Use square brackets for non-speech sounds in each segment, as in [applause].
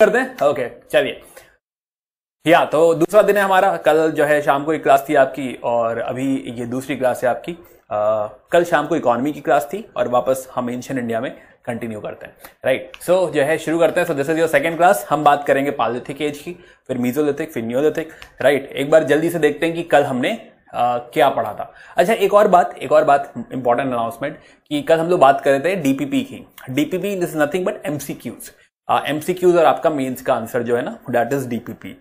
कर दें ओके चलिए या तो दूसरा दिन है हमारा कल जो है शाम को एक क्लास थी आपकी और अभी ये दूसरी क्लास है आपकी आ, कल शाम को इकोनॉमी की क्लास थी और वापस हम एंशियन इंडिया में कंटिन्यू करते हैं राइट सो so, जो है शुरू करते हैं so this is your second class हम बात करेंगे पालिथिक एज की फिर मीजोलिथिक फिर न्योलिथिक राइट right? एक बार जल्दी से देखते हैं कि कल हमने आ, क्या पढ़ा था अच्छा एक और बात एक और बात इंपॉर्टेंट अनाउंसमेंट कि कल हम लोग बात कर रहे थे डीपीपी की DPP this nothing but MCQs MCQs और आपका मेंस का आंसर जो है ना डेट इज डीपीपी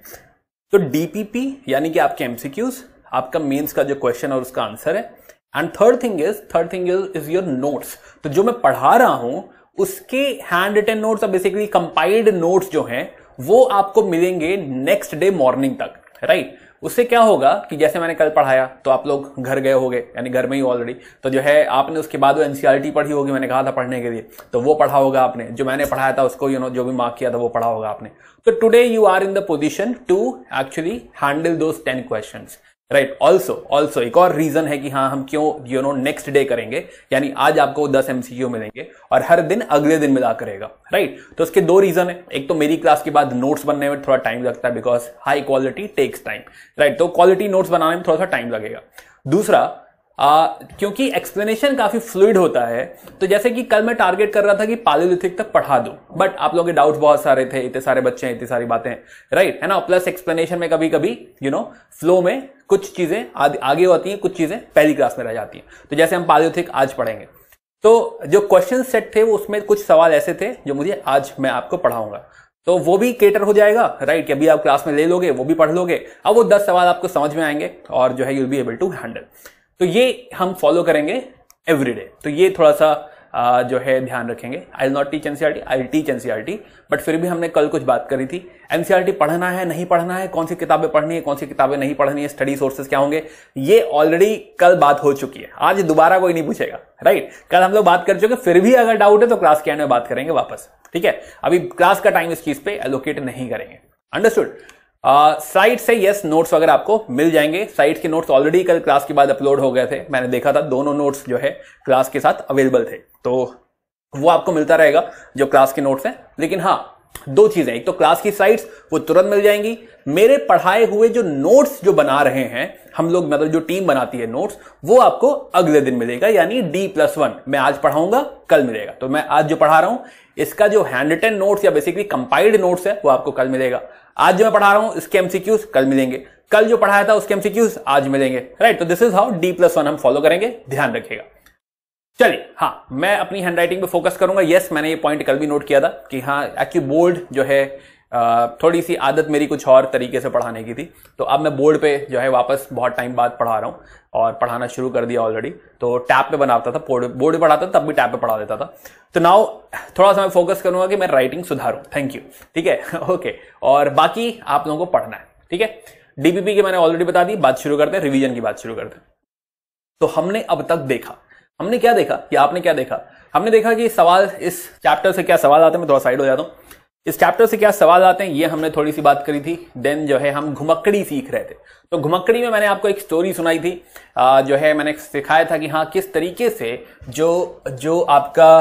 तो डीपीपी यानी कि आपके एमसीक्यूज आपका मेंस का जो क्वेश्चन और उसका आंसर है and third thing is third thing is is your notes तो जो मैं पढ़ा रहा हूं उसके हैंड रिटन नोट्स और बेसिकली कंपाइल्ड नोट्स जो हैं वो आपको मिलेंगे नेक्स्ट डे मॉर्निंग तक राइट right? उससे क्या होगा कि जैसे मैंने कल पढ़ाया तो आप लोग घर गए होगे यानी घर में ही ऑलरेडी तो जो है आपने उसके बाद वो एनसीआरटी e पढ़ी होगी मैंने कहा था पढ़ने के लिए तो वो पढ़ा होगा आपने जो मैंने पढ़ाया था उसको यू नो जो भी मार्क किया था वो पढ़ा होगा आपने तो today you are in the position to actually handle those ten question right also also एक और रीजन है कि हाँ हम क्यों यू नो नेक्स्ट डे करेंगे यानी आज आपको दस एमसीक्यू मिलेंगे और हर दिन अगले दिन मिला करेगा राइट right? तो उसके दो रीजन है एक तो मेरी क्लास के बाद नोट्स बनने में थोड़ा टाइम लगता है because high quality takes time right तो क्वालिटी नोट्स बनाने में थोड़ा सा टाइम लगेगा दूसरा आ, क्योंकि एक्सप्लेनेशन काफी फ्लूड होता है तो जैसे कि कल मैं टारगेट कर रहा था कि पालोलिथिक तक पढ़ा दो बट आप लोगों के डाउट बहुत सारे थे इतने सारे बच्चे हैं इतनी सारी बातें राइट है ना प्लस एक्सप्लेनेशन में कभी कभी यू नो फ्लो में कुछ चीजें आगे होती हैं कुछ चीजें पहली क्लास में रह जाती हैं तो जैसे हम पालोलिथिक आज पढ़ेंगे तो जो क्वेश्चन सेट थे वो उसमें कुछ सवाल ऐसे थे जो मुझे आज मैं आपको पढ़ाऊंगा तो वो भी केटर हो जाएगा राइट कि अभी आप क्लास में ले लोगे वो भी पढ़ लोगे अब वो दस सवाल आपको समझ में आएंगे और जो है you'll be able to handle तो ये हम फॉलो करेंगे एवरीडे तो ये थोड़ा सा आ, जो है ध्यान रखेंगे I not teach NCERT I teach NCERT but फिर भी हमने कल कुछ बात करी थी एनसीआरटी e पढ़ना है नहीं पढ़ना है कौन सी किताबें पढ़नी है कौन सी किताबें नहीं पढ़नी है स्टडी सोर्सेज क्या होंगे ये ऑलरेडी कल बात हो चुकी है आज दोबारा कोई नहीं पूछेगा राइट कल हम लोग बात कर चुके फिर भी अगर डाउट है तो क्लास के एंड में बात करेंगे वापस ठीक है अभी क्लास का टाइम इस चीज पे एलोकेट नहीं करेंगे अंडरस्टूड साइट से यस नोट्स वगैरह आपको मिल जाएंगे साइट के नोट्स ऑलरेडी कल क्लास के बाद अपलोड हो गए थे मैंने देखा था दोनों नोट्स जो है क्लास के साथ अवेलेबल थे तो वो आपको मिलता रहेगा जो क्लास के नोट्स हैं लेकिन हाँ दो चीजें एक तो क्लास की साइट्स वो तुरंत मिल जाएंगी मेरे पढ़ाए हुए जो नोट्स जो बना रहे हैं हम लोग मतलब जो टीम बनाती है नोट्स वो आपको अगले दिन मिलेगा यानी डी प्लस वन मैं आज पढ़ाऊंगा कल मिलेगा तो मैं आज जो पढ़ा रहा हूं इसका जो हैंड रिटन नोट्स या बेसिकली कंपाइल्ड नोट्स है वो आपको कल मिलेगा आज जो मैं पढ़ा रहा हूं इसके एमसीक्यूज कल मिलेंगे कल जो पढ़ाया था उसके एमसीक्यूज आज मिलेंगे राइट तो this is how D plus one हम फॉलो करेंगे ध्यान रखिएगा चलिए हाँ मैं अपनी हैंडराइटिंग पे फोकस करूंगा यस मैंने ये पॉइंट कल भी नोट किया था कि हाँ एक्यू बोल्ड जो है थोड़ी सी आदत मेरी कुछ और तरीके से पढ़ाने की थी तो अब मैं बोर्ड पे जो है वापस बहुत टाइम बाद पढ़ा रहा हूँ और पढ़ाना शुरू कर दिया ऑलरेडी तो टैब पे बनाता था बोर्ड बोर्ड पे पढ़ाता था तब भी टैब पे पढ़ा देता था तो नाउ थोड़ा सा मैं फोकस करूंगा कि मैं राइटिंग सुधारूँ थैंक यू ठीक है ओके [laughs] और बाकी आप लोगों को पढ़ना है ठीक है डीपीपी की मैंने ऑलरेडी बता दी बात शुरू करते हैं रिविजन की बात शुरू करते हैं तो हमने अब तक देखा हमने क्या देखा या आपने क्या देखा हमने देखा कि सवाल इस चैप्टर से क्या सवाल आते हैं मैं थोड़ा साइड हो जाता हूँ इस चैप्टर से क्या सवाल आते हैं ये हमने थोड़ी सी बात करी थी देन जो है हम घुमक्कड़ी सीख रहे थे तो घुमक्कड़ी में मैंने आपको एक स्टोरी सुनाई थी जो है मैंने सिखाया था कि हाँ किस तरीके से जो जो आपका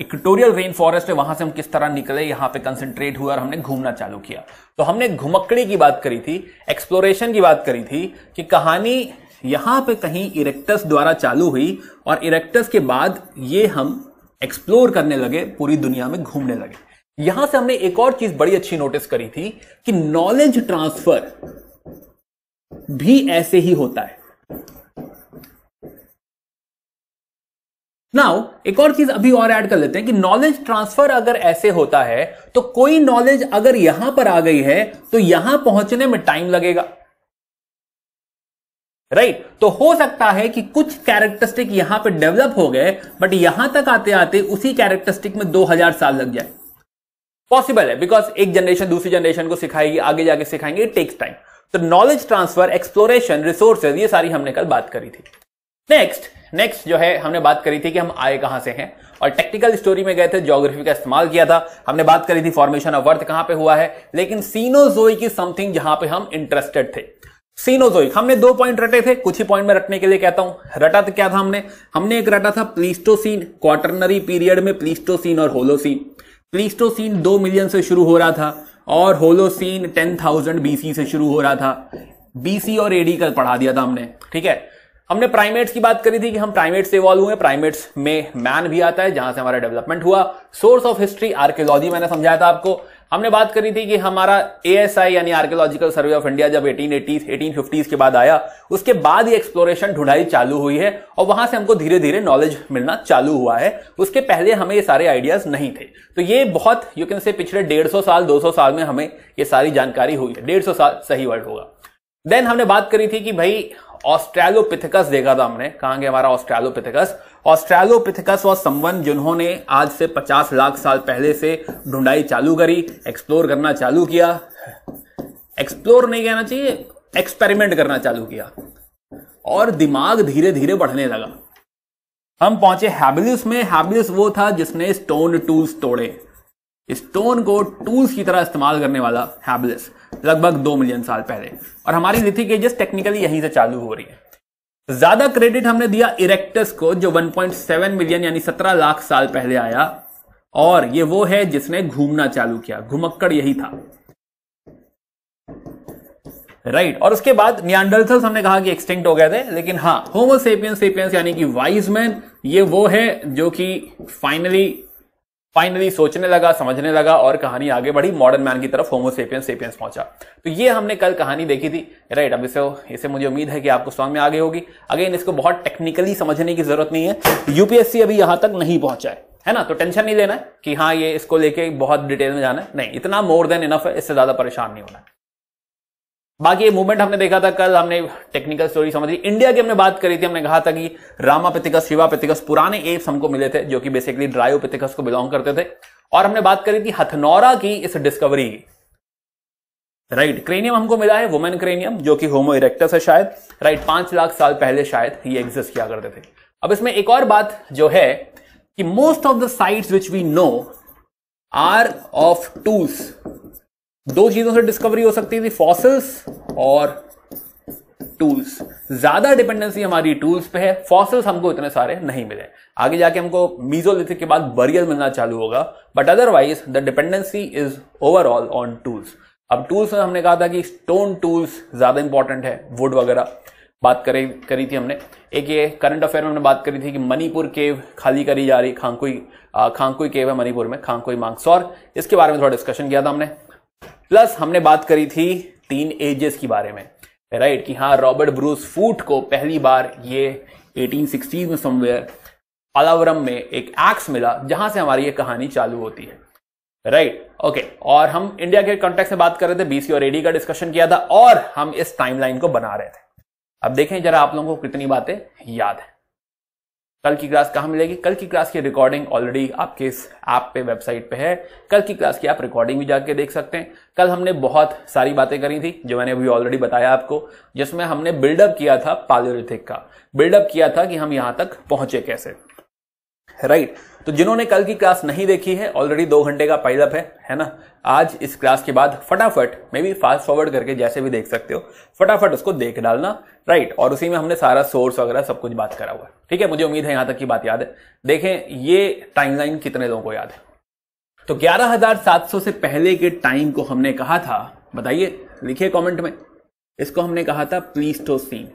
इक्वेटोरियल रेन फॉरेस्ट है वहां से हम किस तरह निकले यहाँ पे कंसेंट्रेट हुआ और हमने घूमना चालू किया तो हमने घुमक्कड़ी की बात करी थी एक्सप्लोरेशन की बात करी थी कि कहानी यहाँ पे कहीं इरेक्टस द्वारा चालू हुई और इरेक्टस के बाद ये हम एक्सप्लोर करने लगे पूरी दुनिया में घूमने लगे यहां से हमने एक और चीज बड़ी अच्छी नोटिस करी थी कि नॉलेज ट्रांसफर भी ऐसे ही होता है नाउ एक और चीज अभी और ऐड कर लेते हैं कि नॉलेज ट्रांसफर अगर ऐसे होता है तो कोई नॉलेज अगर यहां पर आ गई है तो यहां पहुंचने में टाइम लगेगा राइट right. तो हो सकता है कि कुछ कैरेक्टरिस्टिक यहां पे डेवलप हो गए बट यहां तक आते आते उसी कैरेक्टरिस्टिक में 2000 साल लग जाए पॉसिबल है बिकॉज एक जनरेशन दूसरी जनरेशन को सिखाएगी आगे जाके सिखाएंगे इट टेक्स टाइम तो नॉलेज ट्रांसफर एक्सप्लोरेशन रिसोर्सेज ये सारी हमने कल बात करी थी नेक्स्ट नेक्स्ट जो है हमने बात करी थी कि हम आए कहां से हैं और टेक्निकल स्टोरी में गए थे ज्योग्राफी का इस्तेमाल किया था हमने बात करी थी फॉर्मेशन ऑफ वर्थ कहां पे हुआ है लेकिन सीनोजोई की समथिंग जहां पे हम इंटरेस्टेड थे सीनोजोइक तो हमने दो पॉइंट रटे थे कुछ ही पॉइंट में रटने के लिए कहता हूं रटा तो क्या था हमने हमने एक रटा था प्लीस्टोसीन क्वार्टरनरी पीरियड में प्लीस्टोसीन और होलोसीन प्लीस्टोसीन दो मिलियन से शुरू हो रहा था और होलोसीन टेन थाउजेंड बीसी से शुरू हो रहा था बीसी और एडी कल पढ़ा दिया था हमने ठीक है हमने प्राइमेट्स की बात करी थी कि हम प्राइमेट्स से इवॉल्व हुए प्राइमेट्स में मैन भी आता है जहां से हमारा डेवलपमेंट हुआ सोर्स ऑफ हिस्ट्री आर्कियोलॉजी मैंने समझाया था आपको हमने बात करी थी कि हमारा आई यानी आर्कियोलॉजिकल सर्वे ऑफ इंडिया जब एटीन फिफ्टीज के बाद आया उसके बाद ये एक्सप्लोरेशन ढुढ़ाई चालू हुई है और वहां से हमको धीरे धीरे नॉलेज मिलना चालू हुआ है उसके पहले हमें ये सारे आइडियाज नहीं थे तो ये बहुत यू कैन से पिछले डेढ़ सौ साल दो सौ साल में हमें ये सारी जानकारी हुई है डेढ़ साल सही वर्ड होगा देन हमने बात करी थी कि भाई ऑस्ट्रेलोपिथिकस देखा था हमने कहा हमारा ऑस्ट्रेलोपिथिकस ऑस्ट्रेलोपिथिकस वह संबंध जिन्होंने आज से 50 लाख साल पहले से ढूंढाई चालू करी एक्सप्लोर करना चालू किया एक्सप्लोर नहीं कहना चाहिए एक्सपेरिमेंट करना चालू किया और दिमाग धीरे धीरे बढ़ने लगा हम पहुंचे हैबिलिस में हैबिलिस वो था जिसने स्टोन टूल्स तोड़े स्टोन को टूल्स की तरह इस्तेमाल करने वाला हैबिलिस लगभग दो मिलियन साल पहले और हमारी रिथिक एजेस टेक्निकली यहीं से चालू हो रही है ज्यादा क्रेडिट हमने दिया इरेक्टस को जो 1.7 मिलियन यानी 17 लाख साल पहले आया और ये वो है जिसने घूमना चालू किया घुमक्कड़ यही था राइट right. और उसके बाद नियांडल्थल्स हमने कहा कि एक्सटिंक्ट हो गए थे लेकिन हाँ होमोसेपियंस सेपियंस यानी कि वाइज मैन ये वो है जो कि फाइनली फाइनली सोचने लगा समझने लगा और कहानी आगे बढ़ी मॉडर्न मैन की तरफ होमोसेपियंस सेपियंस पहुंचा तो ये हमने कल कहानी देखी थी राइट अब इसे इसे मुझे उम्मीद है कि आपको सॉन्ग में आगे होगी अगेन इसको बहुत टेक्निकली समझने की जरूरत नहीं है यूपीएससी अभी यहां तक नहीं पहुंचा है है ना तो टेंशन नहीं लेना है कि हाँ ये इसको लेके बहुत डिटेल में जाना है नहीं इतना मोर देन इनफ है इससे ज्यादा परेशान नहीं होना है बाकी ये मूवमेंट हमने देखा था कल हमने टेक्निकल स्टोरी समझ इंडिया की हमने बात करी थी हमने कहा था कि रामापिथिकस शिवापिथिकस पुराने एप्स हमको मिले थे जो कि बेसिकली ड्रायोपिथिकस को बिलोंग करते थे और हमने बात करी थी हथनौरा की इस डिस्कवरी की राइट right, क्रेनियम हमको मिला है वुमेन क्रेनियम जो कि होमो इरेक्टस है शायद राइट right, पांच लाख साल पहले शायद ये एग्जिस्ट किया करते थे अब इसमें एक और बात जो है कि most of the sites which we know are of tools दो चीजों से डिस्कवरी हो सकती थी फॉसिल्स और टूल्स ज्यादा डिपेंडेंसी हमारी टूल्स पे है फॉसिल्स हमको इतने सारे नहीं मिले आगे जाके हमको मीजोलिथिक के बाद बरियल मिलना चालू होगा but otherwise the dependency is overall on tools अब टूल्स में हमने कहा था कि स्टोन टूल्स ज्यादा इंपॉर्टेंट है वुड वगैरह बात करी करी थी हमने एक ये करंट अफेयर में हमने बात करी थी कि मणिपुर केव खाली करी जा रही खांकुई खांकुई केव है मणिपुर में खांकुई मांगसौर इसके बारे में थोड़ा डिस्कशन किया था हमने प्लस हमने बात करी थी तीन एजेस के बारे में राइट कि हाँ रॉबर्ट ब्रूस फूट को पहली बार ये 1860 में समवेयर अलावरम में एक एक्स मिला जहां से हमारी ये कहानी चालू होती है राइट right, ओके okay. और हम इंडिया के कॉन्टेक्ट में बात कर रहे थे बीसी और एडी का डिस्कशन किया था और हम इस टाइमलाइन को बना रहे थे अब देखें जरा आप लोगों को कितनी बातें याद है कल की क्लास कहाँ मिलेगी कल की क्लास की रिकॉर्डिंग ऑलरेडी आपके इस ऐप पे वेबसाइट पे है कल की क्लास की आप रिकॉर्डिंग भी जाके देख सकते हैं कल हमने बहुत सारी बातें करी थी जो मैंने अभी ऑलरेडी बताया आपको जिसमें हमने बिल्डअप किया था पालियोलिथिक का बिल्डअप किया था कि हम यहां तक पहुंचे कैसे राइट right. तो जिन्होंने कल की क्लास नहीं देखी है ऑलरेडी दो घंटे का पाइलअप है है ना आज इस क्लास के बाद फटाफट मे भी फास्ट फॉरवर्ड करके जैसे भी देख सकते हो फटाफट उसको देख डालना राइट और उसी में हमने सारा सोर्स वगैरह सब कुछ बात करा हुआ है ठीक है मुझे उम्मीद है यहां तक की बात याद है देखें ये टाइमलाइन कितने लोगों को याद है तो 11,700 से पहले के टाइम को हमने कहा था बताइए लिखिए कमेंट में इसको हमने कहा था प्लीज टो सीन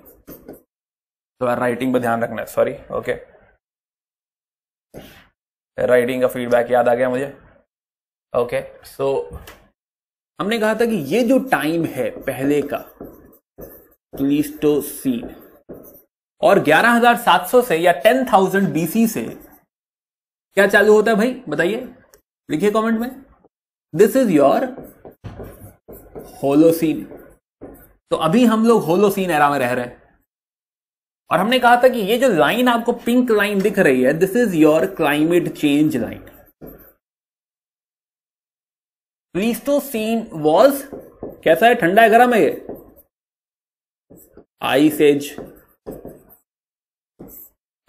तो राइटिंग पर ध्यान रखना सॉरी ओके okay. राइटिंग का फीडबैक याद आ गया मुझे ओके okay, सो so, हमने कहा था कि ये जो टाइम है पहले का क्लिस्टोसीन और 11,700 से या 10,000 बीसी से क्या चालू होता है भाई बताइए लिखिए कमेंट में दिस इज योर होलोसीन तो अभी हम लोग होलोसीन एरा में रह रहे हैं और हमने कहा था कि ये जो लाइन आपको पिंक लाइन दिख रही है this is your climate change line seen was कैसा है ठंडा है गर्म है ये आइस एज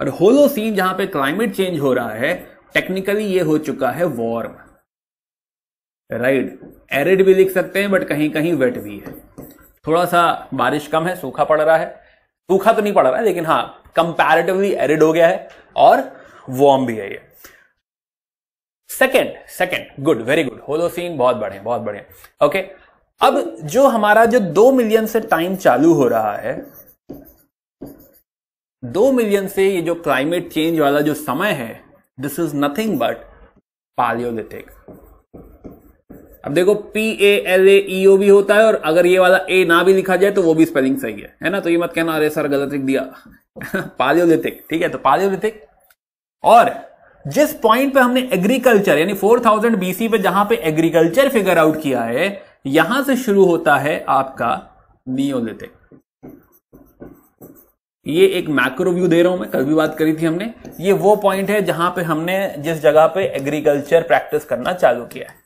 और होलो सीन जहां पे क्लाइमेट चेंज हो रहा है टेक्निकली ये हो चुका है वॉर्म राइट एरिड भी लिख सकते हैं बट कहीं कहीं वेट भी है थोड़ा सा बारिश कम है सूखा पड़ रहा है सूखा तो नहीं पड़ रहा है लेकिन हाँ कंपैरेटिवली एरिड हो गया है और वार्म भी है ये second second good very good Holocene बहुत बढ़िया बहुत बढ़िया ओके अब जो हमारा जो दो मिलियन से टाइम चालू हो रहा है दो मिलियन से ये जो क्लाइमेट चेंज वाला जो समय है this is nothing but Palaeolithic अब देखो पी ए एल ए ई ओ भी होता है और अगर ये वाला ए ना भी लिखा जाए तो वो भी स्पेलिंग सही है है ना तो ये मत कहना अरे सर गलत लिख दिया [laughs] पालियोलिथिक ठीक है तो पालियोलिथिक और जिस पॉइंट पे हमने एग्रीकल्चर यानी 4000 बीसी पे जहां पे एग्रीकल्चर फिगर आउट किया है यहां से शुरू होता है आपका नियोलिथिक ये एक मैक्रो व्यू दे रहा हूं मैं कल भी बात करी थी हमने ये वो पॉइंट है जहां पे हमने जिस जगह पे एग्रीकल्चर प्रैक्टिस करना चालू किया है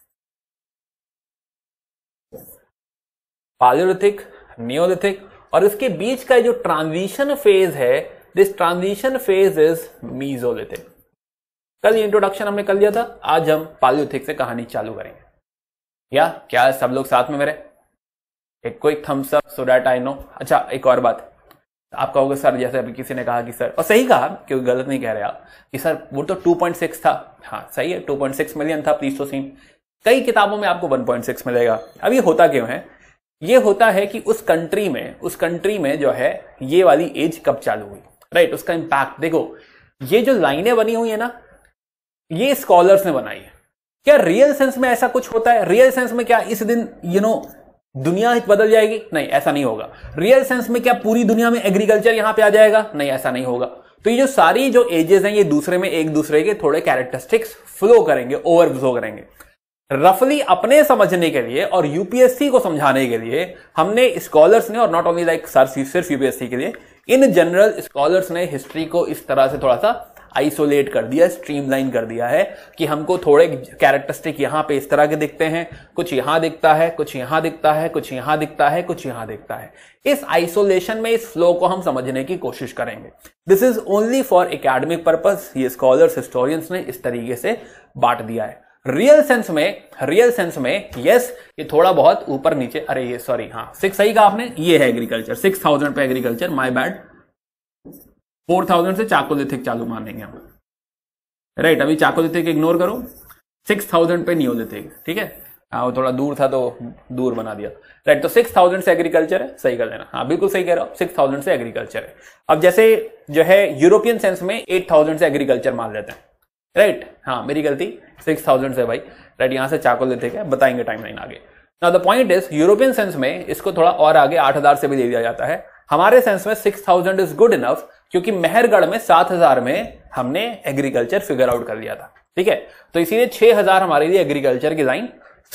पालियोलिथिक नियोलिथिक और इसके बीच का जो ट्रांजिशन फेज है this transition phase is Mesolithic कल इंट्रोडक्शन हमने कर लिया था आज हम पालियोथिक से कहानी चालू करेंगे या क्या सब लोग साथ में मेरे एक कोई thumbs up so that I know अच्छा एक और बात आप कहोगे सर जैसे अभी किसी ने कहा कि सर और सही कहा क्योंकि गलत नहीं कह रहे आप कि सर वो तो 2.6 था हाँ सही है 2.6 मिलियन था प्लीज तो सीन कई किताबों में आपको 1.6 मिलेगा अब ये होता क्यों है ये होता है कि उस कंट्री में उस कंट्री में जो है ये वाली एज कब चालू हुई राइट right, उसका इंपैक्ट देखो ये जो लाइनें बनी हुई है ना ये स्कॉलर्स ने बनाई है क्या रियल सेंस में ऐसा कुछ होता है रियल सेंस में क्या इस दिन यू नो दुनिया बदल जाएगी नहीं ऐसा नहीं होगा रियल सेंस में क्या पूरी दुनिया में एग्रीकल्चर यहां पे आ जाएगा नहीं ऐसा नहीं होगा तो ये जो सारी जो एजेस हैं ये दूसरे में एक दूसरे के थोड़े कैरेक्टरिस्टिक्स फ्लो करेंगे ओवर फ्लो करेंगे रफली अपने समझने के लिए और यूपीएससी को समझाने के लिए हमने स्कॉलर्स ने और नॉट ओनली लाइक सर सिर्फ यूपीएससी के लिए इन जनरल स्कॉलर्स ने हिस्ट्री को इस तरह से थोड़ा सा आइसोलेट कर दिया स्ट्रीमलाइन कर दिया है कि हमको थोड़े कैरेक्टरिस्टिक यहाँ पे इस तरह के दिखते हैं कुछ यहाँ दिखता है कुछ यहाँ दिखता है कुछ यहाँ दिखता है कुछ यहाँ दिखता है इस आइसोलेशन में इस फ्लो को हम समझने की कोशिश करेंगे this is only for academic purpose ये स्कॉलर्स हिस्टोरियंस ने इस तरीके से बांट दिया है रियल सेंस में रियल सेंस में यस ये थोड़ा बहुत ऊपर नीचे अरे ये सॉरी हाँ सिक्स सही कहा आपने ये है एग्रीकल्चर सिक्स थाउजेंड पे agriculture my bad four thousand से चाको दिथिक चालू मान लेंगे हम राइट अभी चाको दिथिक इग्नोर करो सिक्स थाउजेंड पे नियो दिथिक ठीक है हाँ वो थोड़ा दूर था तो दूर बना दिया राइट तो सिक्स थाउजेंड से एग्रीकल्चर है सही कर देना हाँ बिल्कुल सही कह रहा हूँ सिक्स थाउजेंड से एग्रीकल्चर है अब जैसे जो है यूरोपियन सेंस में एट थाउजेंड से एग्रीकल्चर मान लेते हैं राइट right? हाँ मेरी गलती सिक्स थाउजेंड से भाई राइट right, यहाँ से चाको देते क्या बताएंगे टाइम लाइन आगे ना the point is European sense में इसको थोड़ा और आगे आठ हजार से भी दे दिया जाता है हमारे सेंस में six thousand is good enough क्योंकि मेहरगढ़ में सात हजार में हमने एग्रीकल्चर फिगर आउट कर लिया था ठीक है तो इसीलिए छह हजार हमारे लिए एग्रीकल्चर की लाइन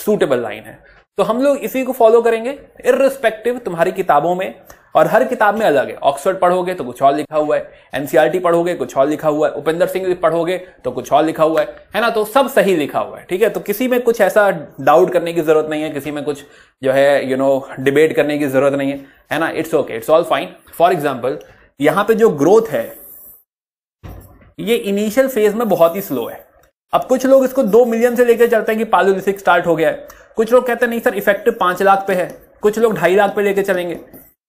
सूटेबल लाइन है तो हम लोग इसी को फॉलो करेंगे इरेस्पेक्टिव तुम्हारी किताबों में और हर किताब में अलग है ऑक्सफर्ड पढ़ोगे तो कुछ और लिखा हुआ है एनसीआरटी पढ़ोगे कुछ और लिखा हुआ है उपेंद्र सिंह पढ़ोगे तो कुछ और लिखा हुआ है है ना तो सब सही लिखा हुआ है ठीक है तो किसी में कुछ ऐसा डाउट करने की जरूरत नहीं है किसी में कुछ जो है यू नो डिबेट करने की जरूरत नहीं है है ना it's okay it's all fine for example यहां पर जो ग्रोथ है ये इनिशियल फेज में बहुत ही स्लो है अब कुछ लोग इसको दो मिलियन से लेकर चलते हैं कि पालोलिथिक स्टार्ट हो गया है कुछ लोग कहते हैं नहीं सर इफेक्टिव पांच लाख पे है कुछ लोग ढाई लाख पे लेके चलेंगे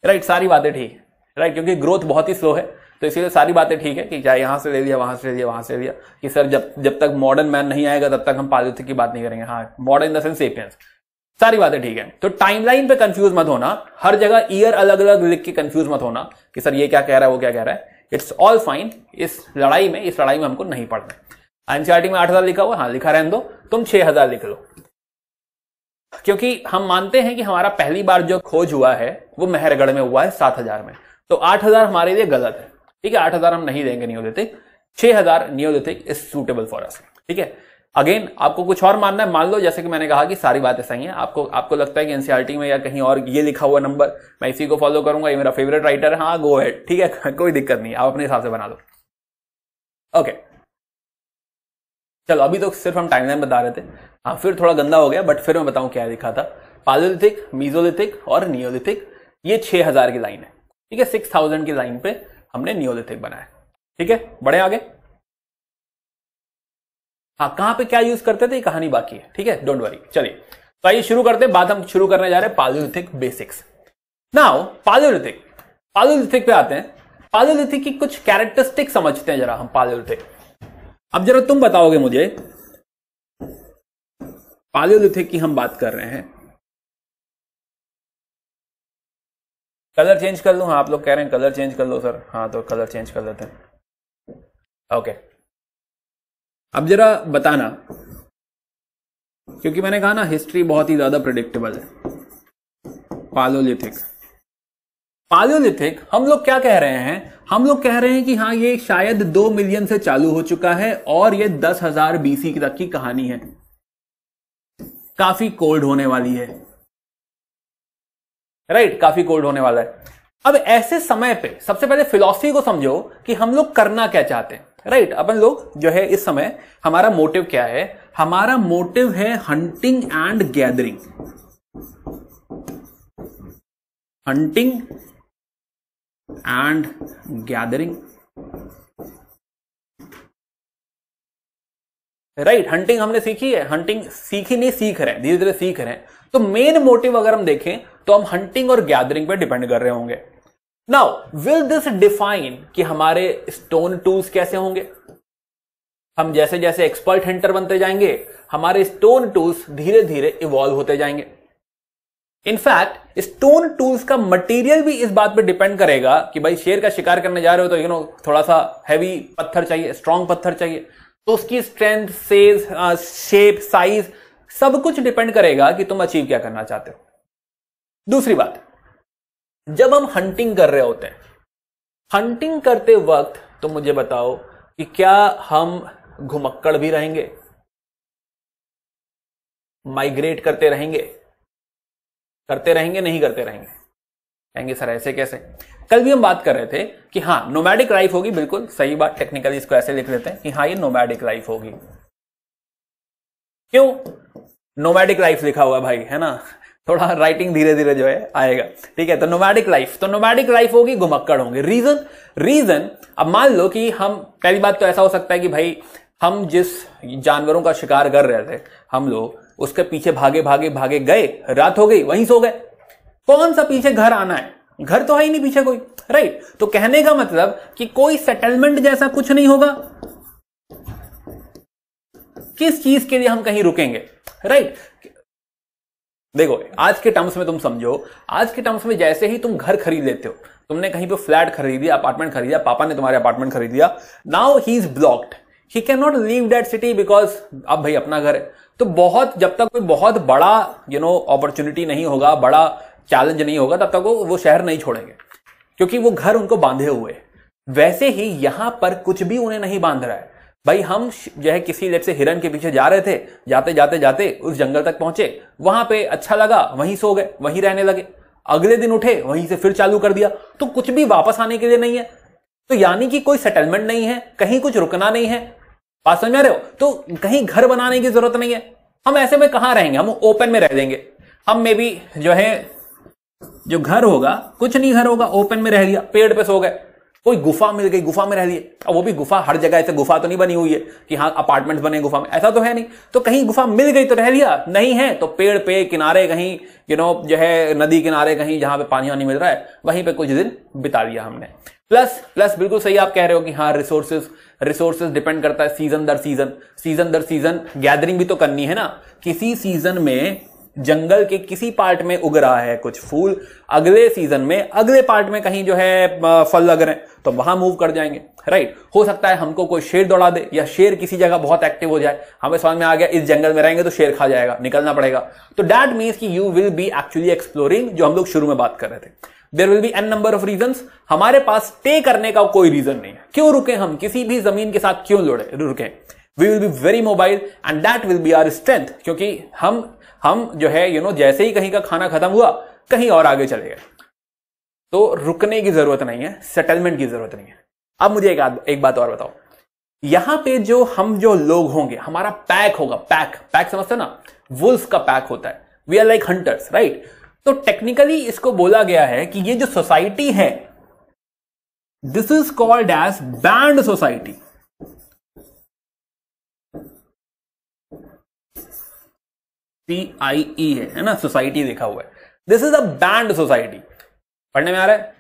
राइट सारी बातें ठीक है राइट क्योंकि ग्रोथ बहुत ही स्लो है तो इसीलिए सारी बातें ठीक है कि चाहे यहाँ से ले लिया वहाँ से ले लिया वहाँ से ले लिया कि सर जब जब तक मॉडर्न मैन नहीं आएगा तब तक हम पालिथिक की बात नहीं करेंगे हाँ modern in the sense sapiens सारी बातें ठीक है तो टाइमलाइन पे कंफ्यूज मत होना हर जगह ईयर अलग अलग लिख के कंफ्यूज मत होना कि सर ये क्या कह रहा है वो क्या कह रहा है इट्स ऑल फाइन इस लड़ाई में इस लड़ाई में हमको नहीं पढ़ना एनसीआरटी में आठ हजार लिखा हुआ हाँ लिखा रहने दो तुम छह हजार लिख लो क्योंकि हम मानते हैं कि हमारा पहली बार जो खोज हुआ है वो मेहरगढ़ में हुआ है सात हजार में तो आठ हजार हमारे लिए गलत है ठीक है आठ हजार हम नहीं देंगे नियोलिथिक छह हजार Neolithic is suitable for us ठीक है अगेन आपको कुछ और मानना है मान लो जैसे कि मैंने कहा कि सारी बातें सही है आपको आपको लगता है कि एनसीआरटी e में या कहीं और ये लिखा हुआ नंबर मैं इसी को फॉलो करूंगा ये मेरा फेवरेट राइटर है हाँ गो है ठीक है [laughs] कोई दिक्कत नहीं आप अपने हिसाब से बना लो ओके okay. चलो अभी तो सिर्फ हम टाइमलाइन बता रहे थे हाँ फिर थोड़ा गंदा हो गया बट फिर मैं बताऊं क्या लिखा था पालोलिथिक मीजोलिथिक और नियोलिथिक ये हजार की लाइन है ठीक है थाउजेंड की लाइन पे हमने नियोलिथिक बनाया ठीक है बड़े आगे हाँ कहाँ पे क्या यूज करते थे ये कहानी बाकी है ठीक है डोंट वरी चलिए तो आइए शुरू करते हैं बात हम शुरू करने जा रहे हैं पालोलिथिक बेसिक्स नाउ पालोलिथिक पालोलिथिक पे आते हैं पालोलिथिक की कुछ कैरेक्टरिस्टिक समझते हैं जरा हम पालोलिथिक अब जरा तुम बताओगे मुझे पालियोलिथिक की हम बात कर रहे हैं कलर चेंज कर लू हाँ आप लोग कह रहे हैं कलर चेंज कर लो सर हाँ तो कलर चेंज कर लेते हैं ओके अब जरा बताना क्योंकि मैंने कहा ना हिस्ट्री बहुत ही ज्यादा प्रिडिक्टेबल है पालोलिथिक पालियोलिथिक हम लोग क्या कह रहे हैं हम लोग कह रहे हैं कि हाँ ये शायद दो मिलियन से चालू हो चुका है और ये दस हजार बीसी तक की कहानी है काफी कोल्ड होने वाली है राइट right, काफी कोल्ड होने वाला है अब ऐसे समय पे सबसे पहले फिलोसफी को समझो कि हम लोग करना क्या चाहते हैं राइट right, अपन लोग जो है इस समय हमारा मोटिव क्या है हमारा मोटिव है hunting and gathering hunting and gathering right right, hunting हमने सीखी है हंटिंग सीखी नहीं सीख रहे हैं धीरे धीरे सीख रहे हैं तो मेन मोटिव अगर हम देखें तो हम हंटिंग और गैदरिंग पे डिपेंड कर रहे होंगे नाउ विल दिस डिफाइन कि हमारे स्टोन टूल्स कैसे होंगे हम जैसे जैसे एक्सपर्ट हंटर बनते जाएंगे हमारे स्टोन टूल्स धीरे धीरे इवॉल्व होते जाएंगे इनफैक्ट स्टोन टूल्स का मटेरियल भी इस बात पर डिपेंड करेगा कि भाई शेर का शिकार करने जा रहे हो तो यू you नो know, थोड़ा सा हैवी पत्थर चाहिए स्ट्रांग पत्थर चाहिए तो उसकी स्ट्रेंथ सेज शेप साइज सब कुछ डिपेंड करेगा कि तुम अचीव क्या करना चाहते हो दूसरी बात जब हम हंटिंग कर रहे होते हैं हंटिंग करते वक्त तो मुझे बताओ कि क्या हम घुमक्कड़ भी रहेंगे माइग्रेट करते रहेंगे करते रहेंगे नहीं करते रहेंगे कहेंगे सर ऐसे कैसे कल भी हम बात कर रहे थे कि हाँ नोमैडिक लाइफ होगी बिल्कुल सही बात टेक्निकली इसको ऐसे लिख लेते हैं कि हाँ ये नोमैडिक लाइफ होगी क्यों नोमैडिक लाइफ लिखा हुआ भाई है ना थोड़ा राइटिंग धीरे धीरे जो है आएगा ठीक है तो नोमैडिक लाइफ तो नोमैडिक लाइफ होगी घुमक्कड़ होंगे रीजन रीजन अब मान लो कि हम पहली बात तो ऐसा हो सकता है कि भाई हम जिस जानवरों का शिकार कर रहे थे हम लोग उसके पीछे भागे भागे भागे गए रात हो गई वहीं सो गए कौन सा पीछे घर आना है घर तो है ही नहीं पीछे कोई राइट तो कहने का मतलब कि कोई सेटलमेंट जैसा कुछ नहीं होगा किस चीज के लिए हम कहीं रुकेंगे राइट देखो आज के टर्म्स में तुम समझो आज के टर्म्स में जैसे ही तुम घर खरीद लेते हो तुमने कहीं पे फ्लैट खरीदी अपार्टमेंट खरीदा पापा ने तुम्हारे अपार्टमेंट खरीद लिया now he is blocked he can not leave that city because अब भाई अपना घर है तो बहुत जब तक कोई बहुत बड़ा यू नो अपॉर्चुनिटी नहीं होगा बड़ा चैलेंज नहीं होगा तब तक वो वो शहर नहीं छोड़ेंगे क्योंकि वो घर उनको बांधे हुए वैसे ही यहां पर कुछ भी उन्हें नहीं बांध रहा है भाई हम जो है किसी लेट से हिरन के पीछे जा रहे थे जाते जाते जाते उस जंगल तक पहुंचे वहां पे अच्छा लगा वहीं सो गए वहीं रहने लगे अगले दिन उठे वहीं से फिर चालू कर दिया तो कुछ भी वापस आने के लिए नहीं है तो यानी कि कोई सेटलमेंट नहीं है कहीं कुछ रुकना नहीं है बात समझ रहे हो तो कहीं घर बनाने की जरूरत नहीं है हम ऐसे में कहां रहेंगे हम ओपन में रह देंगे हम मे भी जो है जो घर होगा कुछ नहीं घर होगा ओपन में रह लिया पेड़ पे सो गए कोई गुफा मिल गई गुफा में रह लिए अब वो भी गुफा हर जगह ऐसे गुफा तो नहीं बनी हुई है कि हाँ अपार्टमेंट्स बने गुफा में ऐसा तो है नहीं तो कहीं गुफा मिल गई तो रह लिया नहीं है तो पेड़ पे किनारे कहीं यू नो जो है नदी किनारे कहीं जहां पे पानी वानी मिल रहा है वहीं पे कुछ दिन बिता लिया हमने प्लस प्लस बिल्कुल सही आप कह रहे हो कि हाँ रिसोर्सेस रिसोर्सेज डिपेंड करता है सीजन दर सीजन सीजन दर सीजन गैदरिंग भी तो करनी है ना किसी सीजन में जंगल के किसी पार्ट में उग रहा है कुछ फूल अगले सीजन में अगले पार्ट में कहीं जो है फल लग रहे हैं तो वहां मूव कर जाएंगे राइट हो सकता है हमको कोई शेर दौड़ा दे या शेर किसी जगह बहुत एक्टिव हो जाए हमें समझ में आ गया इस जंगल में रहेंगे तो शेर खा जाएगा निकलना पड़ेगा तो डैट मीन्स कि you will be actually exploring जो हम लोग शुरू में बात कर रहे थे there will be an number of region हमारे पास स्टे करने का कोई रीजन नहीं है क्यों रुके हम किसी भी जमीन के साथ क्यों लुड़े रुके we will be very mobile and that will be our strength क्योंकि हम हम जो है यू you नो know, जैसे ही कहीं का खाना खत्म हुआ कहीं और आगे चले गए तो रुकने की जरूरत नहीं है सेटलमेंट की जरूरत नहीं है अब मुझे एक, एक बात और बताओ यहां पे जो हम जो लोग होंगे हमारा पैक होगा पैक पैक समझते ना वुल्फ का पैक होता है we are like hunters right तो टेक्निकली इसको बोला गया है कि ये जो सोसाइटी है this is called as band society C I E है है ना सोसाइटी लिखा हुआ है this is a band society पढ़ने में आ रहा है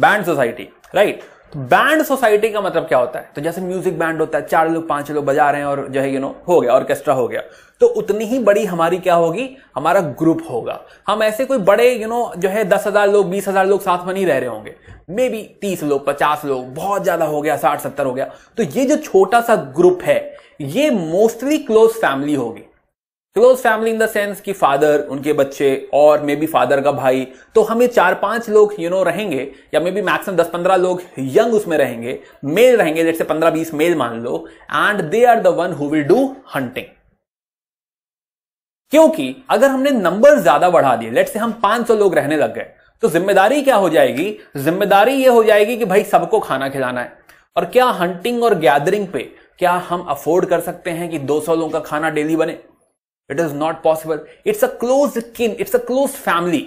बैंड सोसाइटी राइट तो बैंड सोसाइटी का मतलब क्या होता है तो जैसे म्यूजिक बैंड होता है चार लोग पांच लोग बजा रहे हैं और जो है यू नो हो गया ऑर्केस्ट्रा हो गया तो उतनी ही बड़ी हमारी क्या होगी हमारा ग्रुप होगा हम ऐसे कोई बड़े यू you नो know, जो है दस हजार लोग बीस हजार लोग साथ में नहीं रह रहे होंगे मे बी तीस लोग पचास लोग बहुत ज्यादा हो गया साठ सत्तर हो गया तो ये जो छोटा सा ग्रुप है ये मोस्टली क्लोज फैमिली होगी close family in the sense कि फादर उनके बच्चे और मे बी फादर का भाई तो हमें चार पांच लोग यू you नो know, रहेंगे या मे बी मैक्सिमम दस पंद्रह लोग यंग उसमें रहेंगे मेल रहेंगे जैसे पंद्रह बीस मेल मान लो and they are the one who will do hunting क्योंकि अगर हमने नंबर ज्यादा बढ़ा दिए लेट से हम पांच सौ लोग रहने लग गए तो जिम्मेदारी क्या हो जाएगी जिम्मेदारी ये हो जाएगी कि भाई सबको खाना खिलाना है और क्या हंटिंग और गैदरिंग पे क्या हम अफोर्ड कर सकते हैं कि 200 लोगों का खाना डेली बने it is not possible it's a close kin it's a close family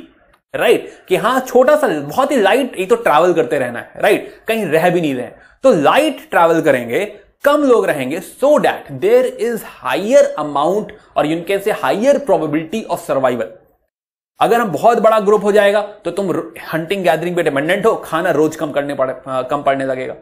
right कि हाँ छोटा सा बहुत ही लाइट एक तो ट्रैवल करते रहना है राइट right? कहीं रह भी नहीं रहे तो लाइट ट्रैवल करेंगे कम लोग रहेंगे so that there is higher amount और you can say higher probability of survival अगर हम बहुत बड़ा ग्रुप हो जाएगा तो तुम हंटिंग गैदरिंग पे डिपेंडेंट हो खाना रोज कम करने पड़े कम पड़ने लगेगा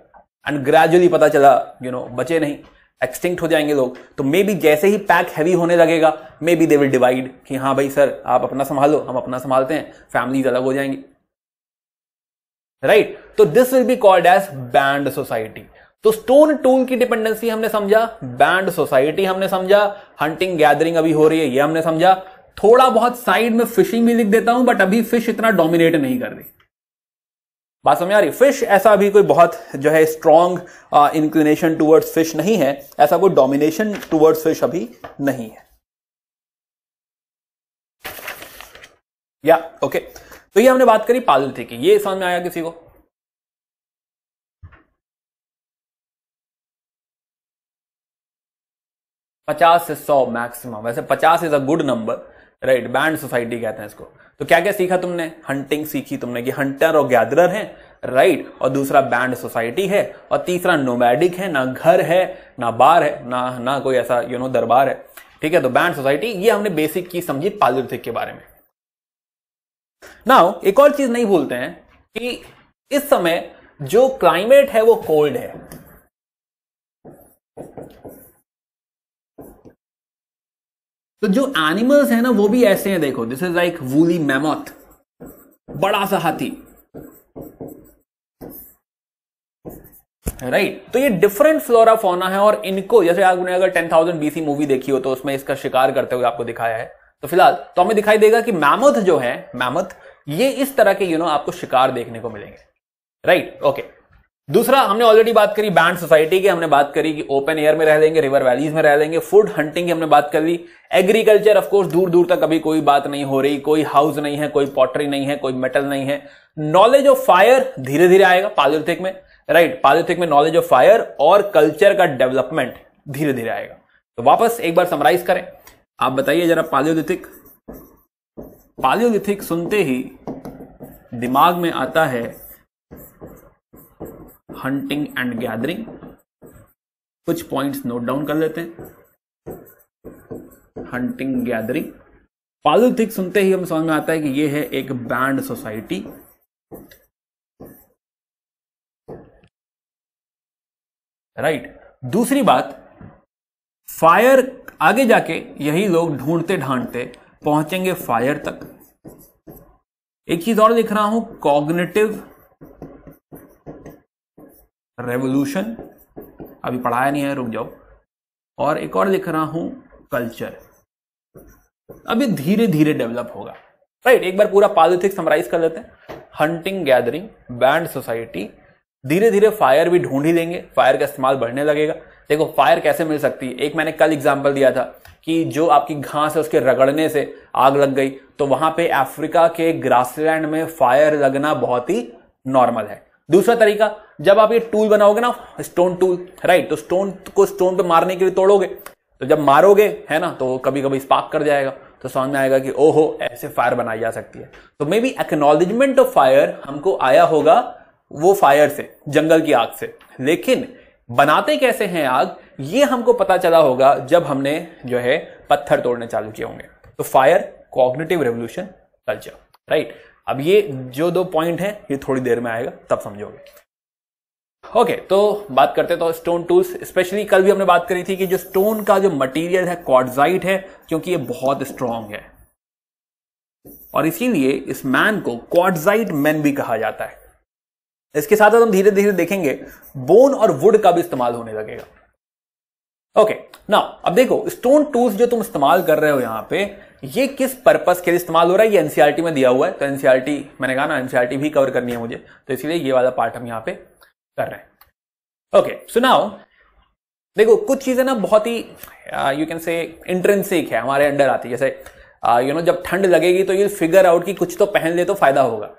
एंड ग्रेजुअली पता चला यू you नो know, बचे नहीं एक्सटिंक्ट हो जाएंगे लोग तो मे बी जैसे ही पैक हैवी होने लगेगा maybe they will divide कि हाँ भाई सर आप अपना संभालो हम अपना संभालते हैं फैमिलीज अलग हो जाएंगी राइट तो this will be called as band society तो स्टोन टूल की डिपेंडेंसी हमने समझा बैंड सोसाइटी हमने समझा हंटिंग गैदरिंग अभी हो रही है ये हमने समझा थोड़ा बहुत साइड में फिशिंग भी लिख देता हूं बट अभी फिश इतना डोमिनेट नहीं कर रही बात समझ आ रही फिश ऐसा भी कोई बहुत जो है स्ट्रॉन्ग इंक्लिनेशन टूवर्ड्स फिश नहीं है ऐसा कोई डोमिनेशन टूवर्ड्स फिश अभी नहीं है या ओके okay. तो ये हमने बात करी पालती की ये समझ में आया किसी को पचास से सौ मैक्सिमम वैसे पचास is a good number right band society कहते हैं इसको तो क्या क्या सीखा तुमने हंटिंग सीखी तुमने कि हंटर और गैदरर हैं राइट और दूसरा बैंड सोसाइटी है और तीसरा नोमैडिक है ना घर है ना बार है ना ना कोई ऐसा यू नो दरबार है ठीक है तो बैंड सोसाइटी ये हमने बेसिक चीज समझी पालिथिक के बारे में नाउ एक और चीज नहीं भूलते हैं कि इस समय जो क्लाइमेट है वो कोल्ड है तो जो एनिमल्स है ना वो भी ऐसे हैं देखो this is like woolly mammoth बड़ा सा हाथी राइट right. तो ये डिफरेंट फ्लोरा फोना है और इनको जैसे आपने अगर टेन थाउजेंड बीसी मूवी देखी हो तो उसमें इसका शिकार करते हुए आपको दिखाया है तो फिलहाल तो हमें दिखाई देगा कि मैमथ जो है मैमथ ये इस तरह के यू you नो know, आपको शिकार देखने को मिलेंगे राइट right, ओके okay. दूसरा हमने ऑलरेडी बात करी बैंड सोसाइटी की हमने बात करी कि ओपन एयर में रह लेंगे रिवर वैलीज में रह लेंगे फूड हंटिंग की हमने बात कर ली एग्रीकल्चर ऑफकोर्स दूर दूर तक अभी कोई बात नहीं हो रही कोई हाउस नहीं है कोई पॉटरी नहीं है कोई मेटल नहीं है नॉलेज ऑफ फायर धीरे धीरे आएगा पालिथिक में राइट पालिथिक में नॉलेज ऑफ फायर और कल्चर का डेवलपमेंट धीरे धीरे आएगा तो वापस एक बार समराइज करें आप बताइए जरा पालियोलिथिक पालियोलिथिक सुनते ही दिमाग में आता है हंटिंग एंड गैदरिंग कुछ पॉइंट्स नोट डाउन कर लेते हैं हंटिंग गैदरिंग पॉलिथिक्स सुनते ही हम समझ में आता है कि यह है एक बैंड सोसाइटी राइट right. दूसरी बात फायर आगे जाके यही लोग ढूंढते ढांढते पहुंचेंगे फायर तक एक चीज और लिख रहा हूं कॉग्नेटिव रेवोल्यूशन अभी पढ़ाया नहीं है रुक जाओ और एक और लिख रहा हूं कल्चर अभी धीरे धीरे डेवलप होगा राइट एक बार पूरा पॉलिथिक्स समराइज कर लेते हैं हंटिंग गैदरिंग बैंड सोसाइटी धीरे धीरे फायर भी ढूंढ ही लेंगे फायर का इस्तेमाल बढ़ने लगेगा देखो फायर कैसे मिल सकती है एक मैंने कल एग्जाम्पल दिया था कि जो आपकी घास है उसके रगड़ने से आग लग गई तो वहां पे अफ्रीका के ग्रासलैंड में फायर लगना बहुत ही नॉर्मल है दूसरा तरीका जब आप ये टूल बनाओगे ना स्टोन टूल राइट तो स्टोन को स्टोन पे मारने के लिए तोड़ोगे तो जब मारोगे है ना तो कभी कभी स्पार्क कर जाएगा तो समझ में आएगा कि ओहो ऐसे फायर बनाई जा सकती है तो maybe acknowledgement of fire हमको आया होगा वो फायर से जंगल की आग से लेकिन बनाते कैसे हैं आग ये हमको पता चला होगा जब हमने जो है पत्थर तोड़ने चालू किए होंगे तो fire cognitive revolution culture right अब ये जो दो पॉइंट हैं ये थोड़ी देर में आएगा तब समझोगे ओके okay, तो बात करते तो स्टोन टूल्स स्पेशली कल भी हमने बात करी थी कि जो स्टोन का जो मटेरियल है क्वाडजाइट है क्योंकि ये बहुत स्ट्रांग है और इसीलिए इस मैन को क्वाडजाइट मैन भी कहा जाता है इसके साथ साथ हम धीरे धीरे देखेंगे बोन और वुड का भी इस्तेमाल होने लगेगा ओके ना अब देखो स्टोन टूल्स जो तुम इस्तेमाल कर रहे हो यहां पे ये किस पर्पस के लिए इस्तेमाल हो रहा है ये एनसीआरटी में दिया हुआ है तो एनसीआरटी मैंने कहा ना एनसीआरटी भी कवर करनी है मुझे तो इसलिए ये वाला पार्ट हम यहां पे कर रहे हैं ओके सो नाउ देखो कुछ चीजें ना बहुत ही यू कैन से इंट्रेंसिक है हमारे अंडर आती है जैसे यू uh, नो जब ठंड लगेगी तो ये फिगर आउट की कुछ तो पहन ले तो फायदा होगा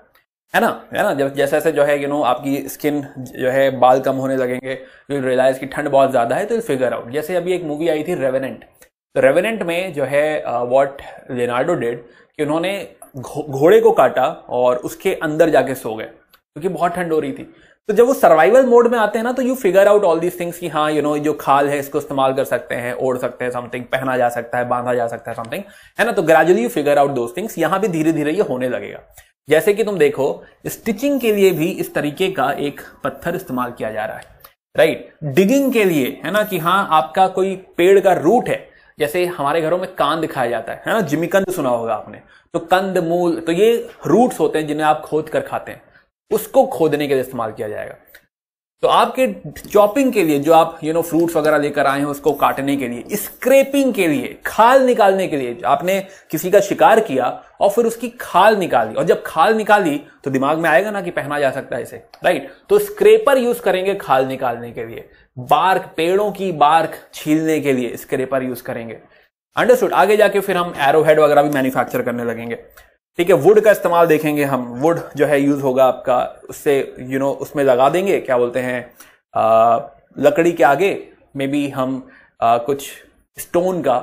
है ना है ना जब जैसे जैसे जो है यू you नो know, आपकी स्किन जो है बाल कम होने लगेंगे यू रियलाइज की ठंड बहुत ज्यादा है तो फिगर आउट जैसे अभी एक मूवी आई थी रेवेनेंट तो रेवेनेंट में जो है वॉट लेनाडो डेड कि उन्होंने घोड़े को काटा और उसके अंदर जाके सो गए क्योंकि बहुत ठंड हो रही थी तो जब वो सर्वाइवल मोड में आते हैं ना तो you figure out all these things की हाँ यू you नो know, जो खाल है इसको इस्तेमाल कर सकते हैं ओढ़ सकते हैं समथिंग पहना जा सकता है बांधा जा सकता है समथिंग है ना तो gradually you figure out those things यहां भी धीरे धीरे ये होने लगेगा जैसे कि तुम देखो स्टिचिंग के लिए भी इस तरीके का एक पत्थर इस्तेमाल किया जा रहा है राइट right? डिगिंग के लिए है ना कि हाँ आपका कोई पेड़ का रूट है जैसे हमारे घरों में कांद खाया जाता है है ना जिमिकंद सुना होगा आपने तो कंद मूल तो ये रूट्स होते हैं जिन्हें आप खोद कर खाते हैं उसको खोदने के लिए इस्तेमाल किया जाएगा तो आपके चॉपिंग के लिए जो आप यू नो फ्रूट्स वगैरह लेकर आए हैं उसको काटने के लिए स्क्रेपिंग के लिए खाल निकालने के लिए आपने किसी का शिकार किया और फिर उसकी खाल निकाली और जब खाल निकाली तो दिमाग में आएगा ना कि पहना जा सकता है इसे राइट तो स्क्रेपर यूज करेंगे खाल निकालने के लिए बार्क पेड़ों की बार्क छीलने के लिए स्क्रेपर यूज करेंगे अंडरस्टूड आगे जाके फिर हम एरो हेड वगैरह भी मैन्युफैक्चर करने लगेंगे ठीक है वुड का इस्तेमाल देखेंगे हम वुड जो है यूज होगा आपका उससे यू you नो know, उसमें लगा देंगे क्या बोलते हैं लकड़ी के आगे मे बी हम आ, कुछ स्टोन का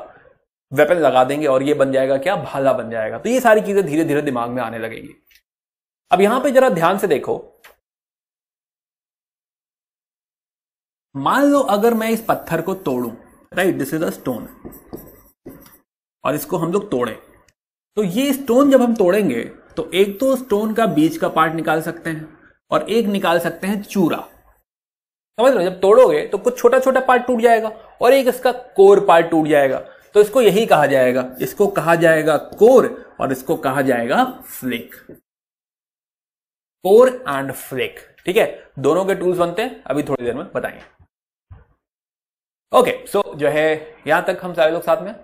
वेपन लगा देंगे और ये बन जाएगा क्या भाला बन जाएगा तो ये सारी चीजें धीरे धीरे दिमाग में आने लगेगी अब यहां पे जरा ध्यान से देखो मान लो अगर मैं इस पत्थर को तोड़ू right this is a stone और इसको हम लोग तोड़ें तो ये स्टोन जब हम तोड़ेंगे तो एक तो स्टोन का बीज का पार्ट निकाल सकते हैं और एक निकाल सकते हैं चूरा समझ लो जब तोड़ोगे तो कुछ छोटा छोटा पार्ट टूट जाएगा और एक इसका कोर पार्ट टूट जाएगा तो इसको यही कहा जाएगा इसको कहा जाएगा कोर और इसको कहा जाएगा फ्लेक कोर एंड फ्लेक ठीक है दोनों के टूल्स बनते हैं अभी थोड़ी देर में बताएंगे ओके सो जो है यहां तक हम सारे लोग साथ में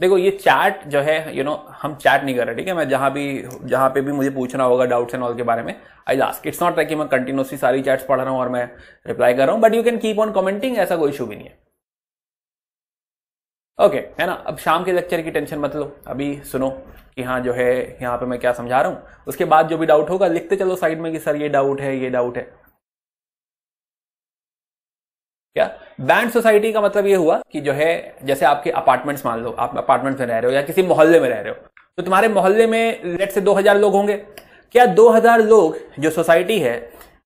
देखो ये चैट जो है यू you नो know, हम चैट नहीं कर रहे ठीक है मैं जहां भी जहां पे भी मुझे पूछना होगा डाउट्स एंड ऑल के बारे में I last it's not like कि मैं कंटिन्यूसली सारी चैट्स पढ़ रहा हूँ और मैं रिप्लाई कर रहा हूँ but you can keep on commenting ऐसा कोई इशू भी नहीं है ओके okay, है ना अब शाम के लेक्चर की टेंशन मत लो अभी सुनो कि हाँ जो है यहाँ पे मैं क्या समझा रहा हूँ उसके बाद जो भी डाउट होगा लिखते चलो साइड में कि सर ये डाउट है ये डाउट है क्या बैंड सोसाइटी का मतलब ये हुआ कि जो है जैसे आपके अपार्टमेंट्स मान लो आप अपार्टमेंट में रह रहे हो या किसी मोहल्ले में रह रहे हो तो तुम्हारे मोहल्ले में लेट से 2000 लोग होंगे क्या 2000 लोग जो सोसाइटी है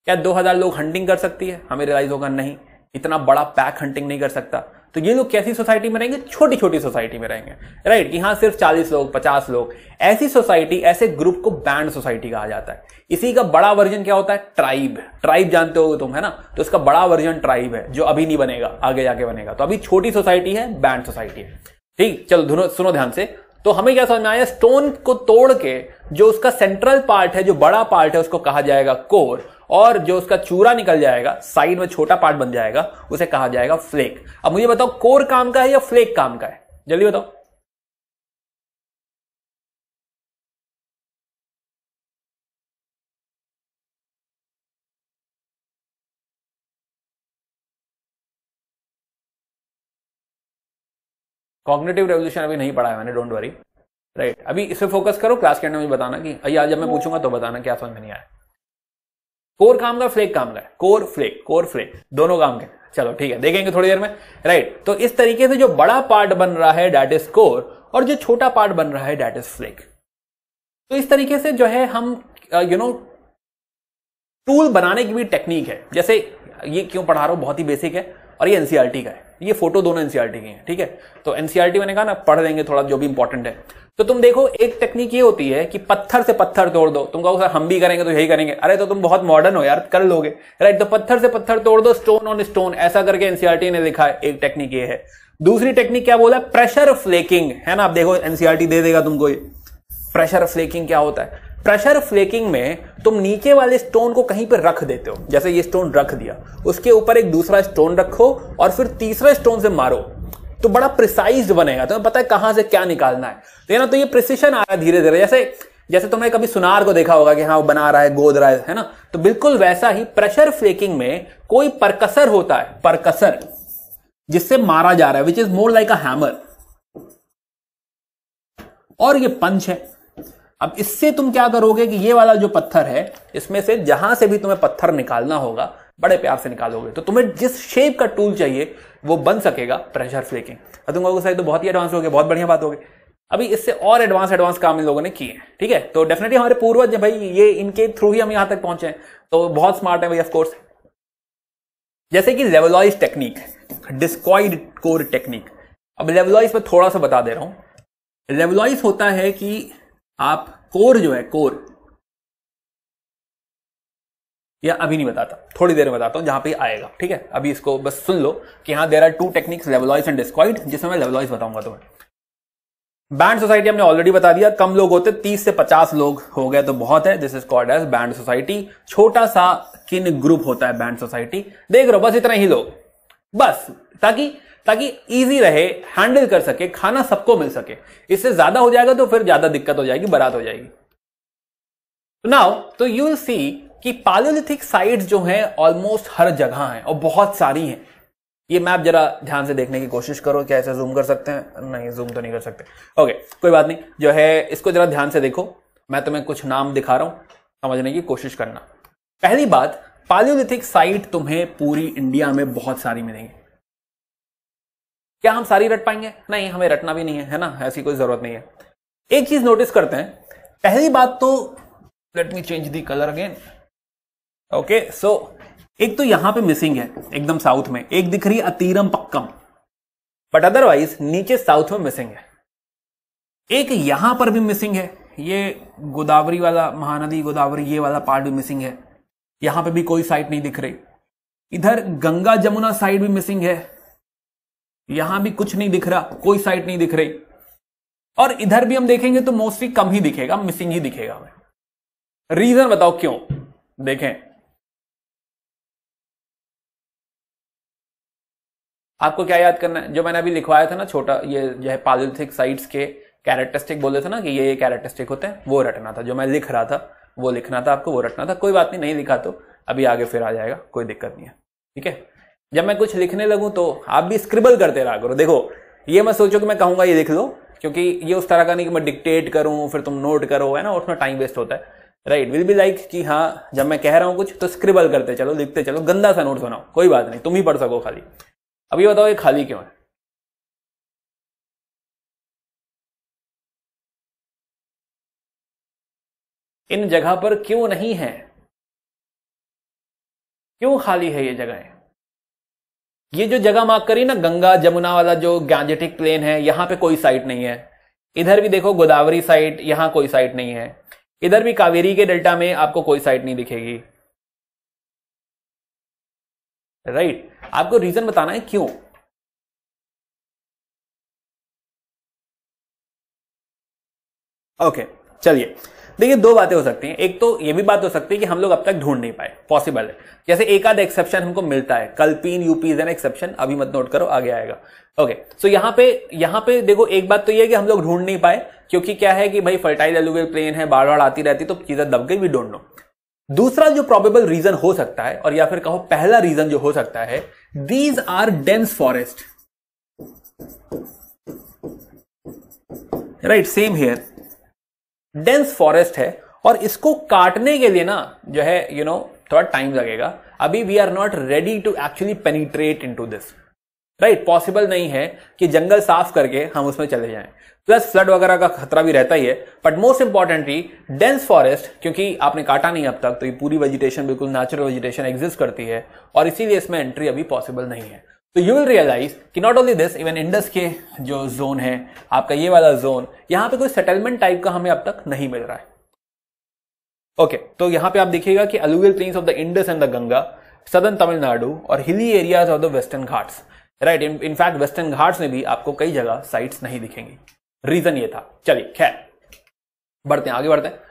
क्या 2000 लोग हंटिंग कर सकती है हमें रियलाइज होगा नहीं इतना बड़ा पैक हंटिंग नहीं कर सकता तो ये लोग कैसी सोसाइटी में रहेंगे छोटी छोटी सोसाइटी में रहेंगे राइट कि हाँ सिर्फ 40 लोग 50 लोग ऐसी सोसाइटी ऐसे ग्रुप को बैंड सोसाइटी कहा जाता है इसी का बड़ा वर्जन क्या होता है ट्राइब ट्राइब जानते हो तुम है ना तो इसका बड़ा वर्जन ट्राइब है जो अभी नहीं बनेगा आगे जाके बनेगा तो अभी छोटी सोसाइटी है बैंड सोसाइटी है ठीक चलो दोनों सुनो ध्यान से तो हमें क्या समझ में आया स्टोन को तोड़ के जो उसका सेंट्रल पार्ट है जो बड़ा पार्ट है उसको कहा जाएगा कोर और जो उसका चूरा निकल जाएगा साइड में छोटा पार्ट बन जाएगा उसे कहा जाएगा फ्लेक अब मुझे बताओ कोर काम का है या फ्लेक काम का है जल्दी बताओ कॉग्नेटिव रेवल्यूशन अभी नहीं पढ़ा है मैंने डोंट वरी राइट अभी इसे फोकस करो क्लास के एंड में बताना कि या जब मैं पूछूंगा तो बताना क्या समझ में नहीं आया कोर काम का फ्लेक काम का कोर फ्लेक कोर फ्लेक दोनों काम के चलो ठीक है देखेंगे थोड़ी देर में राइट तो इस तरीके से जो बड़ा पार्ट बन रहा है डेट इज कोर और जो छोटा पार्ट बन रहा है डेट इज फ्लेक तो इस तरीके से जो है हम यू नो टूल बनाने की भी टेक्निक है जैसे ये क्यों पढ़ा रहा हूं बहुत ही बेसिक है और ये एनसीआरटी e का है ये फोटो दोनों एनसीआरटी e के हैं ठीक है तो एनसीआरटी e मैंने कहा ना पढ़ देंगे थोड़ा जो भी इंपॉर्टेंट है तो तुम देखो एक टेक्निक ये होती है कि पत्थर से पत्थर तोड़ दो तुम कहो सर हम भी करेंगे तो यही करेंगे अरे तो तुम बहुत मॉडर्न हो यार कर लोगे राइट तो पत्थर से पत्थर तोड़ दो स्टोन ऑन स्टोन ऐसा करके एनसीआरटी e ने लिखा है एक टेक्निक ये है दूसरी टेक्निक क्या बोला प्रेशर फ्लेकिंग है ना आप देखो एनसीआरटी e दे देगा तुमको ये प्रेशर फ्लेकिंग क्या होता है प्रेशर फ्लेकिंग में तुम नीचे वाले स्टोन को कहीं पर रख देते हो जैसे ये स्टोन रख दिया उसके ऊपर एक दूसरा स्टोन रखो और फिर तीसरे स्टोन से मारो तो बड़ा प्रिसाइज बनेगा तुम्हें तो पता है कहां से क्या निकालना है तो ये ना तो ये प्रिसिशन आया धीरे धीरे जैसे जैसे तुमने कभी सुनार को देखा होगा कि हाँ वो बना रहा है गोद रहा है है ना तो बिल्कुल वैसा ही प्रेशर फ्लेकिंग में कोई परकसर होता है परकसर जिससे मारा जा रहा है which is more like a hammer और ये पंच है अब इससे तुम क्या करोगे कि ये वाला जो पत्थर है इसमें से जहां से भी तुम्हें पत्थर निकालना होगा बड़े प्यार से निकालोगे तो तुम्हें जिस शेप का टूल चाहिए वो बन सकेगा प्रेशर फ्लेकिंग तुम लोगों को तो बहुत ही एडवांस हो गए बहुत बढ़िया बात होगी अभी इससे और एडवांस एडवांस काम इन लोगों ने किए हैं ठीक है तो डेफिनेटली हमारे पूर्वज भाई ये इनके थ्रू ही हम यहां तक पहुंचे हैं तो बहुत स्मार्ट है भाई ऑफकोर्स जैसे कि Levallois technique discoid core technique अब लेवलॉइज में थोड़ा सा बता दे रहा हूं लेवलॉइज होता है कि आप कोर जो है कोर या अभी नहीं बताता थोड़ी देर में बताता हूँ जहां पे आएगा ठीक है अभी इसको बस सुन लो कि हाँ there are two techniques Levallois and discoid जिसमें मैं लेवलॉइस बताऊंगा तुम्हें बैंड सोसाइटी हमने ऑलरेडी बता दिया कम लोग होते तीस से पचास लोग हो गए तो बहुत है this is called as band society छोटा सा किन ग्रुप होता है बैंड सोसाइटी देख रहो बस इतना ही लोग बस ताकि ताकि इजी रहे हैंडल कर सके खाना सबको मिल सके इससे ज्यादा हो जाएगा तो फिर ज्यादा दिक्कत हो जाएगी बरात हो जाएगी नाउ तो यू सी कि पालोलिथिक साइट्स जो हैं ऑलमोस्ट हर जगह हैं और बहुत सारी हैं ये मैप जरा ध्यान से देखने की कोशिश करो क्या ऐसे जूम कर सकते हैं नहीं जूम तो नहीं कर सकते ओके कोई बात नहीं जो है इसको जरा ध्यान से देखो मैं तुम्हें कुछ नाम दिखा रहा हूं समझने की कोशिश करना पहली बात पालियोलिथिक साइट तुम्हें पूरी इंडिया में बहुत सारी मिलेंगी क्या हम सारी रट पाएंगे नहीं हमें रटना भी नहीं है है ना ऐसी कोई जरूरत नहीं है एक चीज नोटिस करते हैं पहली बात तो let me change the colour again okay so एक तो यहां पे मिसिंग है एकदम साउथ में एक दिख रही है अतीरम पक्कम बट अदरवाइज नीचे साउथ में मिसिंग है एक यहां पर भी मिसिंग है ये गोदावरी वाला महानदी गोदावरी ये वाला पार्ट भी मिसिंग है यहां पे भी कोई साइट नहीं दिख रही इधर गंगा जमुना साइड भी मिसिंग है यहां भी कुछ नहीं दिख रहा कोई साइट नहीं दिख रही और इधर भी हम देखेंगे तो मोस्टली कम ही दिखेगा मिसिंग ही दिखेगा हमें रीजन बताओ क्यों देखें आपको क्या याद करना है जो मैंने अभी लिखवाया था ना छोटा ये जो है पाजिथिक साइट्स के कैरेक्टरिस्टिक बोले थे ना कि ये ये कैरेक्टरिस्टिक होते हैं वो रटना था जो मैं लिख रहा था वो लिखना था आपको वो रटना था कोई बात नहीं नहीं लिखा तो अभी आगे फिर आ जाएगा कोई दिक्कत नहीं है ठीक है जब मैं कुछ लिखने लगूँ तो आप भी स्क्रिबल करते रहा करो देखो ये मैं सोचो कि मैं कहूँगा ये लिख लो क्योंकि ये उस तरह का नहीं कि मैं डिक्टेट करूँ फिर तुम नोट करो है ना उसमें टाइम वेस्ट होता है राइट विल बी लाइक कि हाँ जब मैं कह रहा हूँ कुछ तो स्क्रिबल करते चलो लिखते चलो गंदा सा नोट्स बनाओ कोई बात नहीं तुम ही पढ़ सको खाली अब ये बताओ ये खाली क्यों है इन जगह पर क्यों नहीं है क्यों खाली है ये जगह ये जो जगह मार्क करी ना गंगा जमुना वाला जो गैजेटिक प्लेन है यहां पे कोई साइट नहीं है इधर भी देखो गोदावरी साइट यहां कोई साइट नहीं है इधर भी कावेरी के डेल्टा में आपको कोई साइट नहीं दिखेगी राइट आपको रीजन बताना है क्यों ओके चलिए देखिए दो बातें हो सकती हैं एक तो ये भी बात हो सकती है कि हम लोग अब तक ढूंढ नहीं पाए पॉसिबल है जैसे एक आध एक्सेप्शन हमको मिलता है कल्पीन यूपी इज एन एक्सेप्शन अभी मत नोट करो आगे आएगा ओके सो यहाँ पे यहाँ पे देखो एक बात तो ये है कि हम लोग ढूंढ नहीं पाए क्योंकि क्या है कि भाई फर्टाइल एलुवियल प्लेन है बाढ़ बाढ़ आती रहती तो चीजें दब गई वी डोंट नो दूसरा जो प्रोबेबल रीजन हो सकता है और या फिर कहो पहला रीजन जो हो सकता है these are dense forest right same here dense forest है और इसको काटने के लिए ना जो है यू नो थोड़ा टाइम लगेगा अभी we are not ready to actually penetrate into this right possible नहीं है कि जंगल साफ करके हम उसमें चले जाएं प्लस फ्लड वगैरह का खतरा भी रहता ही है but most importantly dense forest क्योंकि आपने काटा नहीं अब तक तो ये पूरी वेजिटेशन बिल्कुल नेचुरल वेजिटेशन एग्जिस्ट करती है और इसीलिए इसमें एंट्री अभी पॉसिबल नहीं है तो यू विल रियलाइज कि not only this even Indus के जो जोन है आपका ये वाला जोन यहाँ पे कोई सेटलमेंट टाइप का हमें अब तक नहीं मिल रहा है ओके okay, तो यहाँ पे आप देखिएगा कि alluvial plains of the Indus and the Ganga southern Tamil Nadu और hilly areas of the Western Ghats right in fact Western Ghats में भी आपको कई जगह साइट्स नहीं दिखेंगी रीजन ये था चलिए खैर बढ़ते हैं आगे बढ़ते हैं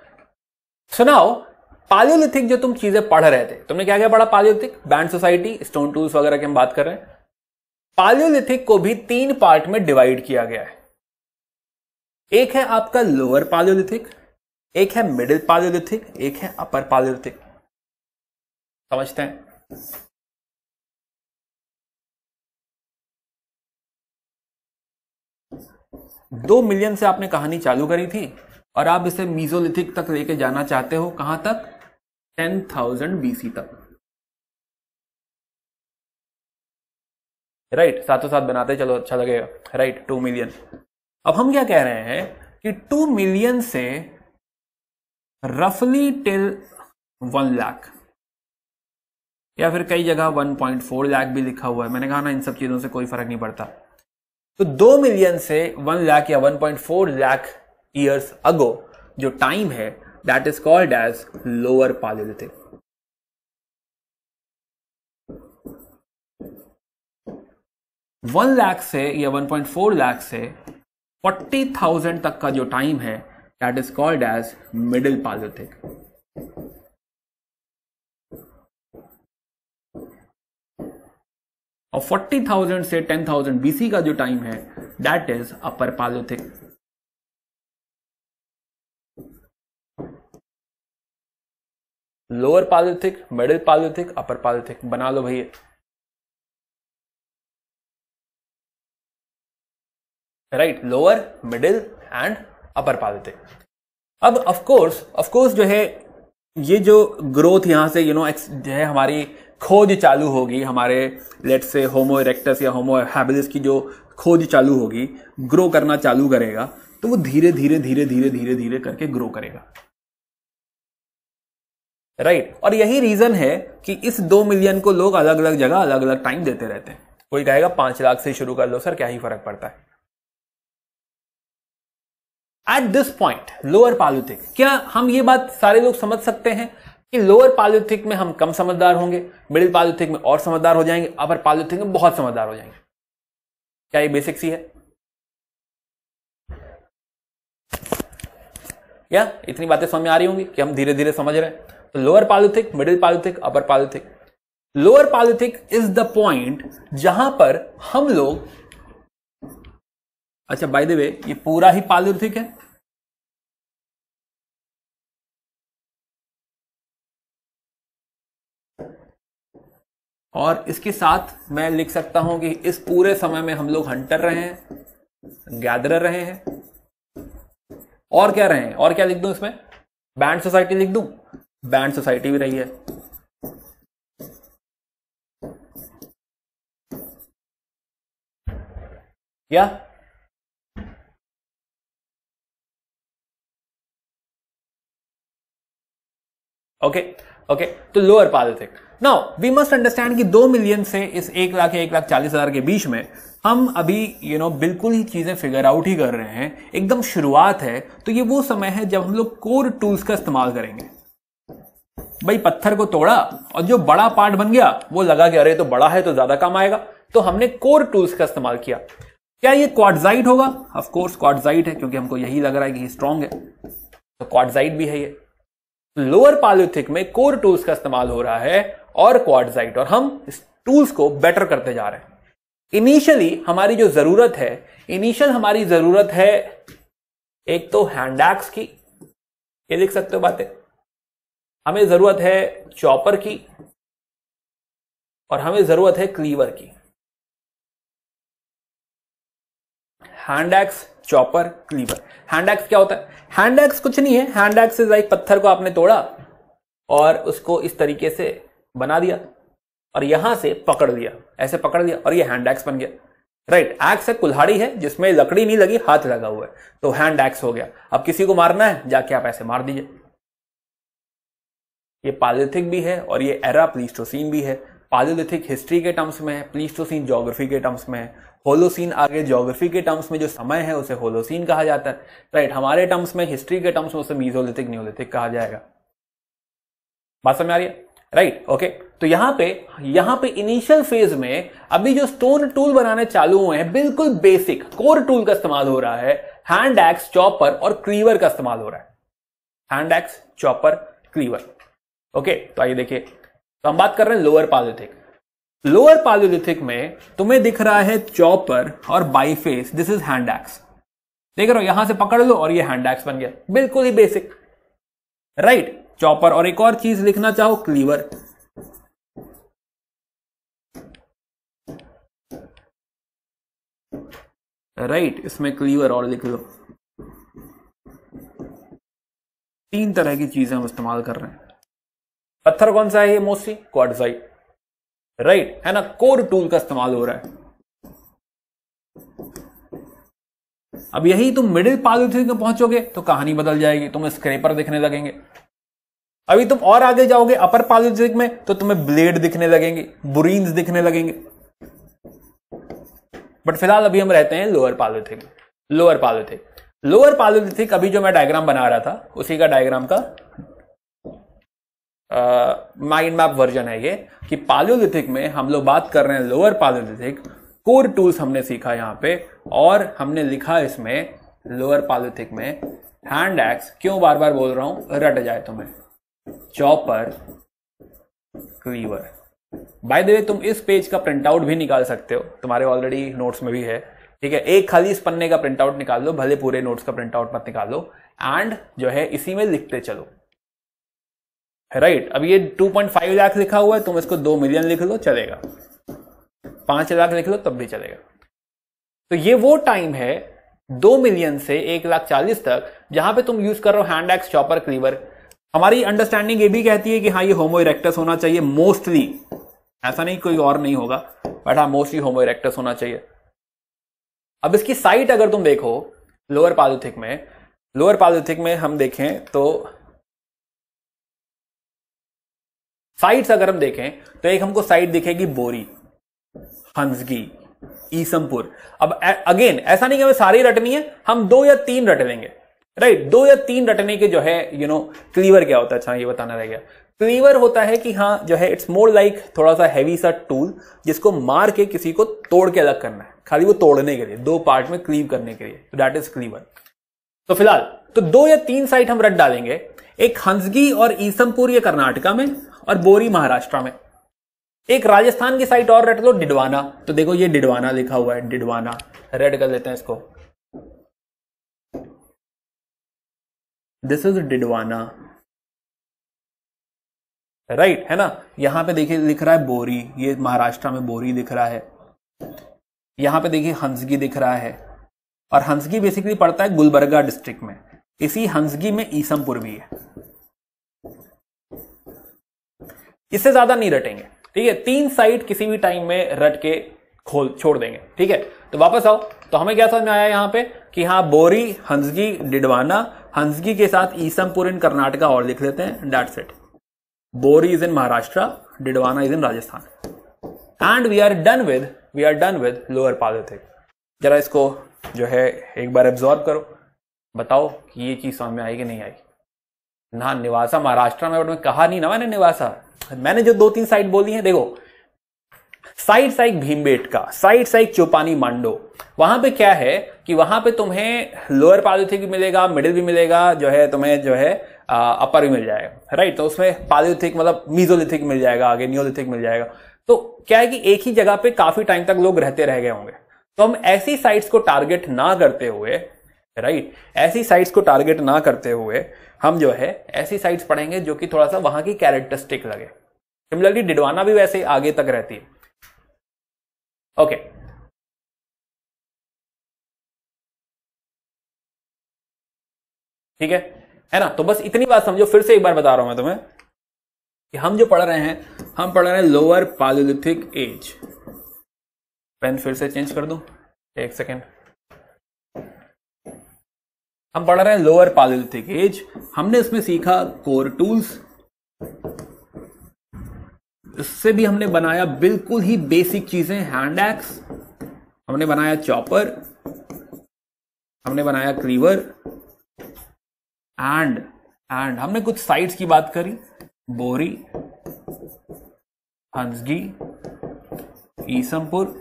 सुनाओ पालियोलिथिक जो तुम चीजें पढ़ रहे थे तुमने क्या क्या पढ़ा palaeolithic band society stone tools वगैरह की हम बात कर रहे हैं पालियोलिथिक को भी तीन पार्ट में डिवाइड किया गया है एक है आपका लोअर पालियोलिथिक एक है मिडिल पालियोलिथिक एक है अपर पालियोलिथिक समझते हैं दो मिलियन से आपने कहानी चालू करी थी और आप इसे मीजोलिथिक तक लेके जाना चाहते हो कहां तक टेन थाउजेंड बीसी तक राइट right, साथों साथ बनाते चलो अच्छा लगेगा राइट टू मिलियन अब हम क्या कह रहे हैं कि टू मिलियन से रफली टिल वन लाख या फिर कई जगह वन पॉइंट फोर लाख भी लिखा हुआ है मैंने कहा ना इन सब चीजों से कोई फर्क नहीं पड़ता तो दो मिलियन से वन लाख या one point four lakh years ago जो टाइम है that is called as lower palaeolithic one lakh से या वन पॉइंट फोर लाख से फोर्टी थाउजेंड तक का जो टाइम है that is called as middle palaeolithic और 40,000 से 10,000 बीसी का जो टाइम है that is upper palaeolithic lower palaeolithic middle palaeolithic upper palaeolithic बना लो भैया right lower middle and upper palaeolithic अब ऑफ कोर्स ऑफ कोर्स जो है ये जो ग्रोथ यहां से यू नो जो है हमारी खोज चालू होगी हमारे लेट से होमो इरेक्टस या होमो हैबिलिस की जो खोज चालू होगी ग्रो करना चालू करेगा तो वो धीरे धीरे धीरे धीरे धीरे धीरे करके ग्रो करेगा राइट right. और यही रीजन है कि इस दो मिलियन को लोग अलग अलग जगह अलग अलग टाइम देते रहते हैं कोई कहेगा पांच लाख से शुरू कर लो सर क्या ही फर्क पड़ता है at this point lower palaeolithic क्या हम ये बात सारे लोग समझ सकते हैं कि लोअर पालोथिक में हम कम समझदार होंगे मिडिल पालोथिक में और समझदार हो जाएंगे अपर पालोथिक में बहुत समझदार हो जाएंगे क्या ये बेसिक सी है या इतनी बातें समझ में आ रही होंगी कि हम धीरे धीरे समझ रहे हैं तो lower palaeolithic middle palaeolithic upper palaeolithic lower palaeolithic is the point जहां पर हम लोग अच्छा बाय द वे ये पूरा ही पालोथिक है और इसके साथ मैं लिख सकता हूं कि इस पूरे समय में हम लोग हंटर रहे हैं गैदर रहे हैं और क्या रहे हैं और क्या लिख दूं इसमें बैंड सोसाइटी लिख दूं बैंड सोसाइटी भी रही है क्या ओके ओके तो लोअर थे नाउ वी मस्ट अंडरस्टैंड कि दो मिलियन से इस एक लाख या एक लाख चालीस हजार के बीच में हम अभी यू you नो know, बिल्कुल ही चीज़ें फिगर आउट ही कर रहे हैं एकदम शुरुआत है तो ये वो समय है जब हम लोग कोर टूल्स का इस्तेमाल करेंगे भाई पत्थर को तोड़ा और जो बड़ा पार्ट बन गया वो लगा कि अरे तो बड़ा है तो ज्यादा काम आएगा तो हमने कोर टूल्स का इस्तेमाल किया क्या ये क्वाडजाइट होगा ऑफ कोर्स क्वाडजाइट है क्योंकि हमको यही लग रहा है कि स्ट्रांग है तो क्वाडजाइट भी है ये लोअर पालोथिक में कोर टूल्स का इस्तेमाल हो रहा है और क्वाडजाइट और हम इस टूल्स को बेटर करते जा रहे हैं इनिशियली हमारी जो जरूरत है इनिशियल हमारी जरूरत है एक तो हैंड एक्स की ये देख सकते हो बातें हमें जरूरत है चॉपर की और हमें जरूरत है क्लीवर की hand axe chopper cleaver hand axe क्या होता है हैंड एक्स कुछ नहीं है हैंड एक्स से लाइक पत्थर को आपने तोड़ा और उसको इस तरीके से बना दिया और यहां से पकड़ लिया ऐसे पकड़ लिया और ये हैंड एक्स बन गया राइट एक्स है कुल्हाड़ी है जिसमें लकड़ी नहीं लगी हाथ लगा हुआ है तो हैंड एक्स हो गया अब किसी को मारना है जाके आप ऐसे मार दीजिए ये पालिथिक भी है और ये एरा प्लीस्टोसीन भी है पालिथिक हिस्ट्री के टर्म्स में है प्लीस्टोसीन जोग्राफी के टर्म्स में है होलोसीन आगे ज्योग्राफी के टर्म्स में जो समय है उसे होलोसीन कहा जाता है राइट हमारे टर्म्स में हिस्ट्री के टर्म्स में उसे मीजोलिथिक न्योलिथिक कहा जाएगा बात समझ आ रही है राइट ओके तो यहां पे यहां पे इनिशियल फेज में अभी जो स्टोन टूल बनाने चालू हुए हैं बिल्कुल बेसिक कोर टूल का इस्तेमाल हो रहा है हैंड एक्स चॉपर और क्रीवर का इस्तेमाल हो रहा है hand axe chopper cleaver okay तो आइए देखिए तो हम बात कर रहे हैं लोअर पालोलिथिक लोअर पालोलिथिक में तुम्हें दिख रहा है चॉपर और biface this is hand axe देख रहे हो यहां से पकड़ लो और ये हैंड एक्स बन गया बिल्कुल ही बेसिक राइट चॉपर और एक और चीज लिखना चाहो क्लीवर राइट right, इसमें क्लीवर और लिख लो तीन तरह की चीजें हम इस्तेमाल कर रहे हैं पत्थर कौन सा है मोस्टली क्वाडसाइट राइट है ना कोर टूल का इस्तेमाल हो रहा है अब यही तुम मिडिल पालोथिक पहुंचोगे तो कहानी बदल जाएगी तुम्हें स्क्रेपर देखने लगेंगे अभी तुम और आगे जाओगे अपर पालियोलिथिक में तो तुम्हें ब्लेड दिखने लगेंगे बुरीन्स दिखने लगेंगे बट फिलहाल अभी हम रहते हैं lower palaeolithic lower palaeolithic lower palaeolithic अभी जो मैं डायग्राम बना रहा था उसी का डायग्राम का माइंड मैप वर्जन है ये कि पालियोलिथिक में हम लोग बात कर रहे हैं लोअर पालियोलिथिक कोर टूल्स हमने सीखा यहाँ पे और हमने लिखा इसमें लोअर पालियोलिथिक में हैंड एक्स क्यों बार बार बोल रहा हूं रट जाए तुम्हें chopper cleaver by the way तुम इस पेज का प्रिंट आउट भी निकाल सकते हो तुम्हारे ऑलरेडी नोट्स में भी है ठीक है एक खाली इस पन्ने का प्रिंट आउट निकाल लो भले पूरे नोट्स का प्रिंट आउट मत निकालो एंड जो है इसी में लिखते चलो राइट right, अब ये 2.5 लाख लिखा हुआ है तुम इसको दो मिलियन लिख लो चलेगा पांच लाख लिख लो तब भी चलेगा तो ये वो टाइम है दो मिलियन से एक लाख चालीस तक जहां पे तुम यूज कर रहे हो हैंड एक्स चॉपर क्लीवर हमारी अंडरस्टैंडिंग ये भी कहती है कि हाँ ये होमो इरेक्टस होना चाहिए मोस्टली ऐसा नहीं कोई और नहीं होगा बट हाँ मोस्टली होमो इरेक्टस होना चाहिए अब इसकी साइट अगर तुम देखो लोअर पादुथिक में लोअर पादुथिक में हम देखें तो साइट्स अगर हम देखें तो एक हमको साइट दिखेगी बोरी हंसगी ईसमपुर अब अगेन ऐसा नहीं कि हमें सारी रटनी है हम दो या तीन रट लेंगे राइट right, दो या तीन रटने के जो है यू नो क्लीवर क्या होता है अच्छा ये बताना रह गया क्लीवर होता है कि हाँ जो है इट्स मोर लाइक थोड़ा सा हैवी सा टूल जिसको मार के किसी को तोड़ के अलग करना है खाली वो तोड़ने के लिए दो पार्ट में क्लीव करने के लिए दैट इज क्लीवर तो फिलहाल तो दो या तीन साइट हम रट डालेंगे एक हंसगी और ईसमपुर ये कर्नाटका में और बोरी महाराष्ट्र में एक राजस्थान की साइट और रट लो डिडवाना तो देखो ये डिडवाना लिखा हुआ है डिडवाना रेड कर लेते हैं इसको दिस इज डिडवाना राइट है ना यहां पे देखिए दिख रहा है बोरी ये महाराष्ट्र में बोरी दिख रहा है यहां पे देखिए हंसगी दिख रहा है और हंसगी बेसिकली पड़ता है गुलबर्गा डिस्ट्रिक्ट में इसी हंसगी में ईसमपुर भी है इससे ज्यादा नहीं रटेंगे ठीक है तीन साइड किसी भी टाइम में रट के खोल छोड़ देंगे ठीक है तो वापस आओ तो हमें क्या समझ में आया यहां पे कि हाँ बोरी हंसगी डिडवाना हंसगी के साथ ईसमपुर इन कर्नाटका और लिख लेते हैं date set Bori is in Maharashtra Didwana is in Rajasthan and we are done with we are done with lower palaeolithic जरा इसको जो है एक बार एब्जॉर्व करो बताओ कि ये चीज़ समझ में आई कि नहीं आई ना निवासा महाराष्ट्र में बट मैं कहा नहीं ना मैंने निवासा मैंने जो दो तीन साइड बोली है देखो साइड साइक भीमबेट का साइड साइक चौपानी मांडो वहां पे क्या है कि वहां पे तुम्हें लोअर पालियोथिक भी मिलेगा मिडिल भी मिलेगा जो है तुम्हें जो है अपर भी मिल जाएगा राइट तो उसमें पालियोथिक मतलब मीजोलिथिक मिल जाएगा आगे न्योलिथिक मिल जाएगा तो क्या है कि एक ही जगह पे काफी टाइम तक लोग रहते रह गए होंगे तो हम ऐसी साइट्स को टारगेट ना करते हुए राइट ऐसी साइट्स को टारगेट ना करते हुए हम जो है ऐसी साइट्स पढ़ेंगे जो कि थोड़ा सा वहां की कैरेक्टरिस्टिक लगे सिमिलरली डिडवाना भी वैसे आगे तक रहती है Okay ठीक है है ना तो बस इतनी बात समझो फिर से एक बार बता रहा हूं मैं तुम्हें कि हम जो पढ़ रहे हैं हम पढ़ रहे हैं लोअर पालोलिथिक एज पेन फिर से चेंज कर दो एक सेकेंड हम पढ़ रहे हैं लोअर पालोलिथिक एज हमने इसमें सीखा कोर टूल्स इससे भी हमने बनाया बिल्कुल ही बेसिक चीजें हैंड एक्स हमने बनाया चॉपर हमने बनाया क्रीवर एंड एंड हमने कुछ साइड्स की बात करी बोरी हंसगी ईसमपुर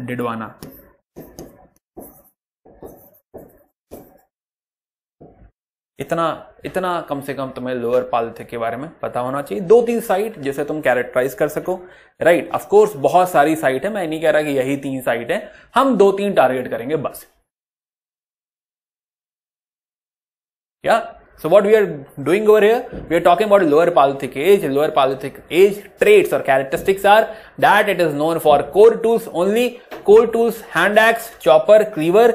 डिडवाना इतना इतना कम से कम तुम्हें लोअर पालथे के बारे में पता होना चाहिए दो तीन साइट जैसे तुम कैरेक्टराइज कर सको राइट ऑफ कोर्स बहुत सारी साइट है मैं नहीं कह रहा कि यही तीन साइट है हम दो तीन टारगेट करेंगे बस या so what we are doing over here we are talking about lower paleolithic age lower paleolithic age traits or characteristics are that it is known for core tools only core tools hand axe chopper cleaver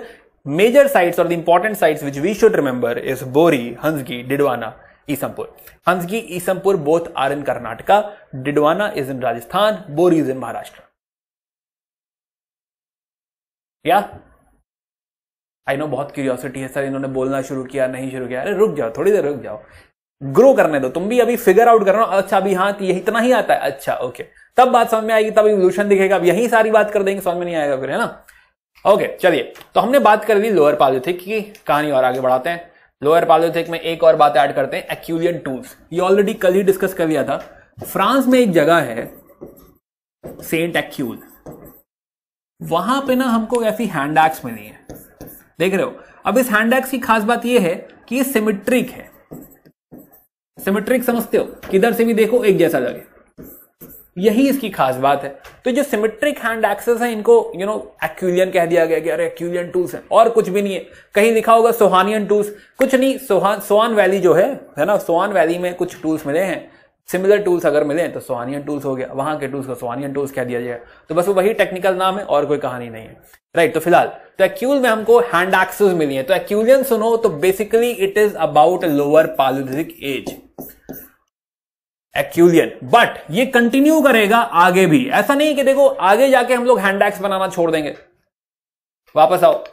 major sites और the important sites which we should remember is Bori Hunsgi Didwana Isampur Hunsgi Isampur both are in Karnataka Didwana is in Rajasthan Bori is in Maharashtra या I know बहुत curiosity है sir इन्होंने बोलना शुरू किया नहीं शुरू किया अरे रुक जाओ थोड़ी देर रुक जाओ ग्रो करने दो तुम भी अभी फिगर आउट करो अच्छा अभी हाँ ये इतना ही आता है अच्छा ओके तब बात समझ में आएगी तब दूषण दिखेगा अब यही सारी बात कर देंगे समझ में नहीं आएगा फिर है ना ओके चलिए तो हमने बात कर ली लोअर पालोथिक की कहानी और आगे बढ़ाते हैं लोअर पालोथिक में एक और बात ऐड करते हैं एक्यूलियन टूल्स ये ऑलरेडी कल ही डिस्कस कर लिया था फ्रांस में एक जगह है सेंट एक्यूल वहां पे ना हमको ऐसी हैंड एक्स मिली है देख रहे हो अब इस हैंड एक्स की खास बात यह है कि ये सिमेट्रिक है सिमेट्रिक समझते हो किधर से भी देखो एक जैसा लगे यही इसकी खास बात है तो जो सिमेट्रिक हैंड एक्सेस है इनको यू नो एक्यूलियन कह दिया गया कि अरे एक्यूलियन टूल्स है और कुछ भी नहीं है कहीं लिखा होगा सोहानियन टूल्स कुछ नहीं सोहान सोहान वैली जो है है ना सोहान वैली में कुछ टूल्स मिले हैं सिमिलर टूल्स अगर मिले तो सोहानियन टूल्स हो गया वहां के टूल्स को सोहानियन टूल्स कह दिया जाएगा तो बस वो वही टेक्निकल नाम है और कोई कहानी नहीं है राइट तो फिलहाल तो एक्यूल में हमको हैंड एक्सेस मिली है तो एक्यूलियन सुनो तो basically it is about lower palaeolithic age Acheulian but ये कंटिन्यू करेगा आगे भी ऐसा नहीं कि देखो आगे जाके हम लोग हैंड एक्स बनाना छोड़ देंगे वापस आओ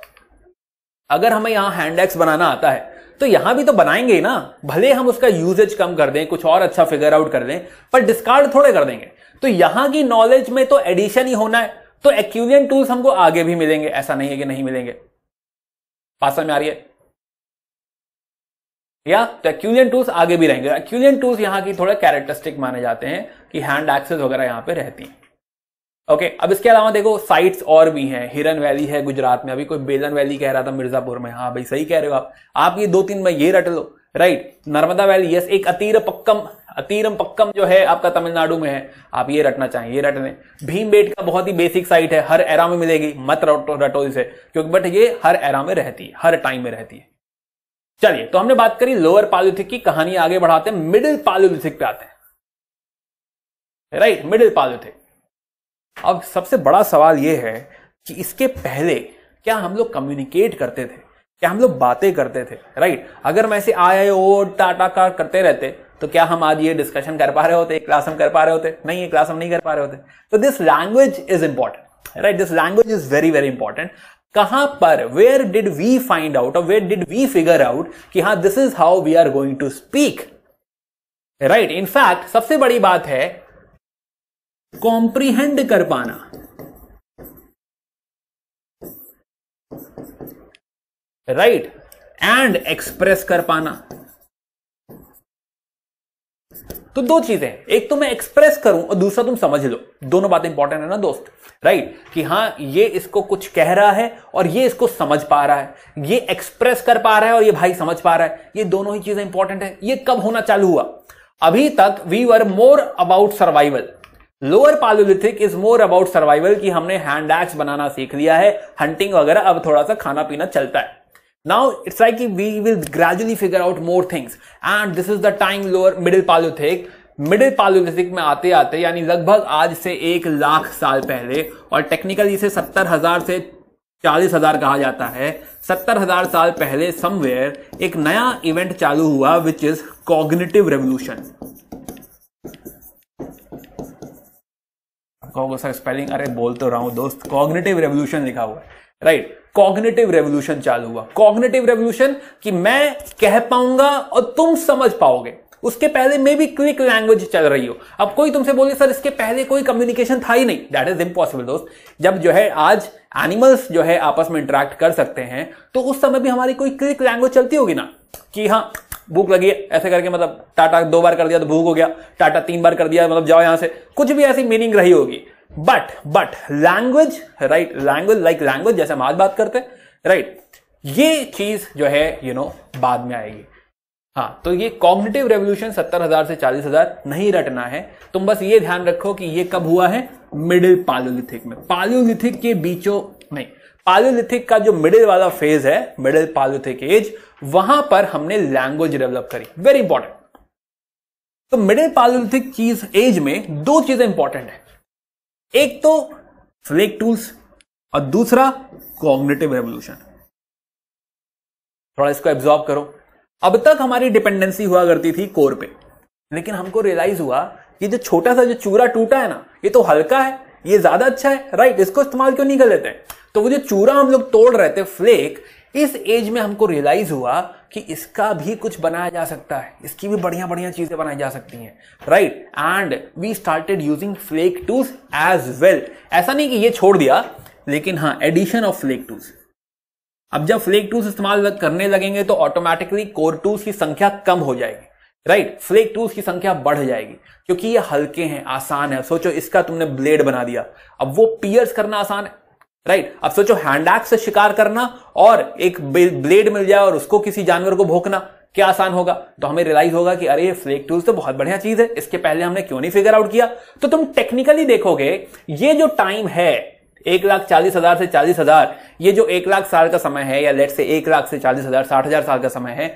अगर हमें यहां हैंड एक्स बनाना आता है तो यहां भी तो बनाएंगे ही ना भले हम उसका यूजेज कम कर दें कुछ और अच्छा फिगर आउट कर दें पर डिस्कार्ड थोड़े कर देंगे तो यहां की नॉलेज में तो एडिशन ही होना है तो एक्यूलियन टूल्स हमको आगे भी मिलेंगे ऐसा नहीं है कि नहीं मिलेंगे पास में आ रही है या तो एक्यूलियन टूल्स आगे भी रहेंगे एक्यूलियन टूल्स यहाँ की थोड़े कैरेक्टरिस्टिक माने जाते हैं कि हैंड एक्सेस वगैरह यहाँ पे रहती हैं ओके अब इसके अलावा देखो साइट्स और भी हैं हिरन वैली है गुजरात में अभी कोई बेलन वैली कह रहा था मिर्जापुर में हाँ भाई सही कह रहे हो आप आप ये दो तीन में ये रट लो राइट नर्मदा वैली यस एक अतीर पक्कम अतीरम पक्कम जो है आपका तमिलनाडु में है आप ये रटना चाहें ये रट लें बेट का बहुत ही बेसिक साइट है हर एरा में मिलेगी मत रटो रटो इसे क्योंकि बट ये हर एरा में रहती है हर टाइम में रहती है चलिए तो हमने बात करी लोअर पालोलिथिक की कहानी आगे बढ़ाते हैं मिडिल पालोलिथिक पे आते हैं राइट मिडिल पालोलिथिक अब सबसे बड़ा सवाल यह है कि इसके पहले क्या हम लोग कम्युनिकेट करते थे क्या हम लोग बातें करते थे राइट अगर मैं ऐसे आए ओ टाटा का करते रहते तो क्या हम आज ये डिस्कशन कर पा रहे होते क्लास हम कर पा रहे होते नहीं ये क्लास हम नहीं कर पा रहे होते तो this language is important right this language is very very important कहां पर where did we find out और where did we figure out कि हाँ this is how we are going to speak right in fact सबसे बड़ी बात है comprehend कर पाना राइट एंड एक्सप्रेस कर पाना तो दो चीजें एक तो मैं एक्सप्रेस करूं और दूसरा तुम समझ लो दोनों बातें इंपॉर्टेंट है ना दोस्त राइट right? कि हाँ ये इसको कुछ कह रहा है और ये इसको समझ पा रहा है ये एक्सप्रेस कर पा रहा है और ये भाई समझ पा रहा है ये दोनों ही चीजें इंपॉर्टेंट है ये कब होना चालू हुआ अभी तक we were more about survival lower palaeolithic is more about survival कि हमने हैंड एक्स बनाना सीख लिया है हंटिंग वगैरह अब थोड़ा सा खाना पीना चलता है Now it's like we will gradually figure out more things and this is the time lower middle paleolithic middle palaeolithic में आते आते यानी लगभग आज से एक लाख साल पहले और टेक्निकली इसे सत्तर हजार से चालीस हजार कहा जाता है सत्तर हजार साल पहले समवेयर एक नया इवेंट चालू हुआ which is cognitive revolution spelling अरे बोल तो रहा हूं दोस्त कॉग्निटिव रेवल्यूशन लिखा हुआ है राइट right. कॉग्नेटिव रेवोल्यूशन चालू हुआ कॉग्नेटिव रेवोल्यूशन कि मैं कह पाऊंगा और तुम समझ पाओगे उसके पहले में भी क्विक लैंग्वेज चल रही हो अब कोई तुमसे बोले सर इसके पहले कोई कम्युनिकेशन था ही नहीं दैट इज इम्पॉसिबल दोस्त जब जो है आज एनिमल्स जो है आपस में इंटरेक्ट कर सकते हैं तो उस समय भी हमारी कोई क्विक लैंग्वेज चलती होगी ना कि हाँ भूख लगी है ऐसे करके मतलब टाटा दो बार कर दिया तो भूख हो गया टाटा तीन बार कर दिया मतलब जाओ यहां से कुछ भी ऐसी मीनिंग रही होगी but but language right language like language जैसे हम आज बात करते हैं राइट ये चीज जो है यू you नो know, बाद में आएगी हाँ तो ये कॉग्निटिव रेवोल्यूशन सत्तर हजार से चालीस हजार नहीं रटना है तुम बस ये ध्यान रखो कि ये कब हुआ है मिडिल पालोलिथिक में पालोलिथिक के बीचों नहीं पालोलिथिक का जो मिडिल वाला फेज है मिडिल पालोलिथिक एज वहां पर हमने लैंग्वेज डेवलप करी वेरी इंपॉर्टेंट तो मिडिल पालोलिथिक चीज एज में दो चीजें इंपॉर्टेंट है एक तो फ्लेक टूल्स और दूसरा कॉग्नेटिव रेवल्यूशन थोड़ा इसको एब्जॉर्ब करो अब तक हमारी डिपेंडेंसी हुआ करती थी कोर पे लेकिन हमको रियलाइज हुआ कि जो छोटा सा जो चूरा टूटा है ना ये तो हल्का है ये ज्यादा अच्छा है राइट इसको इस्तेमाल क्यों नहीं कर लेते हैं तो वो जो चूरा हम लोग तोड़ रहे थे फ्लेक इस एज में हमको रियलाइज हुआ कि इसका भी कुछ बनाया जा सकता है इसकी भी बढ़िया बढ़िया चीजें बनाई जा सकती हैं right and we started using flake tools as well ऐसा नहीं कि ये छोड़ दिया लेकिन हाँ एडिशन ऑफ फ्लेक टूस अब जब फ्लेक टूल्स इस्तेमाल करने लगेंगे तो ऑटोमेटिकली कोर टूल्स की संख्या कम हो जाएगी राइट फ्लेक टूल्स की संख्या बढ़ जाएगी क्योंकि ये हल्के हैं आसान है सोचो इसका तुमने ब्लेड बना दिया अब वो पियर्स करना आसान है राइट right? अब सोचो हैंड एक्स से शिकार करना और एक ब्लेड मिल जाए और उसको किसी जानवर को भोकना क्या आसान होगा तो हमें रियलाइज होगा कि अरे फ्लेक टूल्स तो बहुत बढ़िया चीज है इसके पहले हमने क्यों नहीं फिगर आउट किया तो तुम टेक्निकली देखोगे ये जो टाइम है एक लाख चालीस हजार से चालीस हजार ये जो एक लाख साल का समय है या लेट से एक लाख से चालीस हजार साठ हजार साल का समय है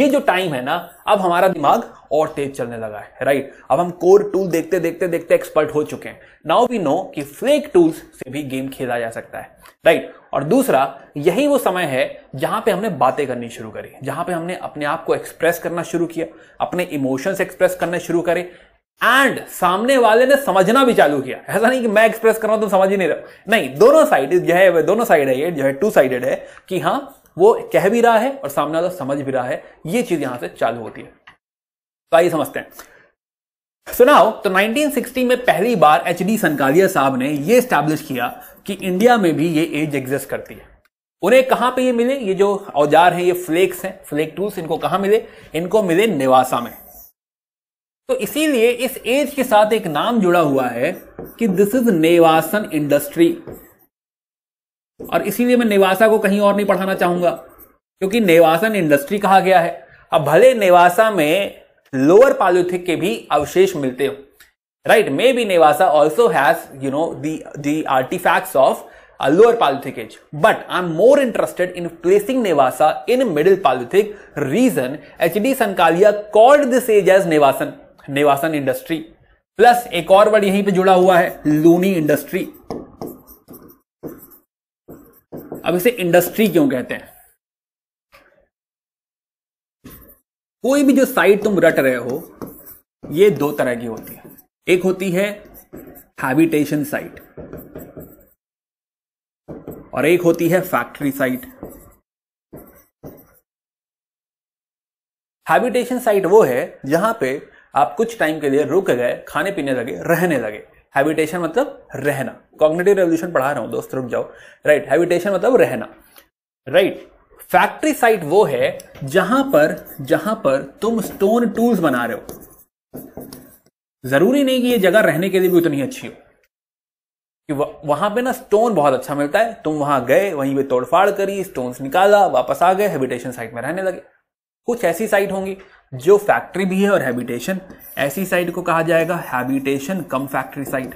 ये जो टाइम है ना अब हमारा दिमाग और तेज चलने लगा है राइट अब हम कोर टूल देखते देखते देखते एक्सपर्ट हो चुके हैं नाउ वी नो कि फ्लेक टूल्स से भी गेम खेला जा सकता है राइट और दूसरा यही वो समय है जहां पे हमने बातें करनी शुरू करी जहां पे हमने अपने आप को एक्सप्रेस करना शुरू किया अपने इमोशंस एक्सप्रेस करना शुरू करे एंड सामने वाले ने समझना भी चालू किया ऐसा नहीं कि मैं एक्सप्रेस कर रहा हूं तुम समझ ही नहीं रहे नहीं दोनों साइड जो है दोनों साइड है ये जो है टू साइडेड है कि हाँ वो कह भी रहा है और सामने वाला समझ भी रहा है ये चीज यहां से चालू होती है तो आइए समझते हैं सुनाओ तो 1960 में पहली बार एच डी सनकालिया साहब ने ये स्टैब्लिश किया कि इंडिया में भी ये एज एग्जिस्ट करती है उन्हें कहां पे ये मिले ये जो औजार हैं ये फ्लेक्स हैं फ्लेक टूल्स इनको कहां मिले इनको मिले निवासा में तो इसीलिए इस एज के साथ एक नाम जुड़ा हुआ है कि दिस इज नेवासन इंडस्ट्री और इसीलिए मैं नेवासा को कहीं और नहीं पढ़ाना चाहूंगा क्योंकि नेवासन इंडस्ट्री कहा गया है अब भले नेवासा में लोअर पालोथिक के भी अवशेष मिलते हो right maybe Nevasa also has you know the the artefacts of palaeolithic age but I am more interested in placing Nevasa in middle palaeolithic region H D Sankalia called this age as Nevasan Nevasan industry plus एक और word यहीं पे जुड़ा हुआ है Luni industry अब इसे industry क्यों कहते हैं कोई भी जो साइट तुम रट रहे हो ये दो तरह की होती है एक होती है हैबिटेशन साइट और एक होती है फैक्ट्री साइट हैबिटेशन साइट वो है जहां पे आप कुछ टाइम के लिए रुक गए खाने पीने लगे रहने लगे हैबिटेशन मतलब रहना कॉग्नेटिव रेवल्यूशन पढ़ा रहा हूं दोस्त रुक जाओ राइट right, हैबिटेशन मतलब रहना राइट फैक्ट्री साइट वो है जहां पर जहां पर तुम स्टोन टूल्स बना रहे हो जरूरी नहीं कि ये जगह रहने के लिए भी उतनी अच्छी हो कि वहां पे ना स्टोन बहुत अच्छा मिलता है तुम वहां गए वहीं पे तोड़फाड़ करी स्टोन्स निकाला वापस आ गए हैबिटेशन साइट में रहने लगे कुछ ऐसी साइट होंगी जो फैक्ट्री भी है और हैबिटेशन ऐसी साइट को कहा जाएगा हैबिटेशन कम फैक्ट्री साइट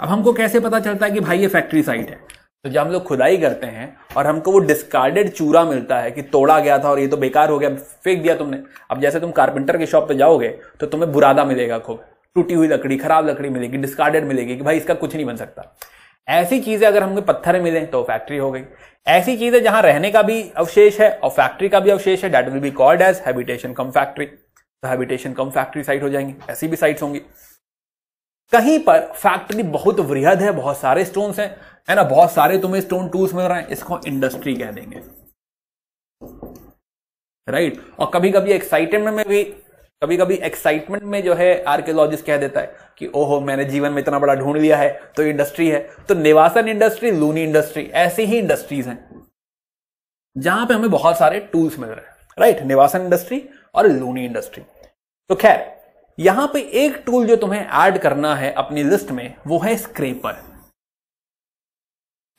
अब हमको कैसे पता चलता है कि भाई ये फैक्ट्री साइट है तो जब हम लोग खुदाई करते हैं और हमको वो डिस्कार्डेड चूरा मिलता है कि तोड़ा गया था और ये तो बेकार हो गया फेंक दिया तुमने अब जैसे तुम कारपेंटर के शॉप पे जाओगे तो तुम्हें बुरादा मिलेगा खूब टूटी हुई लकड़ी खराब लकड़ी मिलेगी डिस्कार्डेड मिलेगी कि भाई इसका कुछ नहीं बन सकता ऐसी चीजें अगर हमें पत्थर मिले तो फैक्ट्री हो गई ऐसी चीजें जहां रहने का भी अवशेष है और फैक्ट्री का भी अवशेष है that will be called as habitation cum factory तो हैबिटेशन कम फैक्ट्री साइट हो जाएंगी ऐसी भी साइट्स होंगी कहीं पर फैक्ट्री बहुत वृहद है बहुत सारे स्टोन है है ना बहुत सारे तुम्हें स्टोन टूल्स मिल रहे हैं इसको इंडस्ट्री कह देंगे राइट और कभी कभी एक्साइटमेंट में भी कभी कभी एक्साइटमेंट में जो है आर्कियोलॉजिस्ट कह देता है कि ओहो मैंने जीवन में इतना बड़ा ढूंढ लिया है तो इंडस्ट्री है तो निवासन इंडस्ट्री लूनी इंडस्ट्री ऐसी ही इंडस्ट्रीज हैं जहां पे हमें बहुत सारे टूल्स मिल रहे हैं राइट निवासन इंडस्ट्री और लूनी इंडस्ट्री तो खैर यहां पे एक टूल जो तुम्हें ऐड करना है अपनी लिस्ट में वो है scraper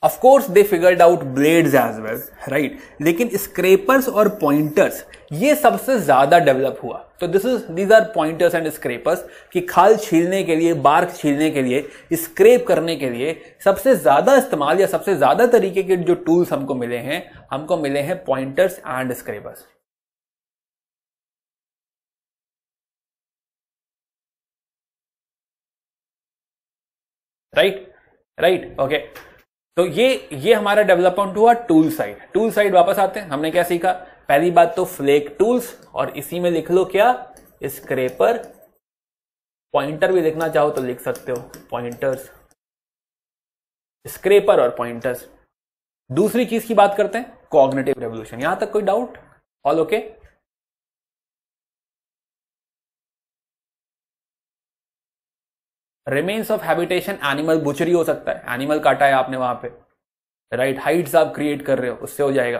of course they figured out blades as well right लेकिन स्क्रेपर्स और पॉइंटर्स ये सबसे ज्यादा डेवलप हुआ तो this is these are pointers and scrapers कि खाल छीलने के लिए बार्क छीलने के लिए स्क्रेप करने के लिए सबसे ज्यादा इस्तेमाल या सबसे ज्यादा तरीके के जो टूल्स हमको मिले हैं हमको मिले हैं pointers and scrapers right right okay तो ये ये हमारा डेवलपमेंट हुआ टूल साइड टूल साइड वापस आते हैं हमने क्या सीखा पहली बात तो फ्लेक टूल्स और इसी में लिख लो क्या स्क्रेपर पॉइंटर भी लिखना चाहो तो लिख सकते हो पॉइंटर्स स्क्रेपर और पॉइंटर्स दूसरी चीज की बात करते हैं कॉग्नेटिव रेवल्यूशन यहां तक कोई doubt all okay okay? Remains of habitation animal butchery हो सकता है एनिमल काटा है आपने वहां पे राइट right, हाइट्स आप क्रिएट कर रहे हो उससे हो जाएगा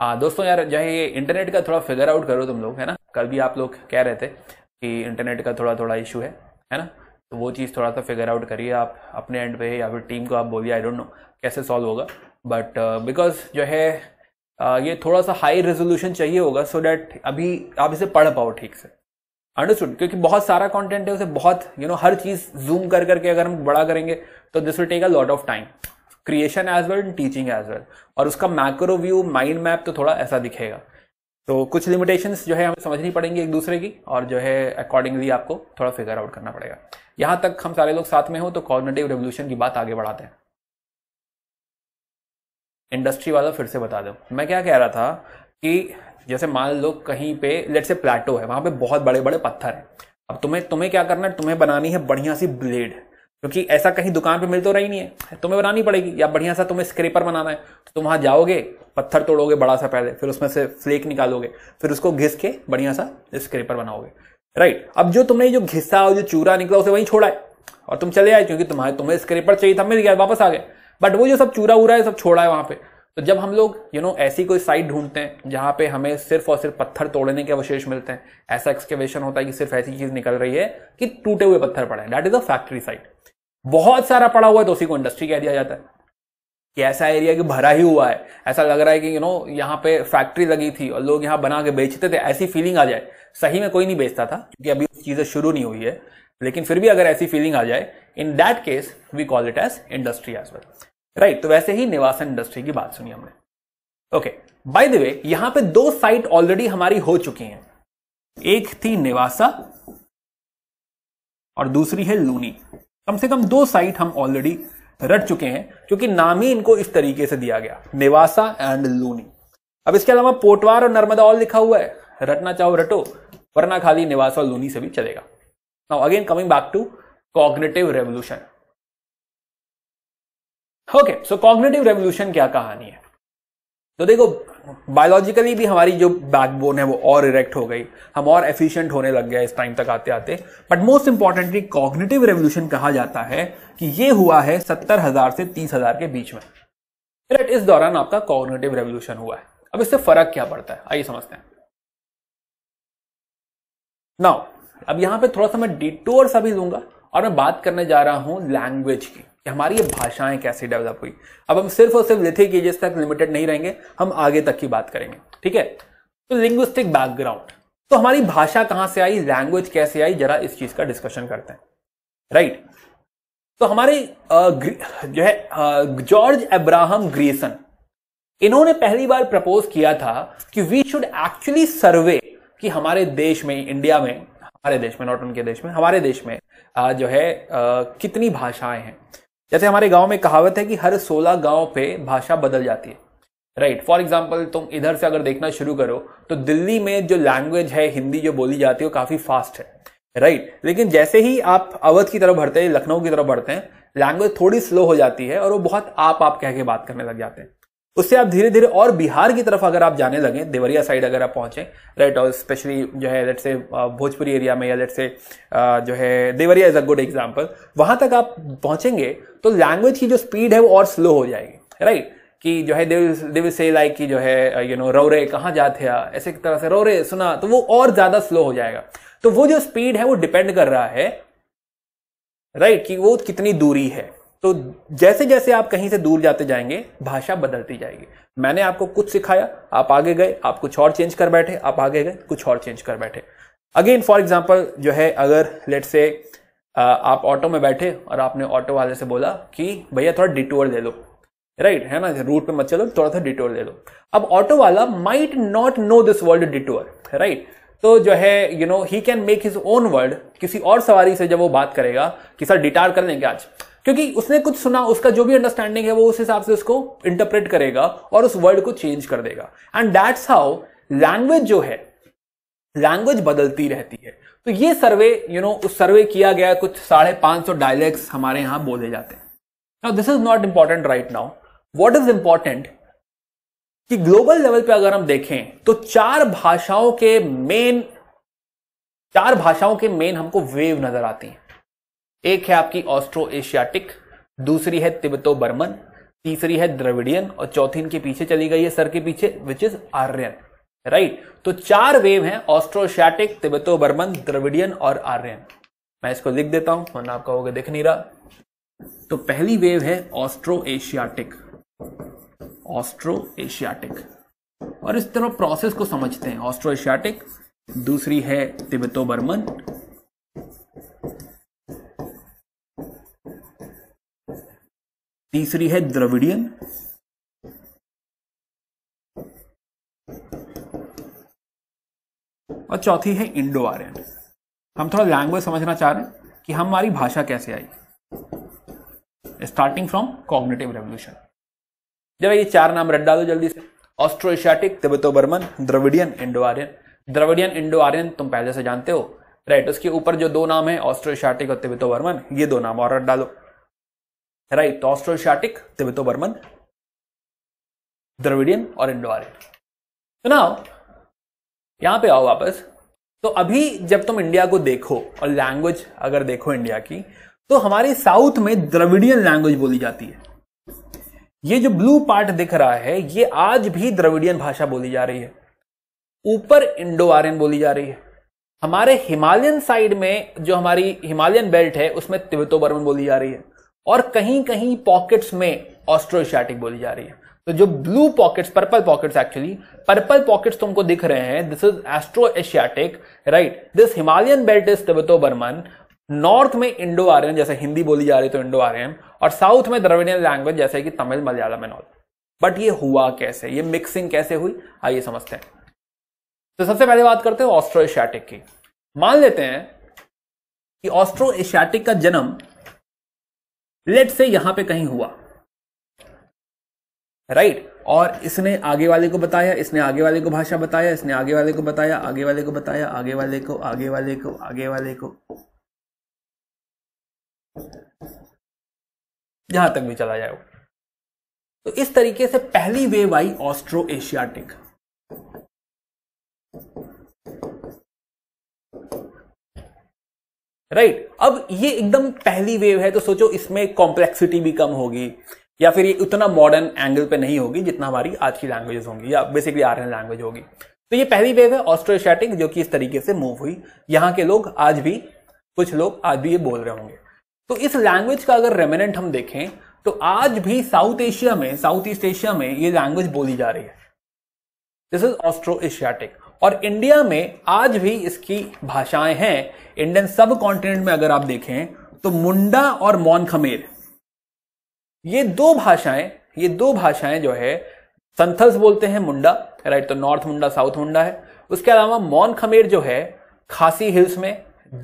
आ, हाँ, दोस्तों यार जो है ये इंटरनेट का थोड़ा फिगर आउट करो तुम लोग है ना कल भी आप लोग कह रहे थे कि इंटरनेट का थोड़ा थोड़ा इशू है है ना तो वो चीज़ थोड़ा सा फिगर आउट करिए आप अपने एंड पे या फिर टीम को आप बोलिए आई डोंट नो कैसे सॉल्व होगा बट बिकॉज uh, जो है uh, ये थोड़ा सा हाई रेजोल्यूशन चाहिए होगा सो so डैट अभी आप इसे पढ़ पाओ ठीक से अंडरस्टूड क्योंकि बहुत सारा कॉन्टेंट है उसे बहुत यू you नो know, हर चीज जूम कर करके अगर हम बड़ा करेंगे तो this will take a lot of time creation as well and teaching as well और उसका मैक्रो व्यू माइंड मैप तो थोड़ा ऐसा दिखेगा तो कुछ लिमिटेशंस जो है हमें समझनी पड़ेंगी एक दूसरे की और जो है अकॉर्डिंगली आपको थोड़ा फिगर आउट करना पड़ेगा यहां तक हम सारे लोग साथ में हो तो कॉर्नेटिव रेवोल्यूशन की बात आगे बढ़ाते हैं इंडस्ट्री वाला फिर से बता दो मैं क्या कह रहा था कि जैसे मान लो कहीं पे लेट से प्लेटो है वहां पे बहुत बड़े बड़े पत्थर हैं अब तुम्हें तुम्हें क्या करना है तुम्हें बनानी है बढ़िया सी ब्लेड क्योंकि ऐसा कहीं दुकान पे मिल तो रही नहीं है तुम्हें बनानी पड़ेगी या बढ़िया सा तुम्हें स्क्रेपर बनाना है तो तुम वहां जाओगे पत्थर तोड़ोगे बड़ा सा पहले फिर उसमें से फ्लेक निकालोगे फिर उसको घिस के बढ़िया सा स्क्रेपर बनाओगे राइट अब जो तुमने जो घिसा और जो चूरा निकला उसे वहीं छोड़ा है और तुम चले आए क्योंकि तुम्हारे तुम्हें स्क्रेपर चाहिए था मिल गया वापस आ गए बट वो जो सब चूरा उरा है सब छोड़ा है वहां पे तो जब हम लोग यू you नो know, ऐसी कोई साइट ढूंढते हैं जहाँ पे हमें सिर्फ और सिर्फ पत्थर तोड़ने के अवशेष मिलते हैं ऐसा एक्सकेवेशन होता है कि सिर्फ ऐसी चीज निकल रही है कि टूटे हुए पत्थर पड़े हैं that is a factory site बहुत सारा पड़ा हुआ है तो उसी को इंडस्ट्री कह दिया जाता है कि ऐसा एरिया कि भरा ही हुआ है ऐसा लग रहा है कि यू नो यहाँ पे फैक्ट्री लगी थी और लोग यहाँ बना के बेचते थे ऐसी फीलिंग आ जाए सही में कोई नहीं बेचता था क्योंकि अभी चीज़ें शुरू नहीं हुई है लेकिन फिर भी अगर ऐसी फीलिंग आ जाए in that case we call it as industry as well right तो वैसे ही निवासन इंडस्ट्री की बात सुनी हमने ओके बाय द वे यहां पे दो साइट ऑलरेडी हमारी हो चुकी हैं एक थी निवासा और दूसरी है लूनी कम से कम दो साइट हम ऑलरेडी रट चुके हैं क्योंकि नाम ही इनको इस तरीके से दिया गया निवासा एंड लूनी अब इसके अलावा पोटवार और नर्मदा ऑल लिखा हुआ है रटना चाहो रटो वरना खाली निवासा और लूनी से भी चलेगा now again coming back to cognitive revolution okay so cognitive revolution क्या कहानी है तो देखो बायोलॉजिकली भी हमारी जो बैकबोन है वो और इरेक्ट हो गई हम और एफिशिएंट होने लग गए इस टाइम तक आते आते but most importantly cognitive revolution कहा जाता है कि ये हुआ है सत्तर हजार से तीस हजार के बीच में राइट इस दौरान आपका कॉग्निटिव रेवोल्यूशन हुआ है अब इससे फर्क क्या पड़ता है आइए समझते हैं नाउ अब यहां पे थोड़ा सा मैं डिटोर सा भी दूंगा और मैं बात करने जा रहा हूं लैंग्वेज की कि हमारी ये भाषाएं कैसे डेवलप हुई अब हम सिर्फ और सिर्फ लिथे केजेस तक लिमिटेड नहीं रहेंगे हम आगे तक की बात करेंगे ठीक है तो लिंग्विस्टिक बैकग्राउंड तो हमारी भाषा कहां से आई लैंग्वेज कैसे आई जरा इस चीज का डिस्कशन करते हैं राइट तो हमारे जो है जॉर्ज एब्राहम ग्रीसन इन्होंने पहली बार प्रपोज किया था कि वी शुड एक्चुअली सर्वे कि हमारे देश में इंडिया में हमारे देश में नॉट उनके देश में हमारे देश में जो है कितनी भाषाएं हैं जैसे हमारे गांव में कहावत है कि हर सोलह गांव पे भाषा बदल जाती है राइट फॉर एग्जाम्पल तुम इधर से अगर देखना शुरू करो तो दिल्ली में जो लैंग्वेज है हिंदी जो बोली जाती है वो काफी फास्ट है राइट right. लेकिन जैसे ही आप अवध की तरफ बढ़ते हैं लखनऊ की तरफ बढ़ते हैं लैंग्वेज थोड़ी स्लो हो जाती है और वो बहुत आप आप कह के बात करने लग जाते हैं उससे आप धीरे धीरे और बिहार की तरफ अगर आप जाने लगे देवरिया साइड अगर आप पहुंचे राइट और स्पेशली जो है लेट से भोजपुरी एरिया में या लेट से जो है Deoria is a good example वहां तक आप पहुंचेंगे तो लैंग्वेज की जो स्पीड है वो और स्लो हो जाएगी राइट कि जो है देव देव से लाइक की जो है यू नो रौरे कहाँ जाते हैं ऐसे तरह से रौरे सुना तो वो और ज्यादा स्लो हो जाएगा तो वो जो स्पीड है वो डिपेंड कर रहा है राइट कि वो कितनी दूरी है तो जैसे जैसे आप कहीं से दूर जाते जाएंगे भाषा बदलती जाएगी मैंने आपको कुछ सिखाया आप आगे गए आप कुछ और चेंज कर बैठे आप आगे गए कुछ और चेंज कर बैठे अगेन फॉर एग्जाम्पल जो है अगर लेट से आप ऑटो में बैठे और आपने ऑटो वाले से बोला कि भैया थोड़ा डिटोर ले लो राइट right, है ना रूट पे मत चलो थोड़ा सा डिटोर ले लो अब ऑटो वाला might not know this word detour right तो जो है you know he can make his own word किसी और सवारी से जब वो बात करेगा कि सर डिटार कर लेंगे आज क्योंकि उसने कुछ सुना उसका जो भी अंडरस्टैंडिंग है वो उस हिसाब से उसको इंटरप्रेट करेगा और उस वर्ड को चेंज कर देगा एंड दैट्स हाउ लैंग्वेज जो है लैंग्वेज बदलती रहती है तो ये सर्वे यू नो उस सर्वे किया गया कुछ साढ़े पांच सौ डायलैक्ट हमारे यहां बोले जाते हैं now this is not important right now what is important कि ग्लोबल लेवल पे अगर हम देखें तो चार भाषाओं के मेन चार भाषाओं के मेन हमको वेव नजर आती हैं एक है आपकी ऑस्ट्रो एशियाटिक दूसरी है तिब्बतो बर्मन तीसरी है द्रविडियन और चौथी इनके पीछे चली गई है सर के पीछे विच इज आर्यन राइट तो चार वेव हैं एशियाटिक तिब्बतो बर्मन द्रविडियन और आर्यन मैं इसको लिख देता हूं वरना आप कहोगे दिख नहीं रहा तो पहली वेव है ऑस्ट्रो एशियाटिक ऑस्ट्रो एशियाटिक और इस तरह प्रोसेस को समझते हैं ऑस्ट्रो एशियाटिक दूसरी है तिब्बतो बर्मन तीसरी है द्रविडियन और चौथी है इंडो आर्यन हम थोड़ा लैंग्वेज समझना चाह रहे हैं कि हमारी भाषा कैसे आई स्टार्टिंग फ्रॉम कॉग्नेटिव रेवल्यूशन जरा ये चार नाम रट डालो जल्दी से Austroasiatic Tibeto Burman Dravidian Indo Aryan Dravidian Indo Aryan तुम पहले से जानते हो राइट उसके ऊपर जो दो नाम है ऑस्ट्रो एशियाटिक और तिब्बतो बर्मन ये दो नाम और रट डालो राइट Austroasiatic, तो तिबितो बर्मन द्रविडियन और इंडो आर्यन तो ना यहां पे आओ वापस तो अभी जब तुम इंडिया को देखो और लैंग्वेज अगर देखो इंडिया की तो हमारे साउथ में द्रविडियन लैंग्वेज बोली जाती है ये जो ब्लू पार्ट दिख रहा है ये आज भी द्रविडियन भाषा बोली जा रही है ऊपर इंडो आर्यन बोली जा रही है हमारे हिमालयन साइड में जो हमारी हिमालयन बेल्ट है उसमें तिब्बतो बर्मन बोली जा रही है और कहीं कहीं पॉकेट्स में ऑस्ट्रोशियाटिक बोली जा रही है तो जो blue pockets purple pockets actually purple pockets तुमको दिख रहे हैं this is Austroasiatic right this Himalayan belt is Tibeto Burman north में इंडो आर्यन जैसे हिंदी बोली जा रही है तो इंडो आर्यन और साउथ में द्रविडियन लैंग्वेज जैसे कि Tamil Malayalam and all but ये हुआ कैसे ये मिक्सिंग कैसे हुई आइए समझते हैं तो सबसे पहले बात करते हैं ऑस्ट्रो एशियाटिक की मान लेते हैं कि ऑस्ट्रो एशियाटिक का जन्म लेट से यहां पे कहीं हुआ राइट right? और इसने आगे वाले को बताया इसने आगे वाले को भाषा बताया इसने आगे वाले को बताया आगे वाले को बताया आगे वाले को आगे वाले को आगे वाले को यहां तक भी चला जाए तो इस तरीके से पहली वेव आई ऑस्ट्रो एशियाटिक राइट right. अब ये एकदम पहली वेव है तो सोचो इसमें कॉम्प्लेक्सिटी भी कम होगी या फिर ये उतना मॉडर्न एंगल पे नहीं होगी जितना हमारी आज की लैंग्वेजेस होंगी या बेसिकली आर लैंग्वेज होगी तो ये पहली वेव है ऑस्ट्रोशैटिक जो कि इस तरीके से मूव हुई यहाँ के लोग आज भी कुछ लोग आज भी ये बोल रहे होंगे तो इस लैंग्वेज का अगर रेमिनेंट हम देखें तो आज भी साउथ एशिया में साउथ ईस्ट एशिया में ये लैंग्वेज बोली जा रही है दिस इज ऑस्ट्रो एशियाटिक और इंडिया में आज भी इसकी भाषाएं हैं इंडियन सब कॉन्टिनेंट में अगर आप देखें तो मुंडा और मौन खमेर ये दो भाषाएं ये दो भाषाएं जो है संथल्स बोलते हैं मुंडा राइट तो नॉर्थ मुंडा साउथ मुंडा है उसके अलावा मौन खमेर जो है खासी हिल्स में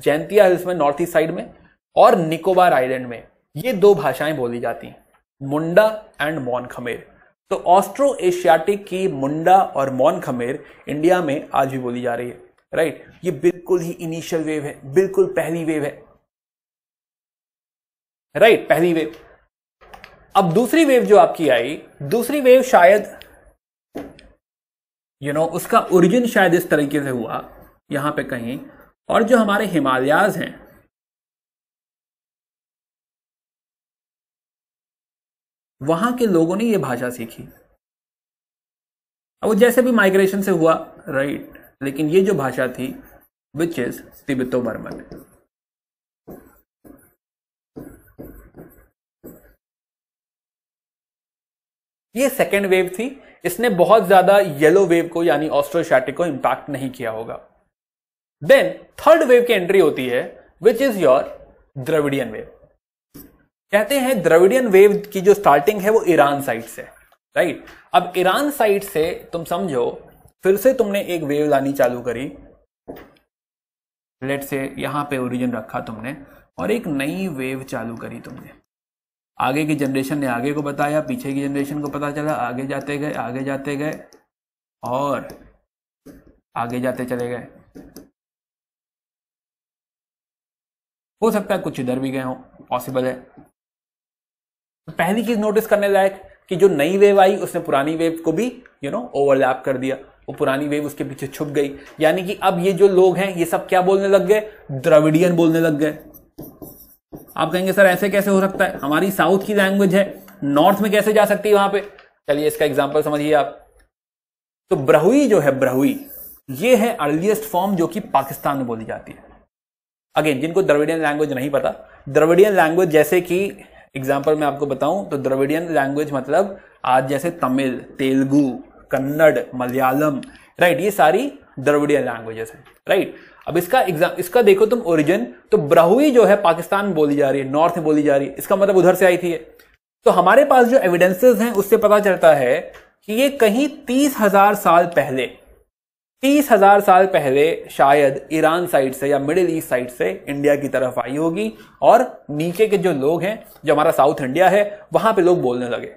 जैंतिया हिल्स में नॉर्थ ईस्ट साइड में और निकोबार आइलैंड में ये दो भाषाएं बोली जाती हैं मुंडा एंड मौन खमेर तो ऑस्ट्रो एशियाटिक की मुंडा और मौन खमेर इंडिया में आज भी बोली जा रही है राइट ये बिल्कुल ही इनिशियल वेव है बिल्कुल पहली वेव है राइट पहली वेव अब दूसरी वेव जो आपकी आई दूसरी वेव शायद यू you नो know, उसका ओरिजिन शायद इस तरीके से हुआ यहां पे कहीं और जो हमारे हिमालयाज हैं वहां के लोगों ने यह भाषा सीखी अब वो जैसे भी माइग्रेशन से हुआ राइट लेकिन ये जो भाषा थी विच इज तिब्बतो बर्मन ये सेकेंड वेव थी इसने बहुत ज्यादा येलो वेव को यानी ऑस्ट्रोशैटिक को इंपैक्ट नहीं किया होगा देन थर्ड वेव की एंट्री होती है which is your Dravidian wave कहते हैं द्रविडियन वेव की जो स्टार्टिंग है वो ईरान साइड से राइट अब ईरान साइड से तुम समझो फिर से तुमने एक वेव लानी चालू करी लेट से यहां पे ओरिजिन रखा तुमने और एक नई वेव चालू करी तुमने आगे की जनरेशन ने आगे को बताया पीछे की जनरेशन को पता चला आगे जाते गए आगे जाते गए और आगे जाते चले गए हो सकता है कुछ इधर भी गए हो पॉसिबल है तो पहली चीज नोटिस करने लायक कि जो नई वेव आई उसने पुरानी वेव को भी यू नो ओवरलैप कर दिया वो पुरानी वेव उसके पीछे छुप गई यानी कि अब ये जो लोग हैं ये सब क्या बोलने लग गए द्रविडियन बोलने लग गए आप कहेंगे सर ऐसे कैसे हो सकता है हमारी साउथ की लैंग्वेज है नॉर्थ में कैसे जा सकती है वहां पे चलिए इसका एग्जाम्पल समझिए आप तो ब्रहुई जो है ब्रहुई ये है अर्लिएस्ट फॉर्म जो कि पाकिस्तान में बोली जाती है अगेन जिनको द्रविडियन लैंग्वेज नहीं पता द्रविडियन लैंग्वेज जैसे कि एग्जाम्पल मैं आपको बताऊं तो द्रविडियन लैंग्वेज मतलब आज जैसे तमिल तेलुगु कन्नड़ मलयालम राइट ये सारी द्रविडियन लैंग्वेजेस हैं राइट अब इसका एग्जाम इसका देखो तुम ओरिजिन तो ब्रहुई जो है पाकिस्तान बोली जा रही है नॉर्थ में बोली जा रही है इसका मतलब उधर से आई थी तो हमारे पास जो एविडेंसेस हैं उससे पता चलता है कि ये कहीं तीस हजार साल पहले तीस हजार साल पहले शायद ईरान साइड से या मिडिल ईस्ट साइड से इंडिया की तरफ आई होगी और नीचे के जो लोग हैं जो हमारा साउथ इंडिया है वहां पे लोग बोलने लगे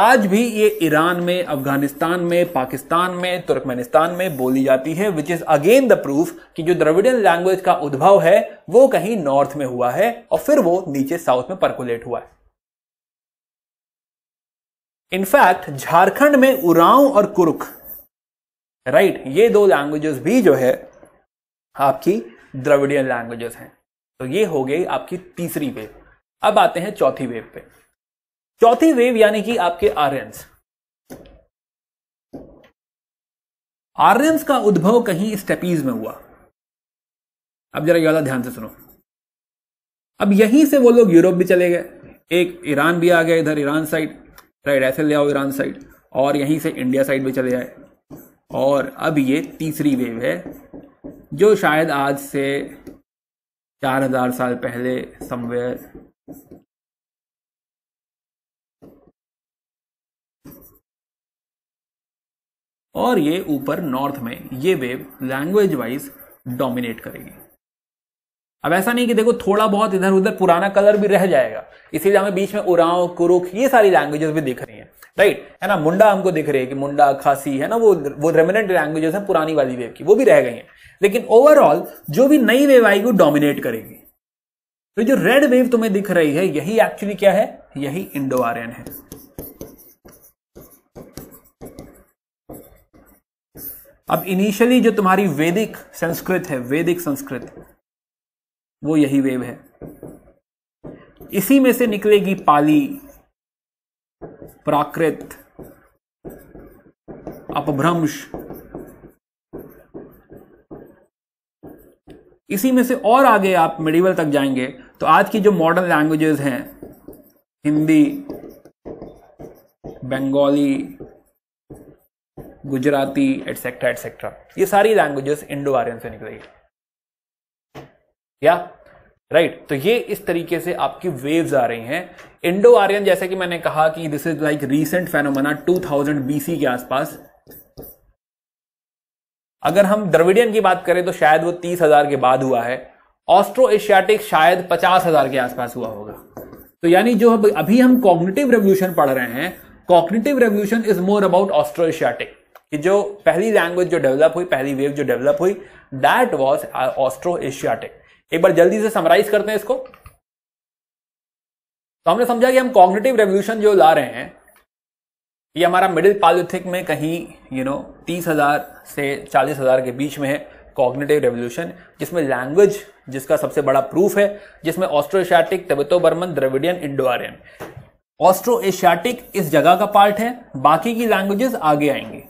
आज भी ये ईरान में अफगानिस्तान में पाकिस्तान में तुर्कमेनिस्तान में बोली जाती है which is again the proof कि जो द्रविडियन लैंग्वेज का उद्भव है वो कहीं नॉर्थ में हुआ है और फिर वो नीचे साउथ में परकुलेट हुआ है इनफैक्ट झारखंड में उरांव और कुरुख राइट right? ये दो लैंग्वेजेस भी जो है आपकी द्रविडियन लैंग्वेजेस हैं तो ये हो गई आपकी तीसरी वेव अब आते हैं चौथी वेव पे चौथी वेव यानी कि आपके आर्यंस आर्यंस का उद्भव कहीं स्टेपीज में हुआ अब जरा ज्यादा ध्यान से सुनो अब यहीं से वो लोग यूरोप भी चले गए एक ईरान भी आ गया इधर ईरान साइड राइट ऐसे ले आओ ईरान साइड और यहीं से इंडिया साइड भी चले आए और अब ये तीसरी वेव है जो शायद आज से चार हजार साल पहले समवेयर और ये ऊपर नॉर्थ में ये वेव लैंग्वेज वाइज डोमिनेट करेगी अब ऐसा नहीं कि देखो थोड़ा बहुत इधर उधर पुराना कलर भी रह जाएगा इसीलिए हमें बीच में उराव कुरुख ये सारी लैंग्वेजेस भी दिख रही राइट है ना मुंडा हमको दिख रही है कि मुंडा खासी है ना वो वो रेमिनेंट लैंग्वेजेस हैं पुरानी वाली वेव की वो भी रह गई हैं लेकिन ओवरऑल जो भी नई वेव आएगी वो डोमिनेट करेगी तो जो रेड वेव तुम्हें दिख रही है यही एक्चुअली क्या है यही इंडो आर्यन है अब इनिशियली जो तुम्हारी वैदिक संस्कृत है वैदिक संस्कृत वो यही वेव है इसी में से निकलेगी पाली प्राकृत अपभ्रंश इसी में से और आगे आप मिडिवल तक जाएंगे तो आज की जो मॉडर्न लैंग्वेजेस हैं हिंदी बंगाली गुजराती एटसेट्रा एटसेट्रा ये सारी लैंग्वेजेस इंडो आर्यन से निकली या राइट right. तो ये इस तरीके से आपकी वेव्स आ रही हैं इंडो आर्यन जैसे कि मैंने कहा कि this is like recent phenomena 2000 BC के आसपास अगर हम द्रविडियन की बात करें तो शायद वो तीस हजार के बाद हुआ है ऑस्ट्रो एशियाटिक शायद पचास हजार के आसपास हुआ होगा तो यानी जो अभी हम कॉग्निटिव रेवल्यूशन पढ़ रहे हैं cognitive revolution is more about Austro Asiatic कि जो पहली लैंग्वेज जो डेवलप हुई पहली वेव जो डेवलप हुई दैट वॉज ऑस्ट्रो एशियाटिक एक बार जल्दी से समराइज करते हैं इसको तो हमने समझा कि हम कॉग्निटिव रेवोल्यूशन जो ला रहे हैं ये हमारा मिडिल पालोथिक में कहीं यू नो तीस हजार से चालीस हजार के बीच में है कॉग्निटिव रेवोल्यूशन जिसमें लैंग्वेज जिसका सबसे बड़ा प्रूफ है जिसमें Asiatic Tibeto Burman Dravidian Indo Aryan Austro Asiatic इस जगह का पार्ट है बाकी की लैंग्वेजेस आगे आएंगे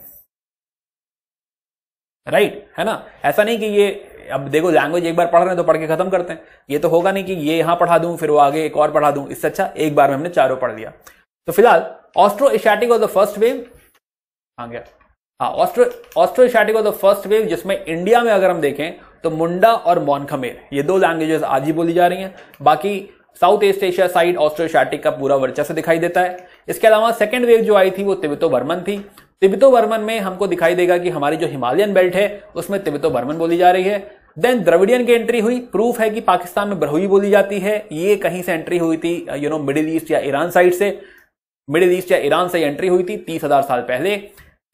राइट right, है ना ऐसा नहीं कि ये अब देखो लैंग्वेज एक बार पढ़ रहे हैं तो पढ़ के खत्म करते हैं ये तो होगा नहीं कि ये यहां पढ़ा दूं फिर वो आगे एक और पढ़ा दूं इससे अच्छा एक बार में हमने चारों पढ़ लिया तो फिलहाल Austro Asiatic of the first wave आ गया हाँ Austro Austro Asiatic of the first wave जिसमें इंडिया में अगर हम देखें तो मुंडा और मोनखमेर ये दो लैंग्वेजेस आज ही बोली जा रही हैं बाकी South East Asia side Austro Asiatic का पूरा वर्चस्व दिखाई देता है इसके अलावा सेकेंड वेव जो आई थी वो तिब्बतो बर्मन थी तिब्बतो बर्मन में हमको दिखाई देगा कि हमारी जो हिमालयन बेल्ट है उसमें तिब्बतो बर्मन बोली जा रही है देन द्रविडियन की एंट्री हुई प्रूफ है कि पाकिस्तान में ब्रहुई बोली जाती है ये कहीं से एंट्री हुई थी यू नो मिडिल ईस्ट या ईरान साइड से मिडिल ईस्ट या ईरान से एंट्री हुई थी तीस हजार साल पहले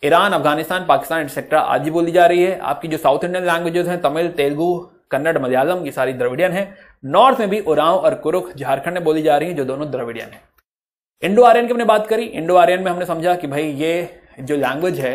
ईरान अफगानिस्तान पाकिस्तान एक्सेट्रा आज भी बोली जा रही है आपकी जो साउथ इंडियन लैंग्वेजेस हैं तमिल तेलुगु कन्नड़ मलयालम ये सारी द्रविडियन है नॉर्थ में भी उराव और कुरुख झारखंड में बोली जा रही है जो दोनों द्रविडियन है इंडो आर्यन की हमने बात करी इंडो आर्यन में हमने समझा कि भाई ये जो लैंग्वेज है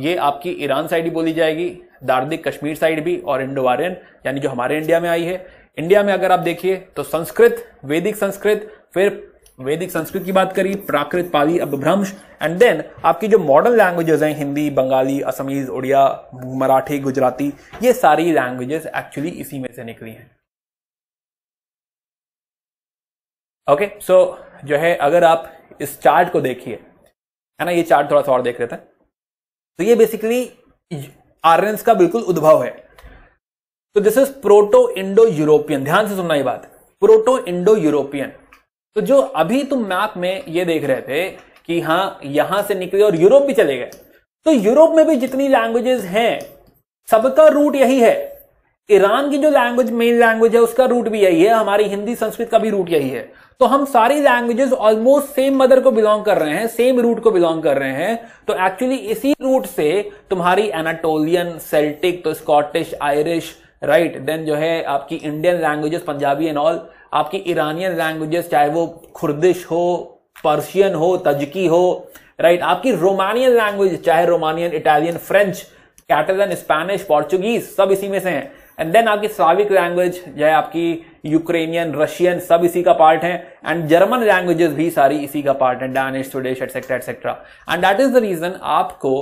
ये आपकी ईरान साइड ही बोली जाएगी दार्दिक कश्मीर साइड भी और इंडो आर्यन यानी जो हमारे इंडिया में आई है इंडिया में अगर आप देखिए तो संस्कृत वैदिक संस्कृत फिर वैदिक संस्कृत की बात करी प्राकृत पाली अभ्रंश एंड देन आपकी जो मॉडर्न लैंग्वेजेस हैं हिंदी बंगाली असमीज उड़िया मराठी गुजराती ये सारी लैंग्वेजेस एक्चुअली इसी में से निकली हैं ओके okay, सो so, जो है अगर आप इस चार्ट को देखिए है ना ये चार्ट थोड़ा सा और देख लेते हैं तो ये बेसिकली आर का बिल्कुल उद्भव है तो this is proto Indo European ध्यान से सुनना ये बात प्रोटो इंडो यूरोपियन तो जो अभी तुम मैप में ये देख रहे थे कि हाँ यहां से निकले और यूरोप भी चले गए तो यूरोप में भी जितनी लैंग्वेजेस हैं सबका रूट यही है ईरान की जो लैंग्वेज मेन लैंग्वेज है उसका रूट भी यही है हमारी हिंदी संस्कृत का भी रूट यही है तो हम सारी लैंग्वेजेस ऑलमोस्ट सेम मदर को बिलोंग कर रहे हैं सेम रूट को बिलोंग कर रहे हैं तो एक्चुअली इसी रूट से तुम्हारी एनाटोलियन सेल्टिक तो स्कॉटिश आयरिश राइट देन जो है आपकी Indian languages Punjabi and all आपकी ईरानियन लैंग्वेजेस चाहे वो खुर्दिश हो पर्शियन हो तजकी हो राइट आपकी रोमानियन लैंग्वेज चाहे Romanian Italian French Catalan Spanish Portuguese सब इसी में से हैं एंड देन आपकी स्लाविक लैंग्वेज जो है आपकी यूक्रेनियन रशियन सब इसी का पार्ट है एंड जर्मन लैंग्वेजेस भी सारी इसी का पार्ट है Danish Swedish etcetera etcetera and that is the reason आपको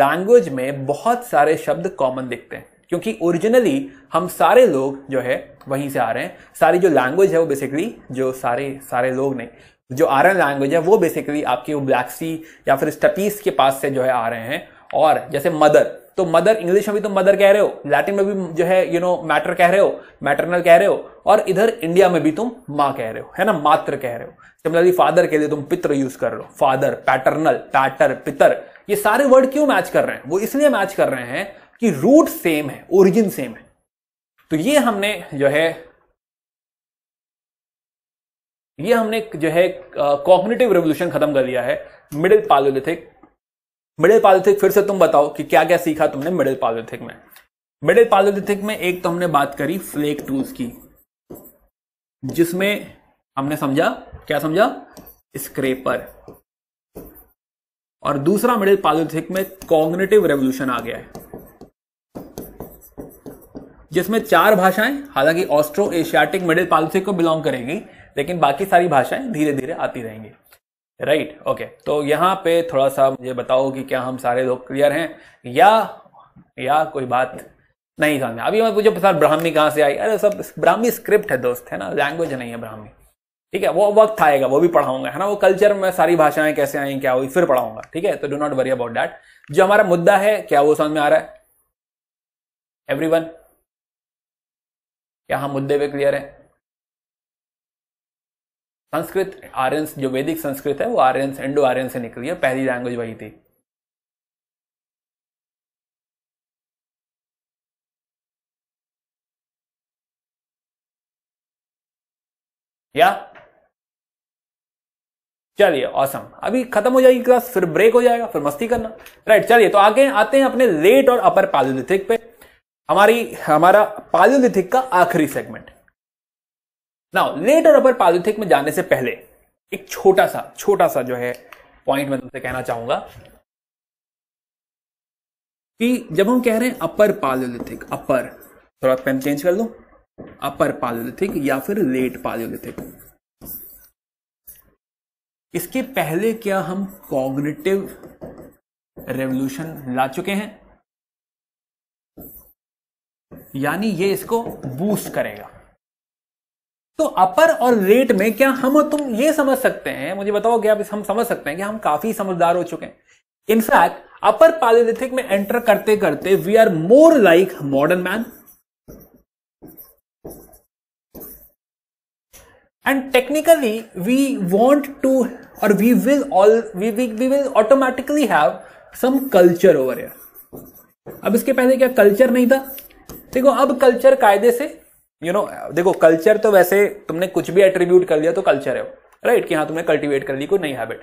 लैंग्वेज में बहुत सारे शब्द कॉमन दिखते हैं क्योंकि ओरिजिनली हम सारे लोग जो है वहीं से आ रहे हैं सारी जो लैंग्वेज है वो बेसिकली जो सारे सारे लोग नहीं जो आर्यन लैंग्वेज है वो बेसिकली आपके वो ब्लैक सी या फिर स्टपीस के पास से जो है आ रहे हैं और जैसे मदर तो मदर इंग्लिश में भी तुम मदर कह रहे हो लैटिन में भी जो है यू नो मैटर कह रहे हो मैटरनल कह रहे हो और इधर इंडिया में भी तुम माँ कह रहे हो है ना मात्र कह रहे हो सिमिलरली मतलब फादर के लिए तुम पित्र यूज कर रहे हो फादर पैटर्नल पैटर पितर ये सारे वर्ड क्यों मैच कर रहे हैं वो इसलिए मैच कर रहे हैं कि रूट सेम है ओरिजिन सेम है तो ये हमने जो है ये हमने जो है कॉग्निटिव रेवोल्यूशन खत्म कर दिया है मिडिल पालोलिथिक मिडिल पालोथिक फिर से तुम बताओ कि क्या क्या सीखा तुमने मिडिल पालोथिक में मिडिल पालोथिक में एक तो हमने बात करी फ्लेक टूल्स की जिसमें हमने समझा क्या समझा स्क्रेपर और दूसरा मिडिल पालोथिक में कॉग्नेटिव रेवोल्यूशन आ गया है जिसमें चार भाषाएं हालांकि ऑस्ट्रो एशियाटिक मिडिल पॉलिथिक को बिलोंग करेंगी लेकिन बाकी सारी भाषाएं धीरे धीरे आती रहेंगी राइट right, ओके okay. तो यहाँ पे थोड़ा सा मुझे बताओ कि क्या हम सारे लोग क्लियर हैं या या कोई बात नहीं समझ में अभी मैं पूछो सर ब्राह्मी कहाँ से आई अरे सब ब्राह्मी स्क्रिप्ट है दोस्त है ना लैंग्वेज नहीं है ब्राह्मी ठीक है वो वक्त आएगा वो भी पढ़ाऊंगा है ना वो कल्चर में सारी भाषाएं कैसे आई क्या हुई फिर पढ़ाऊंगा ठीक है तो do not worry about that जो हमारा मुद्दा है क्या वो समझ में आ रहा है एवरी क्या हम मुद्दे पे क्लियर है संस्कृत आर्यन जो वैदिक संस्कृत है वो आर्यन इंडो आर्यन से निकली है पहली लैंग्वेज वही थी या चलिए औसम अभी खत्म हो जाएगी क्लास फिर ब्रेक हो जाएगा फिर मस्ती करना राइट चलिए तो आगे आते हैं अपने लेट और अपर पैलोलिथिक पे हमारी हमारा पैलोलिथिक का आखिरी सेगमेंट नाउ लेट और अपर पॉलिथिक में जाने से पहले एक छोटा सा छोटा सा जो है पॉइंट मैं तुमसे कहना चाहूंगा कि जब हम कह रहे हैं अपर पालोलिथिक अपर थोड़ा पेन चेंज कर लो अपर पालोलिथिक या फिर लेट पालोलिथिक इसके पहले क्या हम कॉग्निटिव रेवल्यूशन ला चुके हैं यानी ये इसको बूस्ट करेगा तो अपर और रेट में क्या हम तुम ये समझ सकते हैं मुझे बताओ क्या हम समझ सकते हैं कि हम काफी समझदार हो चुके हैं इनफैक्ट अपर पालिथिक में एंटर करते करते we are more like modern man and technically we want to और we will all we we we will automatically have some culture अब इसके पहले क्या कल्चर नहीं था देखो अब कल्चर कायदे से यू नो देखो कल्चर तो वैसे तुमने कुछ भी एट्रीब्यूट कर लिया तो कल्चर है राइट कि हाँ तुमने कल्टीवेट कर ली कोई नई हैबिट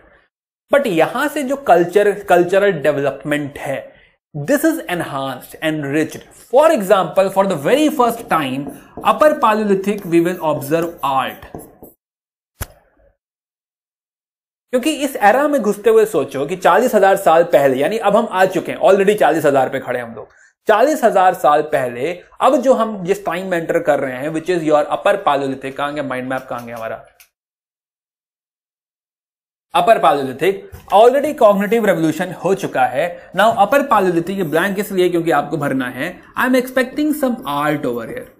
बट यहां से जो कल्चर कल्चरल डेवलपमेंट है this is enhanced and rich for example for the very first time upper Palaeolithic we will observe art क्योंकि इस एरा में घुसते हुए सोचो कि चालीस हजार साल पहले यानी अब हम आ चुके हैं ऑलरेडी चालीस हजार पे खड़े हम लोग चालीस हजार साल पहले अब जो हम जिस टाइम में एंटर कर रहे हैं विच इज योर अपर पालोलिथिक कहां गया माइंड मैप कहां गया हमारा upper Palaeolithic already cognitive revolution हो चुका है नाउ अपर पालोलिथिक ब्लैंक इसलिए क्योंकि आपको भरना है I am expecting some art over here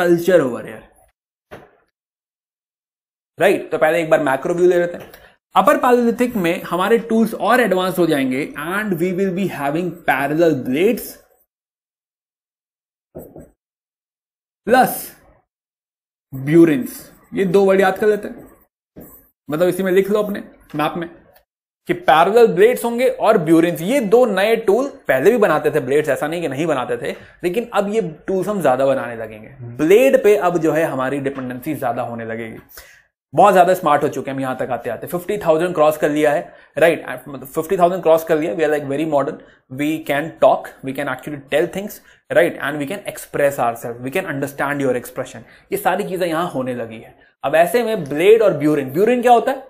culture over here right तो पहले एक बार मैक्रो व्यू ले लेते हैं अपर पैरालिथिक में हमारे टूल्स और एडवांस हो जाएंगे and we will be having parallel blades plus burins ये दो वर्ड याद कर लेते हैं मतलब इसी में लिख लो अपने मैप में कि पैरेलल ब्लेड्स होंगे और ब्यूरिंस ये दो नए टूल पहले भी बनाते थे ब्लेड्स ऐसा नहीं कि नहीं बनाते थे लेकिन अब ये टूल्स हम ज्यादा बनाने लगेंगे ब्लेड पे अब जो है हमारी डिपेंडेंसी ज्यादा होने लगेगी बहुत ज्यादा स्मार्ट हो चुके हैं हम यहां तक आते आते फिफ्टी थाउजेंड क्रॉस कर लिया है राइट फिफ्टी थाउजेंड क्रॉस कर लिया we are like very modern we can talk we can actually tell things right and we can express our self we can understand your expression ये सारी चीजें यहां होने लगी है अब ऐसे में ब्लेड और ब्यूरिन ब्यूरिन क्या होता है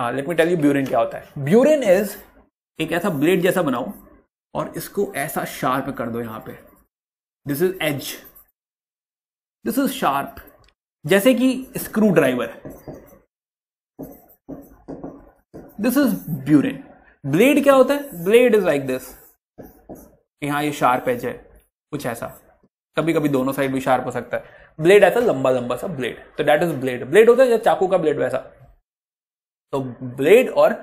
हाँ let me tell you burin क्या होता है ब्यूरिन इज एक ऐसा ब्लेड जैसा बनाओ और इसको ऐसा शार्प कर दो यहां पे this is edge this is sharp जैसे कि screwdriver this is burin blade क्या होता है ब्लेड इज लाइक दिस यहां ये शार्प एज है कुछ ऐसा कभी कभी दोनों साइड भी शार्प हो सकता है ब्लेड ऐसा लंबा लंबा सा ब्लेड तो डेट इज ब्लेड ब्लेड होता है या चाकू का ब्लेड वैसा तो ब्लेड और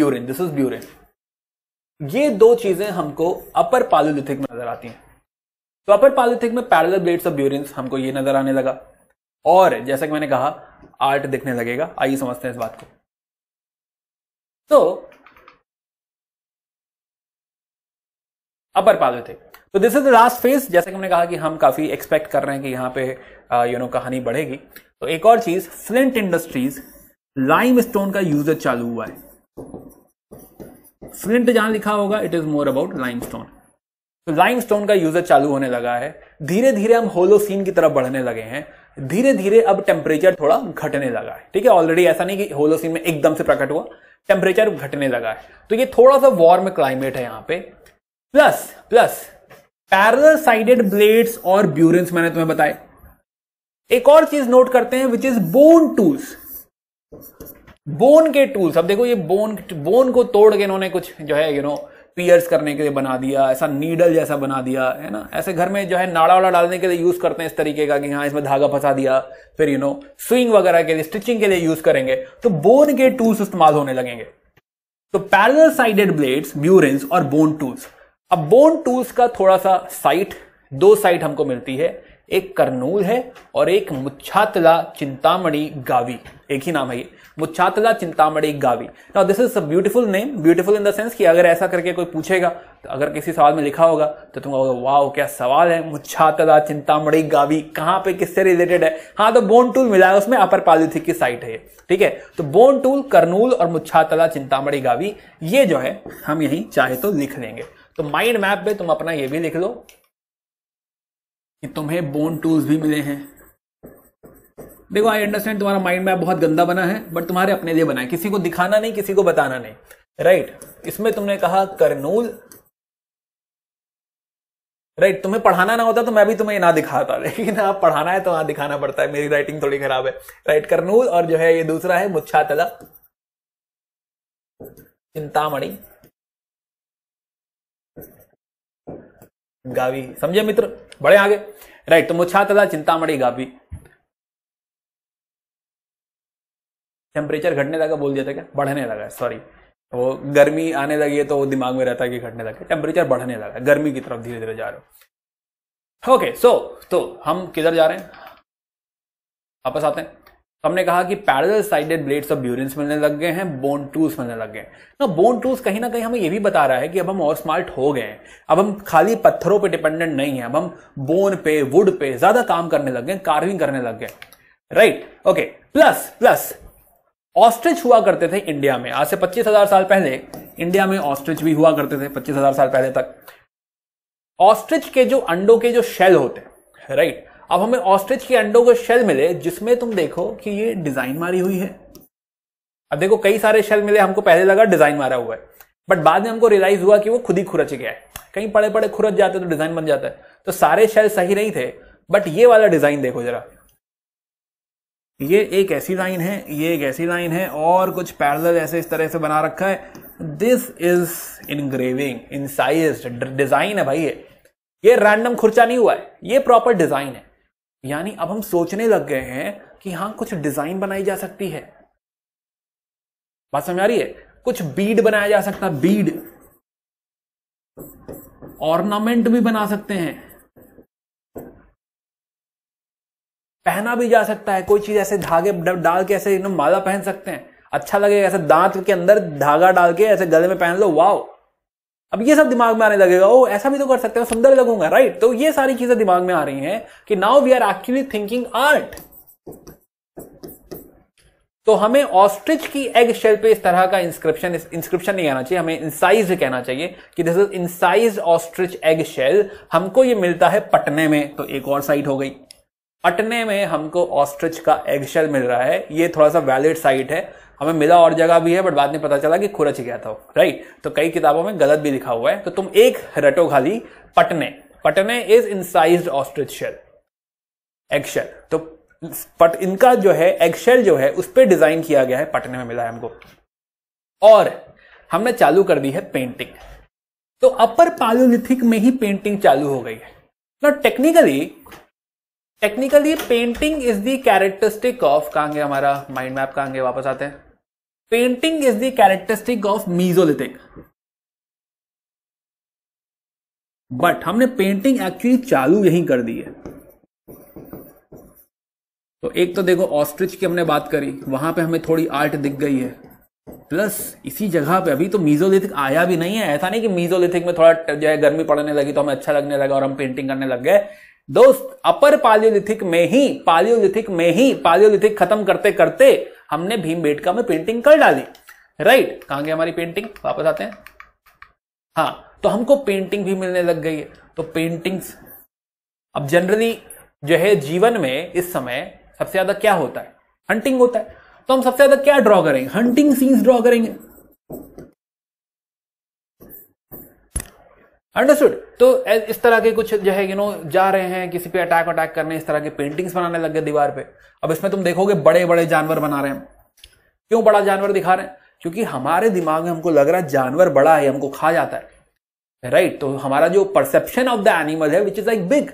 ब्यूरिन दिस इज ब्यूरिन ये दो चीजें हमको अपर पालोलिथिक में नजर आती हैं तो अपर पालोलिथिक में पैरल ब्लेड्स ऑफ ब्यूरिन हमको ये नजर आने लगा और जैसा कि मैंने कहा आर्ट दिखने लगेगा आइए समझते हैं इस बात को तो अपर थे तो this is the last phase जैसा कि हमने कहा कि हम काफी एक्सपेक्ट कर रहे हैं कि यहां पे यू नो कहानी बढ़ेगी तो एक और चीज फ्लिंट इंडस्ट्रीज लाइम स्टोन का यूजर चालू हुआ है फ्लिंट जहां लिखा होगा it is more about limestone तो लाइम स्टोन का यूजर चालू होने लगा है धीरे धीरे हम होलोसीन की तरफ बढ़ने लगे हैं धीरे धीरे अब टेम्परेचर थोड़ा घटने लगा है ठीक है ऑलरेडी ऐसा नहीं कि होलोसिन में एकदम से प्रकट हुआ टेम्परेचर घटने लगा है तो ये थोड़ा सा वार्म क्लाइमेट है यहाँ पे plus plus parallel sided blades और ब्यूरेंस मैंने तुम्हें बताए एक और चीज नोट करते हैं which is bone tools bone के टूल्स अब देखो ये बोन बोन को तोड़ के इन्होंने कुछ जो है यू नो पियर्स करने के लिए बना दिया ऐसा नीडल जैसा बना दिया है ना ऐसे घर में जो है नाड़ा वाला डालने के लिए यूज करते हैं इस तरीके का कि हाँ इसमें धागा फंसा दिया फिर यू नो स्विंग वगैरह के लिए स्टिचिंग के लिए यूज करेंगे तो बोन के टूल्स इस्तेमाल होने लगेंगे तो पैरल साइडेड ब्लेड्स ब्यूरेंस और बोन टूल्स अब बोन टूल्स का थोड़ा सा साइट दो साइट हमको मिलती है एक करनूल है और एक मुच्छातला चिंतामणि गावी एक ही नाम है ये मुच्छातला चिंतामणि गावी ना this is a beautiful name beautiful in the sense कि अगर ऐसा करके कोई पूछेगा तो अगर किसी सवाल में लिखा होगा तो तुम कहोगे वाह क्या सवाल है मुच्छातला चिंतामणि गावी कहाँ पे किससे रिलेटेड है हाँ तो बोन टूल मिला है उसमें अपर पालिथिक की साइट है ठीक है तो बोन टूल करनूल और मुच्छातला चिंतामणि गावी ये जो है हम यही चाहे तो लिख लेंगे तो माइंड मैप पे तुम अपना ये भी लिख लो कि तुम्हें बोन टूल्स भी मिले हैं देखो आई अंडरस्टैंड तुम्हारा माइंड मैप बहुत गंदा बना है बट तुम्हारे अपने लिए बना है किसी को दिखाना नहीं किसी को बताना नहीं राइट right. इसमें तुमने कहा करनूल राइट right. तुम्हें पढ़ाना ना होता तो मैं भी तुम्हें ना दिखाता [laughs] लेकिन आप हाँ, पढ़ाना है तो वहां दिखाना पड़ता है मेरी राइटिंग थोड़ी खराब है राइट right. करनूल और जो है ये दूसरा है मुच्छा तला चिंतामणि गावी समझे मित्र बड़े आगे राइट right, तो मुच्छा तला चिंतामणि गावी टेम्परेचर घटने लगा बोल दिया था क्या बढ़ने लगा है सॉरी वो गर्मी आने लगी है तो वो दिमाग में रहता है कि घटने लगा टेम्परेचर बढ़ने लगा गर्मी की तरफ धीरे धीरे जा रहे हो ओके सो तो हम किधर जा रहे हैं वापस आते हैं तो हमने कहा कि parallel sided blades of burins मिलने लग गए हैं बोन टूल्स मिलने लग गए हैं ना बोन टूल्स कहीं ना कहीं हमें यह भी बता रहा है कि अब हम और स्मार्ट हो गए हैं अब हम खाली पत्थरों पे डिपेंडेंट नहीं है अब हम बोन पे वुड पे ज्यादा काम करने लग गए कार्विंग करने लग गए right okay plus plus ostrich हुआ करते थे इंडिया में आज से पच्चीस हजार साल पहले इंडिया में ऑस्ट्रिच भी हुआ करते थे पच्चीस हजार साल पहले तक ऑस्ट्रिच के जो अंडों के जो शेल होते हैं राइट अब हमें ऑस्ट्रिच के अंडों के शेल मिले जिसमें तुम देखो कि ये डिजाइन मारी हुई है अब देखो कई सारे शेल मिले हमको पहले लगा डिजाइन मारा हुआ है बट बाद में हमको रियलाइज हुआ कि वो खुद ही खुरच गया है कहीं पड़े पड़े खुरच जाते तो डिजाइन बन जाता है तो सारे शेल सही नहीं थे बट ये वाला डिजाइन देखो जरा ये एक ऐसी लाइन है ये एक ऐसी लाइन है और कुछ पैरल ऐसे इस तरह से बना रखा है this is engraving size design है भाई ये ये रैंडम खुर्चा नहीं हुआ है ये प्रॉपर डिजाइन है यानी अब हम सोचने लग गए हैं कि हाँ कुछ डिजाइन बनाई जा सकती है बात समझ आ रही है कुछ बीड बनाया जा सकता बीड ऑर्नामेंट भी बना सकते हैं पहना भी जा सकता है कोई चीज ऐसे धागे डाल के ऐसे एकदम माला पहन सकते हैं अच्छा लगेगा ऐसे दांत के अंदर धागा डाल के ऐसे गले में पहन लो वाओ अब ये सब दिमाग में आने लगेगा ओ ऐसा भी तो कर सकते हैं सुंदर लगूंगा राइट तो ये सारी चीजें दिमाग में आ रही हैं कि now we are actually thinking art तो हमें ऑस्ट्रिच की एग शेल पे इस तरह का इंस्क्रिप्शन इंस्क्रिप्शन नहीं कहना चाहिए हमें इंसाइज कहना चाहिए कि this is incise ostrich egg shell हमको ये मिलता है पटने में तो एक और साइट हो गई अटने में हमको ऑस्ट्रिच का एग्शेल मिल रहा है ये थोड़ा सा वैलिड साइट है हमें मिला और जगह भी है बट बाद में पता चला कि खुरच गया था राइट तो कई किताबों में गलत भी लिखा हुआ है तो तुम एक रटो खाली पटने पटने is incise ostrich shell eggshell तो पट इनका जो है एग्शेल जो है उस पर डिजाइन किया गया है पटने में मिला है हमको और हमने चालू कर दी है पेंटिंग तो अपर पालोलिथिक में ही पेंटिंग चालू हो गई है ना technically technically painting is the characteristic of कहांगे हमारा माइंड मैप कहांगे वापस आते हैं painting is the characteristic of Mesolithic but हमने पेंटिंग एक्चुअली चालू यहीं कर दी है तो एक तो देखो ऑस्ट्रिच की हमने बात करी वहां पे हमें थोड़ी आर्ट दिख गई है प्लस इसी जगह पे अभी तो मीजोलिथिक आया भी नहीं है ऐसा नहीं कि मीजोलिथिक में थोड़ा जो है गर्मी पड़ने लगी तो हमें अच्छा लगने लगा और हम पेंटिंग करने लग गए दोस्त अपर पालियोलिथिक में ही पालियोलिथिक में ही पालियोलिथिक खत्म करते करते हमने भीम बेटका में पेंटिंग कर डाली राइट कहां गई हमारी पेंटिंग वापस आते हैं हाँ तो हमको पेंटिंग भी मिलने लग गई है तो पेंटिंग्स अब जनरली जो है जीवन में इस समय सबसे ज्यादा क्या होता है हंटिंग होता है तो हम सबसे ज्यादा क्या ड्रॉ करेंगे हंटिंग सीन्स ड्रॉ करेंगे अंडरस्टूड तो इस तरह के कुछ जो है यू नो जा रहे हैं किसी पे अटैक अटैक करने इस तरह के पेंटिंग्स बनाने लग गए दीवार पे अब इसमें तुम देखोगे बड़े बड़े जानवर बना रहे हैं क्यों बड़ा जानवर दिखा रहे हैं क्योंकि हमारे दिमाग में हमको लग रहा है जानवर बड़ा है हमको खा जाता है राइट right? तो हमारा जो परसेप्शन ऑफ द एनिमल है which is like big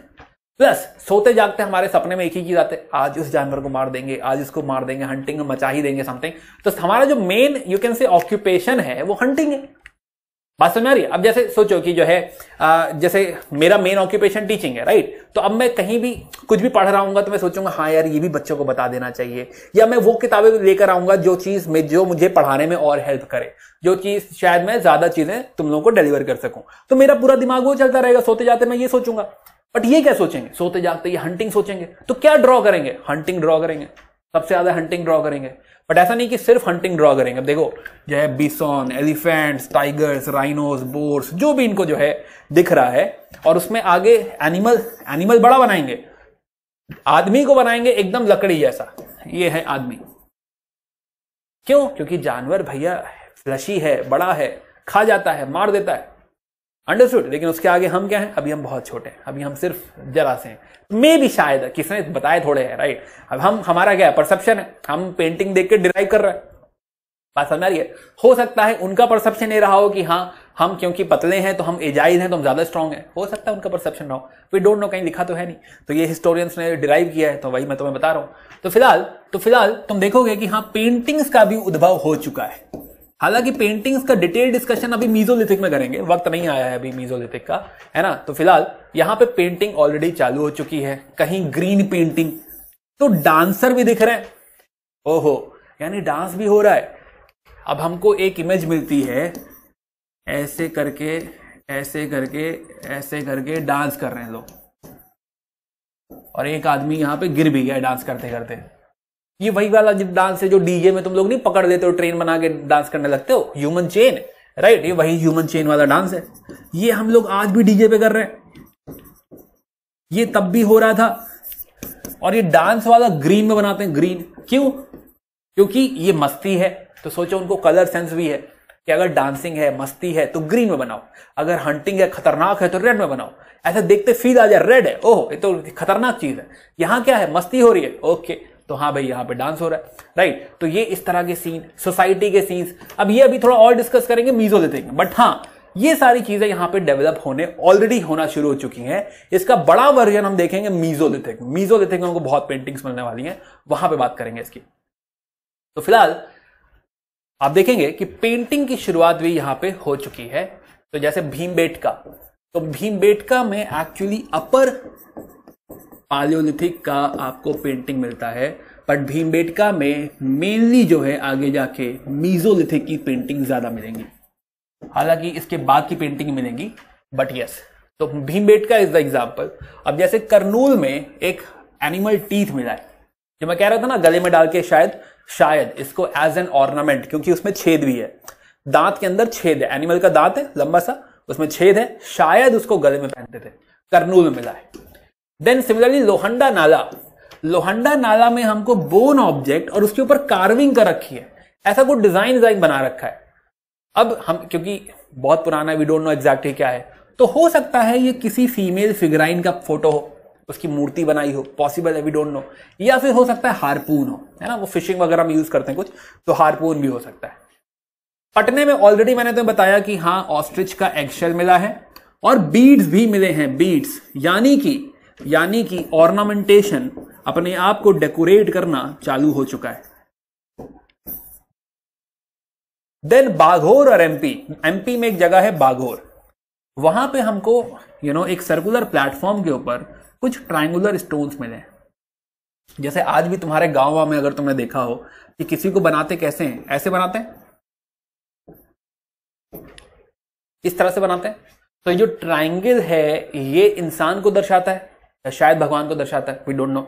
plus सोते जागते हमारे सपने में एक ही चीज आते आज उस जानवर को मार देंगे आज इसको मार देंगे हंटिंग मचा ही देंगे समथिंग तो हमारा जो main you can say occupation है वो हंटिंग है बात समझ आ रही है अब जैसे सोचो कि जो है आ, जैसे मेरा मेन ऑक्यूपेशन टीचिंग है राइट तो अब मैं कहीं भी कुछ भी पढ़ रहा हूँ तो मैं सोचूंगा हाँ यार ये भी बच्चों को बता देना चाहिए या मैं वो किताबें लेकर आऊंगा जो चीज़ में जो मुझे पढ़ाने में और हेल्प करे जो चीज़ शायद मैं ज़्यादा चीज़ें तुम लोगों को डिलीवर कर सकूं तो मेरा पूरा दिमाग वो चलता रहेगा सोते जाते मैं ये सोचूंगा बट ये क्या सोचेंगे सोते जागते ये हंटिंग सोचेंगे तो क्या ड्रॉ करेंगे हंटिंग ड्रॉ करेंगे सबसे ज्यादा हंटिंग ड्रॉ करेंगे बट ऐसा नहीं कि सिर्फ हंटिंग ड्रॉ करेंगे अब देखो जो है bison elephants tigers rhinos boars जो भी इनको जो है दिख रहा है और उसमें आगे एनिमल एनिमल बड़ा बनाएंगे आदमी को बनाएंगे एकदम लकड़ी जैसा ये है आदमी क्यों क्योंकि जानवर भैया फ्लशी है बड़ा है खा जाता है मार देता है अंडरस्टूड लेकिन उसके आगे हम क्या हैं अभी हम बहुत छोटे हैं अभी हम सिर्फ जरा से हैं मे भी शायद किसने बताए थोड़े हैं राइट अब हम हमारा क्या है परसेप्शन है हम पेंटिंग देख के डिराइव कर रहे हैं बात समझ रही है हो सकता है उनका परसेप्शन ये रहा हो कि हाँ हम क्योंकि पतले हैं तो हम एजाइज हैं तो हम ज्यादा स्ट्रांग हैं हो सकता है उनका परसेप्शन रहा हो वी डोंट नो कहीं लिखा तो है नहीं तो ये हिस्टोरियंस ने डिराइव किया है तो वही मैं तुम्हें बता रहा हूं तो फिलहाल तो फिलहाल तुम देखोगे कि हाँ पेंटिंग्स का भी उद्भव हो चुका है हालांकि पेंटिंग्स का डिटेल डिस्कशन अभी मीजोलिथिक में करेंगे वक्त नहीं आया है अभी मीजोलिथिक का है ना तो फिलहाल यहां पे पेंटिंग ऑलरेडी चालू हो चुकी है कहीं ग्रीन पेंटिंग तो डांसर भी दिख रहे हैं ओहो यानी डांस भी हो रहा है अब हमको एक इमेज मिलती है ऐसे करके ऐसे करके ऐसे करके डांस कर रहे हैं लोग और एक आदमी यहां पे गिर भी गया डांस करते करते ये वही वाला डांस है जो डीजे में तुम लोग नहीं पकड़ लेते हो ट्रेन बना के डांस करने लगते हो ह्यूमन चेन राइट ये वही ह्यूमन चेन वाला डांस है ये हम लोग आज भी डीजे पे कर रहे हैं ये तब भी हो रहा था और ये डांस वाला ग्रीन में बनाते हैं ग्रीन क्यों क्योंकि ये मस्ती है तो सोचो उनको कलर सेंस भी है कि अगर डांसिंग है मस्ती है तो ग्रीन में बनाओ अगर हंटिंग है खतरनाक है तो रेड में बनाओ ऐसा देखते फील आ जाए रेड है ओह ये तो खतरनाक चीज है यहां क्या है मस्ती हो रही है ओके तो हाँ भाई यहाँ पे डांस हो रहा है राइट तो ये इस तरह के सीन सोसाइटी के सीन्स अब ये अभी थोड़ा और डिस्कस करेंगे मीजो हैं बट हाँ ये सारी चीजें यहां पे डेवलप होने ऑलरेडी होना शुरू हो चुकी हैं इसका बड़ा वर्जन हम देखेंगे मीजो मीजो देते हैं हमको बहुत पेंटिंग्स मिलने वाली हैं वहां पे बात करेंगे इसकी तो फिलहाल आप देखेंगे कि पेंटिंग की शुरुआत भी यहां पे हो चुकी है तो जैसे भीम बेटका तो भीम बेटका में एक्चुअली अपर पालियोलिथिक का आपको पेंटिंग मिलता है बट भीमबेटका में मेनली जो है आगे जाके मीजोलिथिक की पेंटिंग ज़्यादा मिलेंगी हालांकि इसके बाद की पेंटिंग मिलेंगी बट यस तो भीमबेटका इज द एग्जाम्पल अब जैसे करनूल में एक एनिमल टीथ मिला है जो मैं कह रहा था ना गले में डाल के शायद शायद इसको एज एन ऑर्नामेंट क्योंकि उसमें छेद भी है दांत के अंदर छेद है एनिमल का दांत है लंबा सा उसमें छेद है शायद उसको गले में पहनते थे करनूल में मिला है देन सिमिलरली लोहंडा नाला लोहंडा नाला में हमको बोन ऑब्जेक्ट और उसके ऊपर कार्विंग कर रखी है ऐसा कुछ डिजाइन डिजाइन बना रखा है अब हम क्योंकि बहुत पुराना वी डोंट नो एग्जैक्टली क्या है तो हो सकता है ये किसी फीमेल फिगराइन का फोटो हो उसकी मूर्ति बनाई हो पॉसिबल है वी डोंट नो या फिर हो सकता है हारपून हो है ना वो फिशिंग वगैरह में यूज करते हैं कुछ तो हारपून भी हो सकता है पटने में ऑलरेडी मैंने तुम्हें तो बताया कि हाँ ऑस्ट्रिच का एक्शल मिला है और बीड्स भी मिले हैं बीड्स यानी कि यानी कि ऑर्नामेंटेशन अपने आप को डेकोरेट करना चालू हो चुका है देन बाघोर और एमपी एमपी में एक जगह है बाघोर वहां पे हमको यू you नो know, एक सर्कुलर प्लेटफॉर्म के ऊपर कुछ ट्राइंगुलर स्टोन्स मिले जैसे आज भी तुम्हारे गांव में अगर तुमने देखा हो कि किसी को बनाते कैसे हैं ऐसे बनाते हैं इस तरह से बनाते हैं तो जो ट्राइंगल है ये इंसान को दर्शाता है शायद भगवान को दर्शाता है वी डोंट नो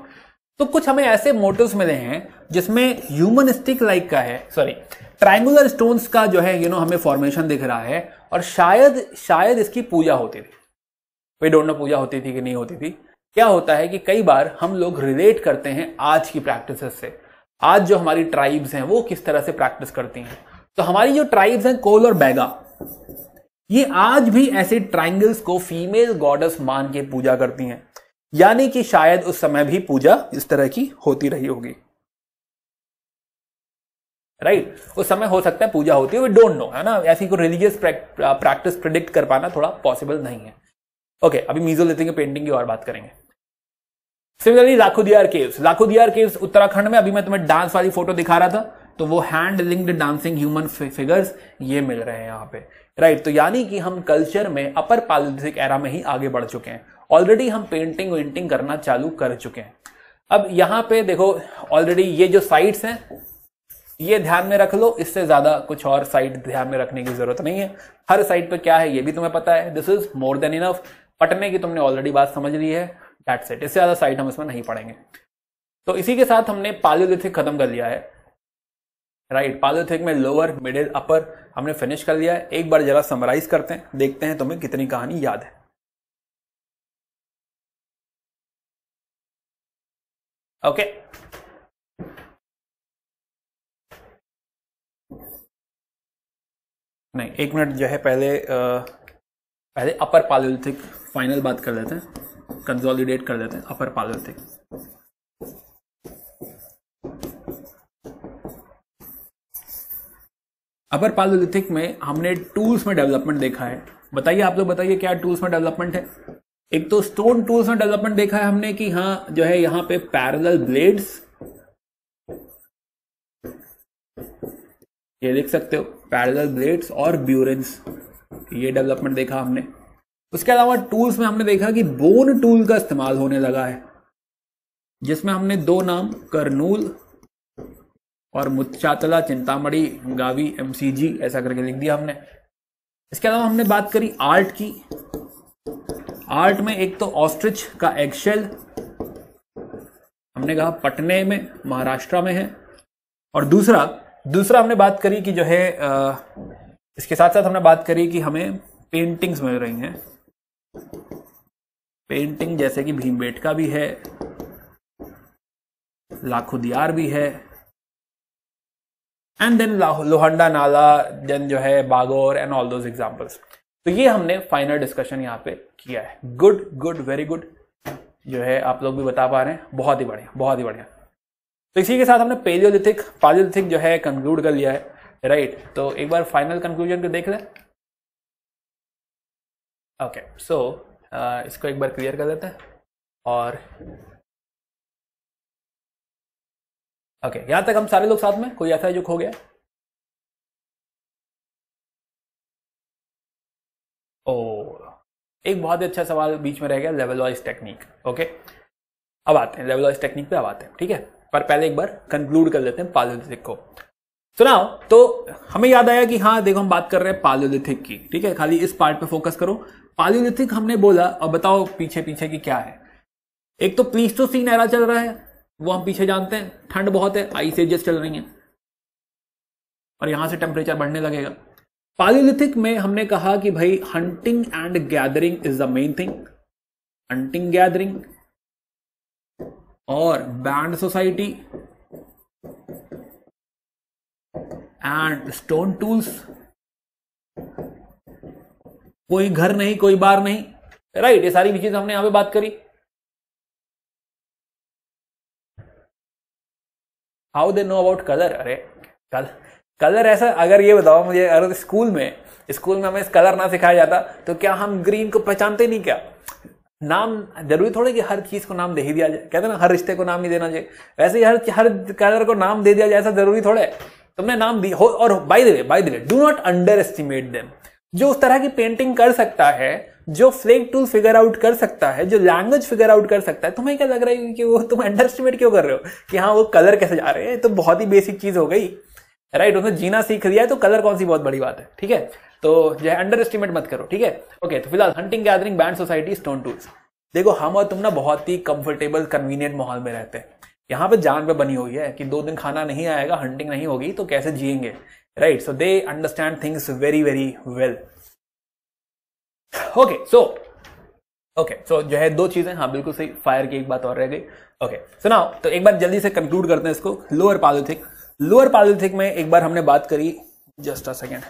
तो कुछ हमें ऐसे मोटिव्स मिले हैं जिसमें ह्यूमनिस्टिक लाइक का है सॉरी ट्राइंगुलर स्टोन्स का जो है यू you नो know, हमें फॉर्मेशन दिख रहा है और शायद शायद इसकी पूजा होती थी वी डोंट नो पूजा होती थी कि नहीं होती थी क्या होता है कि कई बार हम लोग रिलेट करते हैं आज की प्रैक्टिस से आज जो हमारी ट्राइब्स हैं वो किस तरह से प्रैक्टिस करती हैं तो हमारी जो ट्राइब्स हैं कोल और बैगा ये आज भी ऐसे ट्राइंगल्स को फीमेल गॉडस मान के पूजा करती हैं यानी कि शायद उस समय भी पूजा इस तरह की होती रही होगी राइट right? उस समय हो सकता है पूजा होती है वी डोंट नो है ना ऐसी कोई रिलीजियस प्रैक्टिस प्रिडिक्ट कर पाना थोड़ा पॉसिबल नहीं है ओके okay, अभी हैं पेंटिंग की और बात करेंगे similarly Lakhudiyar caves Lakhudiyar caves Uttarakhand में अभी मैं तुम्हें डांस वाली फोटो दिखा रहा था तो वो hand linked dancing human figures ये मिल रहे हैं यहाँ पे राइट right, तो यानी कि हम कल्चर में अपर पॉलिटिक एरा में ही आगे बढ़ चुके हैं ऑलरेडी हम पेंटिंग वेंटिंग करना चालू कर चुके हैं अब यहां पे देखो ऑलरेडी ये जो साइट्स हैं ये ध्यान में रख लो इससे ज्यादा कुछ और साइट ध्यान में रखने की जरूरत नहीं है हर साइट पे क्या है ये भी तुम्हें पता है this is more than enough पटने की तुमने ऑलरेडी बात समझ ली है डेट्स इट इससे ज्यादा साइट हम इसमें नहीं पढ़ेंगे तो इसी के साथ हमने पालोलिथिक खत्म कर लिया है राइट right, पालियोलिथिक में लोअर मिडिल अपर हमने फिनिश कर लिया है एक बार जरा समराइज करते हैं देखते हैं तुम्हें कितनी कहानी याद है ओके नहीं एक मिनट जो है पहले आ, पहले अपर पालोलिथिक फाइनल बात कर लेते हैं कंसोलिडेट कर लेते हैं अपर पालोलिथिक अपर पालोलिथिक में हमने टूल्स में डेवलपमेंट देखा है बताइए आप लोग बताइए क्या टूल्स में डेवलपमेंट है एक तो स्टोन टूल्स में डेवलपमेंट देखा है हमने कि हाँ जो है यहां पे पैरेलल ब्लेड्स ये देख सकते हो पैरेलल ब्लेड्स और ब्यूरेंस ये डेवलपमेंट देखा हमने उसके अलावा टूल्स में हमने देखा कि बोन टूल का इस्तेमाल होने लगा है जिसमें हमने दो नाम करनूल और मुच्छातला चिंतामढ़ी गावी एमसीजी ऐसा करके लिख दिया हमने इसके अलावा हमने बात करी आर्ट की आर्ट में एक तो ऑस्ट्रिच का एक्शेल हमने कहा पटने में महाराष्ट्र में है और दूसरा दूसरा हमने बात करी कि जो है इसके साथ साथ हमने बात करी कि हमें पेंटिंग्स मिल रही हैं पेंटिंग जैसे कि भीमबेट का भी है लाखो दियार भी है एंड देन लोहंडा नाला देन जो है Bagor and all those examples तो ये हमने फाइनल डिस्कशन यहाँ पे किया है गुड गुड वेरी गुड जो है आप लोग भी बता पा रहे हैं बहुत ही बढ़िया बहुत ही बढ़िया तो इसी के साथ हमने पेलियोलिथिक पालियोलिथिक जो है कंक्लूड कर लिया है राइट तो एक बार फाइनल कंक्लूजन को देख लें ओके सो uh, इसको एक बार क्लियर कर देते हैं और ओके okay, यहां तक हम सारे लोग साथ में कोई ऐसा जो खो गया ओ एक बहुत ही अच्छा सवाल बीच में रह गया लेवल वाइज टेक्निक ओके अब आते हैं लेवल वाइज टेक्निक पे अब आते हैं ठीक है पर पहले एक बार कंक्लूड कर लेते हैं पालोलिथिक को सुनाओ तो हमें याद आया कि हाँ देखो हम बात कर रहे हैं पालोलिथिक की ठीक है खाली इस पार्ट पे फोकस करो पालोलिथिक हमने बोला और बताओ पीछे पीछे की क्या है एक तो सीन एरा चल रहा है वो हम पीछे जानते हैं ठंड बहुत है आइस एजेस चल रही है और यहां से टेम्परेचर बढ़ने लगेगा पालीलिथिक में हमने कहा कि भाई hunting and gathering is the main thing hunting gathering और band society and stone tools कोई घर नहीं कोई बार नहीं राइट ये सारी चीज हमने यहां पे बात करी how they know about colour अरे कल कलर ऐसा अगर ये बताओ मुझे अगर स्कूल में स्कूल में हमें कलर ना सिखाया जाता तो क्या हम ग्रीन को पहचानते नहीं क्या नाम जरूरी थोड़ा कि हर चीज को नाम दे ही दिया जाए कहते ना हर रिश्ते को नाम ही देना चाहिए वैसे ही हर हर कलर को नाम दे दिया जाए ऐसा जरूरी थोड़ा है तुमने नाम दी हो और by the way by the way do not underestimate them जो उस तरह की पेंटिंग कर सकता है जो फ्लेक टूल फिगर आउट कर सकता है जो लैंग्वेज फिगर आउट कर सकता है तुम्हें क्या लग रहा है कि वो तुम अंडर एस्टिमेट क्यों कर रहे हो कि हाँ वो कलर कैसे जा रहे हैं तो बहुत ही बेसिक चीज हो गई राइट उसने जीना सीख दिया है तो कलर कौन सी बहुत बड़ी बात है ठीक है तो जो है अंडर एस्टिमेट मत करो ठीक है ओके तो फिलहाल hunting gathering band society stone tools देखो हम और तुम ना बहुत ही कंफर्टेबल कन्वीनियंट माहौल में रहते हैं यहाँ पे जान पे बनी हुई है कि दो दिन खाना नहीं आएगा हंटिंग नहीं होगी तो कैसे जिएंगे right so they understand things very very well okay so okay so जो है दो चीजें हाँ बिल्कुल सही फायर की एक बात और रह गई ओके सो सुनाओ तो एक बार जल्दी से कंक्लूड करते हैं इसको लोअर पालोथिक लोअर पालोथिक में एक बार हमने बात करी जस्ट अ सेकेंड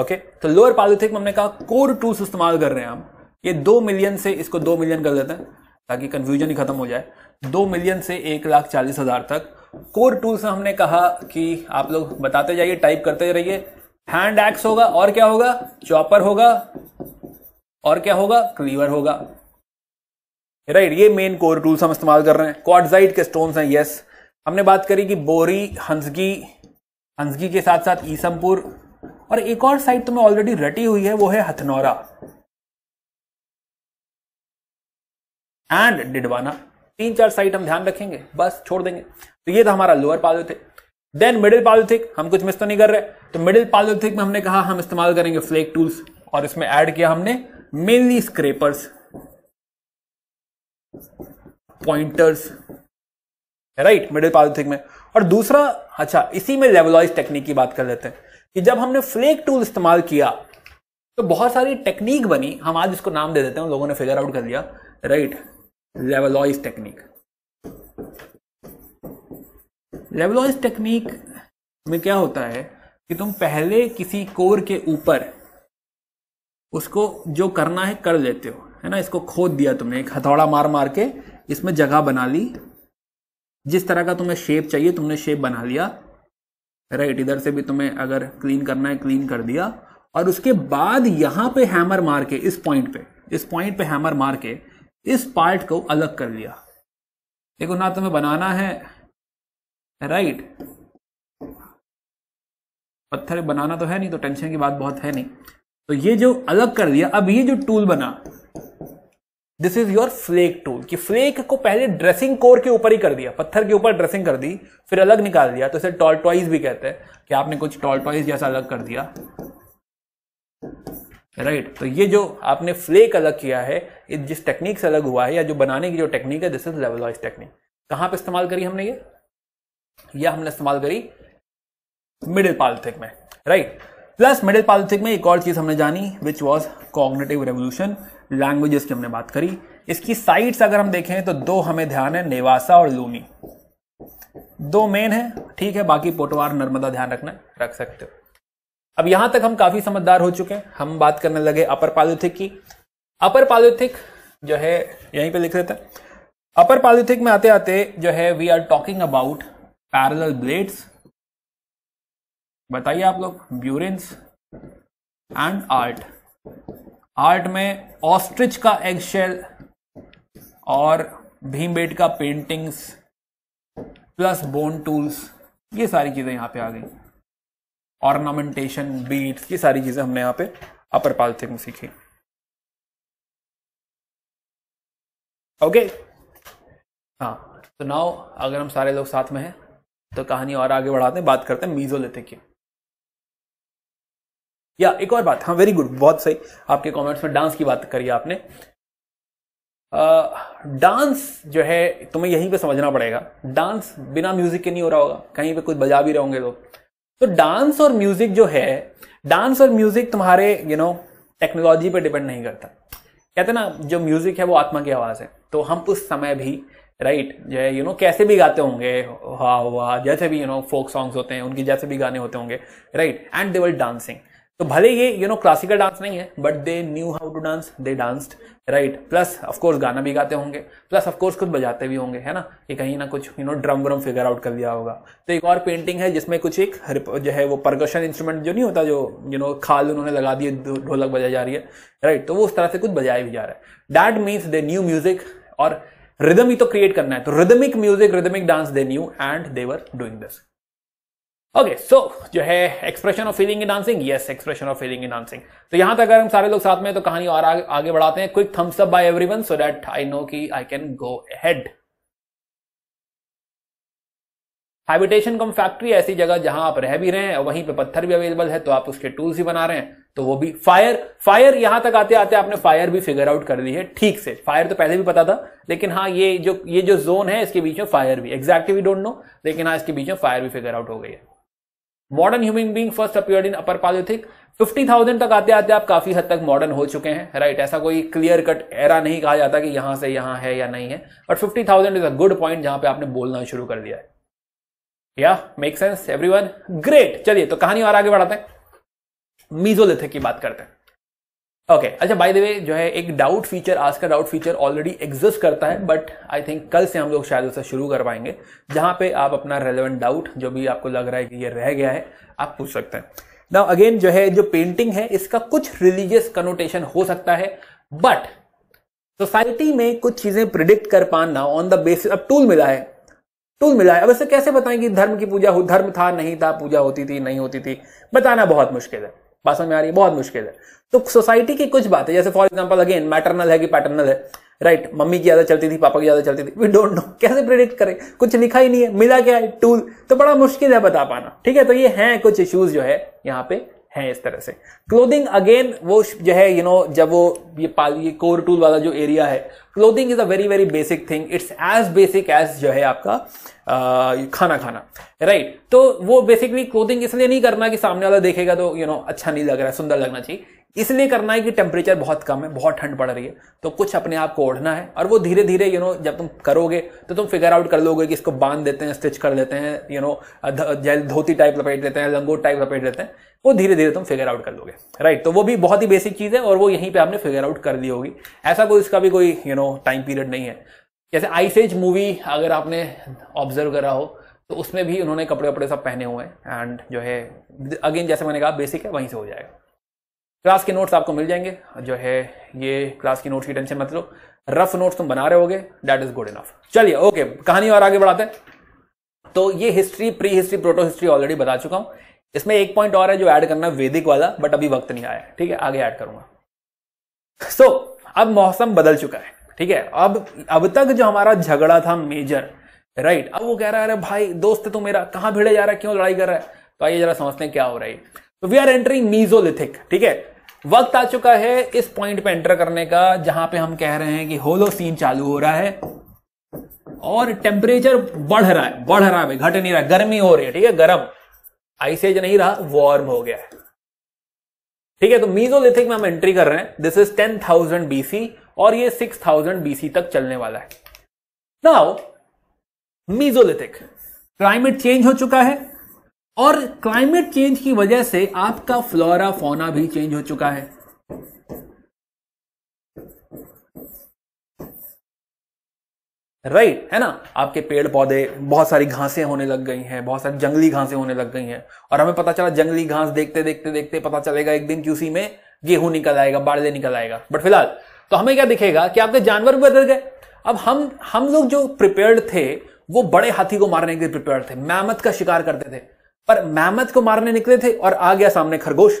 ओके तो लोअर पालोथिक में हमने कहा कोर टूल्स इस्तेमाल कर रहे हैं हम ये दो मिलियन से इसको दो मिलियन कर देते हैं ताकि कंफ्यूजन ही खत्म हो जाए दो मिलियन से एक लाख चालीस हजार तक कोर टूल्स में हमने कहा कि आप लोग बताते जाइए टाइप करते रहिए हैंड एक्स होगा और क्या होगा चॉपर होगा और क्या होगा क्लीवर होगा राइट ये मेन कोर टूल्स हम इस्तेमाल कर रहे हैं क्वाडजाइट के स्टोन्स हैं यस हमने बात करी कि बोरी हंसगी हंसगी के साथ साथ ईसमपुर और एक और साइट तुम्हें ऑलरेडी रटी हुई है वो है हथनौरा एंड डिडवाना तीन चार साइट हम ध्यान रखेंगे बस छोड़ देंगे तो ये था हमारा lower Palaeolithic then middle Palaeolithic हम कुछ मिस तो नहीं कर रहे तो मिडिल पालोथिक में हमने कहा हम इस्तेमाल करेंगे फ्लेक टूल्स और इसमें ऐड किया हमने mainly scrapers pointers right middle Palaeolithic में और दूसरा अच्छा इसी में लेवलॉइज टेक्निक की बात कर लेते हैं कि जब हमने फ्लेक टूल इस्तेमाल किया तो बहुत सारी टेक्निक बनी हम आज इसको नाम दे देते हैं लोगों ने फिगर आउट कर लिया right Levallois technique Levallois technique में क्या होता है कि तुम पहले किसी कोर के ऊपर उसको जो करना है कर लेते हो है ना इसको खोद दिया तुमने एक हथौड़ा मार मार के इसमें जगह बना ली जिस तरह का तुम्हें शेप चाहिए तुमने शेप बना लिया राइट इधर से भी तुम्हें अगर क्लीन करना है क्लीन कर दिया और उसके बाद यहां पे हैमर मार के इस पॉइंट पे इस पॉइंट पे हैमर मार के इस पार्ट को अलग कर लिया देखो ना तुम्हें बनाना है राइट पत्थर बनाना तो है नहीं तो टेंशन की बात बहुत है नहीं तो ये जो अलग कर दिया अब ये जो टूल बना this is your flake tool कि फ्लेक को पहले ड्रेसिंग कोर के ऊपर ही कर दिया पत्थर के ऊपर ड्रेसिंग कर दी फिर अलग निकाल दिया तो इसे टॉइज भी कहते हैं कि आपने कुछ टॉल टॉइज जैसा अलग कर दिया राइट right. तो ये जो आपने फ्लेक अलग किया है जिस टेक्निक से अलग हुआ है या जो बनाने की जो टेक्निक है this is level Levallois technique कहां पे इस्तेमाल करी हमने ये या हमने इस्तेमाल करी मिडिल पालथिक में right right. Plus middle Paleolithic में एक और चीज हमने जानी which was cognitive revolution languages की हमने बात करी इसकी साइट्स अगर हम देखें तो दो हमें ध्यान है नेवासा और लूनी दो मेन है ठीक है बाकी पोटवार नर्मदा ध्यान रखना रख सकते हो अब यहां तक हम काफी समझदार हो चुके हैं हम बात करने लगे अपर पालोथिक की अपर पालुथिक जो है यहीं पे लिख देते हैं अपर पालोथिक में आते आते जो है we are talking about parallel blades बताइए आप लोग ब्यूरेंस एंड आर्ट आर्ट में ऑस्ट्रिच का एक्सेल और भीमबेट का पेंटिंग्स प्लस बोन टूल्स ये सारी चीज़ें यहाँ पे आ गई ऑर्नामेंटेशन बीट्स ये सारी चीज़ें हमने यहाँ पे अपर पालथिक में सीखी ओके okay. हाँ तो नाउ अगर हम सारे लोग साथ में हैं तो कहानी और आगे बढ़ाते हैं बात करते हैं मीजो लेते की या एक और बात हाँ वेरी गुड बहुत सही आपके कमेंट्स में डांस की बात करी आपने डांस जो है तुम्हें यहीं पे समझना पड़ेगा डांस बिना म्यूजिक के नहीं हो रहा होगा कहीं पे कुछ बजा भी रहोगे तो तो डांस और म्यूजिक जो है डांस और म्यूजिक तुम्हारे यू नो टेक्नोलॉजी पे डिपेंड नहीं करता कहते ना जो म्यूजिक है वो आत्मा की आवाज है तो हम उस समय भी राइट जो है यू नो कैसे भी गाते होंगे वाह वाह जैसे भी यू नो फोक सॉन्ग्स होते हैं उनके जैसे भी गाने होते होंगे right and they were dancing तो भले ये यू नो क्लासिकल डांस नहीं है but they knew how to dance they danced right plus of course गाना भी गाते होंगे प्लस ऑफकोर्स कुछ बजाते भी होंगे है ना कि कहीं ना कुछ यू नो ड्रम व्रम फिगर आउट कर दिया होगा तो एक और पेंटिंग है जिसमें कुछ एक जो है वो प्रकर्शन इंस्ट्रूमेंट जो नहीं होता जो यू नो खाल उन्होंने लगा दिए ढोलक बजाई जा रही है राइट तो वो उस तरह से कुछ बजाया भी जा रहा है that means they knew music और रिदम ही तो क्रिएट करना है तो rhythmic music rhythmic dance they knew and they were doing this okay okay, so so, जो है expression of feeling in dancing yes expression of feeling in dancing तो यहां तक अगर हम सारे लोग साथ में तो कहानी और आगे, आगे बढ़ाते हैं quick thumbs up by everyone so that I know कि I can go head habitation cum factory ऐसी जगह जहां आप रह भी रहे हैं वहीं पे पत्थर भी अवेलेबल है तो आप उसके टूल्स ही बना रहे हैं तो वो भी फायर फायर यहां तक आते आते आपने फायर भी फिगर आउट कर ली है ठीक से फायर तो पहले भी पता था लेकिन हाँ ये जो ये जो जोन है इसके बीच में फायर भी एग्जैक्टली वी डोंट नो लेकिन हाँ इसके बीच में फायर भी फिगर आउट हो गई है modern human being first appeared in upper Paleolithic thousand तक आते आते आप काफी हद तक मॉडर्न हो चुके हैं राइट ऐसा कोई क्लियर कट एरा नहीं कहा जाता कि यहां से यहां है या नहीं है but fifty thousand is a good point जहां पे आपने बोलना शुरू कर दिया है या मेक सेंस एवरी ग्रेट चलिए तो कहानी और आगे बढ़ाते हैं मीजोलिथिक की बात करते हैं ओके okay, अच्छा बाय द वे जो है एक डाउट फीचर आज का डाउट फीचर ऑलरेडी एग्जिस्ट करता है बट आई थिंक कल से हम लोग शायद उसे शुरू कर पाएंगे जहां पे आप अपना रेलेवेंट डाउट जो भी आपको लग रहा है कि ये रह गया है आप पूछ सकते हैं नाउ अगेन जो है जो पेंटिंग है इसका कुछ रिलीजियस कनोटेशन हो सकता है बट सोसाइटी में कुछ चीजें प्रिडिक्ट कर पाना ऑन द बेसिस अब टूल मिला है टूल मिला है अब इसे कैसे बताएं कि धर्म की पूजा हो धर्म था नहीं था पूजा होती थी नहीं होती थी बताना बहुत मुश्किल है बात समझ में आ रही है बहुत मुश्किल है तो सोसाइटी की कुछ बातें जैसे फॉर एग्जाम्पल अगेन मैटरनल है कि पैटर्नल है राइट right, मम्मी की ज्यादा चलती थी पापा की ज्यादा चलती थी वी डोंट नो कैसे प्रिडिक्ट करें कुछ लिखा ही नहीं है मिला क्या है टूल तो बड़ा मुश्किल है बता पाना ठीक है तो ये हैं कुछ इश्यूज जो है यहाँ पे हैं इस तरह से क्लोथिंग अगेन वो जो है यू नो जब वो ये पाल ये कोर टूल वाला जो एरिया है clothing is a very very basic thing it's as basic as जो है आपका आ, खाना खाना राइट right. तो वो बेसिकली क्लोथिंग इसलिए नहीं करना कि सामने वाला देखेगा तो यू you नो know, अच्छा नहीं लग रहा है सुंदर लगना चाहिए इसलिए करना है कि टेम्परेचर बहुत कम है बहुत ठंड पड़ रही है तो कुछ अपने आप को ओढ़ना है और वो धीरे धीरे यू नो जब तुम करोगे तो तुम फिगर आउट कर लोगे कि इसको बांध देते हैं स्टिच कर देते हैं यू नो जैल धोती टाइप लपेट देते हैं लंगोट टाइप लपेट देते हैं वो धीरे धीरे तुम फिगर आउट कर लोगे राइट तो वो भी बहुत ही बेसिक चीज़ है और वो यहीं पर आपने फिगर आउट कर दी होगी ऐसा कोई इसका भी कोई यू नो टाइम पीरियड नहीं है जैसे एज मूवी अगर आपने ऑब्जर्व करा हो तो उसमें भी उन्होंने कपड़े वपड़े सब पहने हुए हैं एंड जो है अगेन जैसे मैंने कहा बेसिक है वहीं से हो जाएगा क्लास के नोट्स आपको मिल जाएंगे जो है ये क्लास की नोट्स की टेंशन मतलब रफ नोट्स तुम बना रहे होगे दैट इज गुड इनफ चलिए ओके कहानी और आगे बढ़ाते हैं तो ये history prehistory protohistory already बता चुका हूं इसमें एक पॉइंट और है जो ऐड करना वैदिक वाला बट अभी वक्त नहीं आया ठीक है आगे ऐड करूंगा सो so, अब मौसम बदल चुका है ठीक है अब अब तक जो हमारा झगड़ा था मेजर राइट अब वो कह रहा है अरे भाई दोस्त तू मेरा कहाँ भिड़े जा रहा है क्यों लड़ाई कर रहा है तो आइए जरा समझते हैं क्या हो रहा है तो वी आर एंटरिंग मीजोलिथिक ठीक है वक्त आ चुका है इस पॉइंट पे एंटर करने का जहां पे हम कह रहे हैं कि होलोसीन चालू हो रहा है और टेम्परेचर बढ़ रहा है बढ़ रहा है घट नहीं रहा गर्मी हो रही है ठीक है गर्म आइसेज नहीं रहा वार्म हो गया है ठीक है तो मीजोलिथिक में हम एंट्री कर रहे हैं this is ten thousand BC और ये सिक्स थाउजेंड बीसी तक चलने वाला है नाउ मीजोलिथिक क्लाइमेट चेंज हो चुका है और क्लाइमेट चेंज की वजह से आपका फ्लोरा फोना भी चेंज हो चुका है राइट right, है ना आपके पेड़ पौधे बहुत सारी घासें होने लग गई हैं बहुत सारी जंगली घासें होने लग गई हैं और हमें पता चला जंगली घास देखते देखते देखते पता चलेगा एक दिन कि उसी में गेहूं निकल आएगा बाड़े निकल आएगा बट फिलहाल तो हमें क्या दिखेगा कि आपके जानवर भी बदल गए अब हम हम लोग जो प्रिपेयर्ड थे वो बड़े हाथी को मारने के लिए प्रिपेयर थे मेहमत का शिकार करते थे पर मैमथ को मारने निकले थे और आ गया सामने खरगोश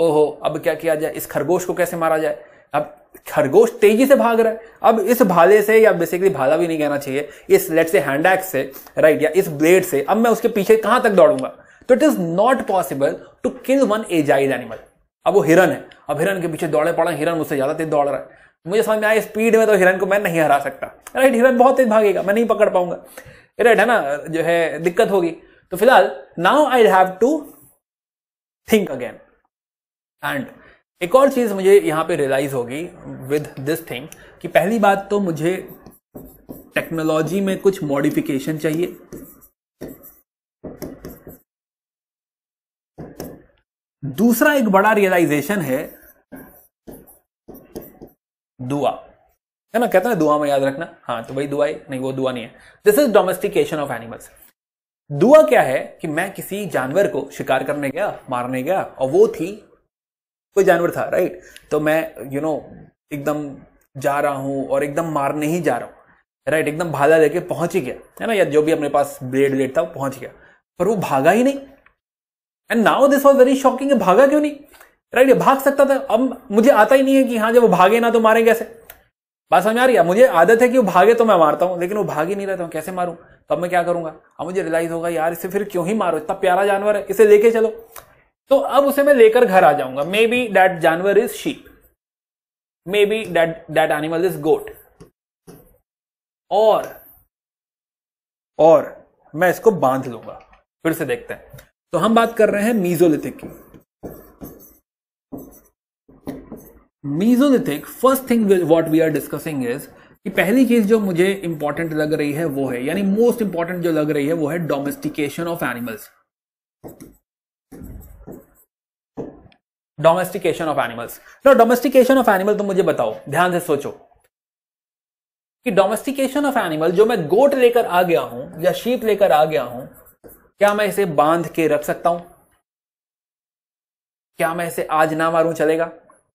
ओहो अब क्या किया जाए इस खरगोश को कैसे मारा जाए अब खरगोश तेजी से भाग रहा है अब इस भाले से या बेसिकली भाला भी नहीं कहना चाहिए इस लेट से हैंड एक्स से राइट या इस ब्लेड से अब मैं उसके पीछे कहां तक दौड़ूंगा तो it is not possible to kill one एजाइज एनिमल अब वो हिरन है अब हिरन के पीछे दौड़े पड़ा हिरन मुझसे ज्यादा तेज दौड़ रहा है मुझे समझ में आया स्पीड में तो हिरन को मैं नहीं हरा सकता राइट हिरन बहुत तेज भागेगा मैं नहीं पकड़ पाऊंगा राइट है ना जो है दिक्कत होगी तो फिलहाल now I have to think again and एक और चीज मुझे यहां पे रियलाइज होगी विद दिस थिंग कि पहली बात तो मुझे टेक्नोलॉजी में कुछ मॉडिफिकेशन चाहिए दूसरा एक बड़ा रियलाइजेशन है दुआ है ना कहते हैं दुआ में याद रखना हाँ तो भाई दुआ ही नहीं वो दुआ नहीं है this is domestication of animals दुआ क्या है कि मैं किसी जानवर को शिकार करने गया मारने गया और वो थी कोई जानवर था राइट तो मैं यू you नो know, एकदम जा रहा हूँ और एकदम मारने ही जा रहा हूँ राइट एकदम भाला लेके पहुंच ही गया है ना या जो भी अपने पास ब्लेड ब्लेड था वो पहुंच गया पर वो भागा ही नहीं and now this was very shocking भागा क्यों नहीं राइट ये भाग सकता था अब मुझे आता ही नहीं है कि हाँ जब वो भागे ना तो मारे कैसे बात समझ आ रही है मुझे आदत है कि वो भागे तो मैं मारता हूँ लेकिन वो भाग ही नहीं रहता हूँ तो कैसे मारूं अब मैं क्या करूंगा अब मुझे रिलाइज होगा यार इसे फिर क्यों ही मारो इतना प्यारा जानवर है इसे लेके चलो तो अब उसे मैं लेकर घर आ जाऊंगा मे बी डैट जानवर is sheep maybe that that animal is goat और और मैं इसको बांध लूंगा फिर से देखते हैं तो हम बात कर रहे हैं मीजोलिथिक की Mesolithic first thing what we are discussing is कि पहली चीज जो मुझे इंपॉर्टेंट लग रही है वो है यानी मोस्ट इंपॉर्टेंट जो लग रही है वो है domestication of animals domestication of animals ना डोमेस्टिकेशन ऑफ एनिमल तो मुझे बताओ ध्यान से सोचो कि डोमेस्टिकेशन ऑफ एनिमल जो मैं गोट लेकर आ गया हूं या शीप लेकर आ गया हूं क्या मैं इसे बांध के रख सकता हूं क्या मैं इसे आज ना मारूं चलेगा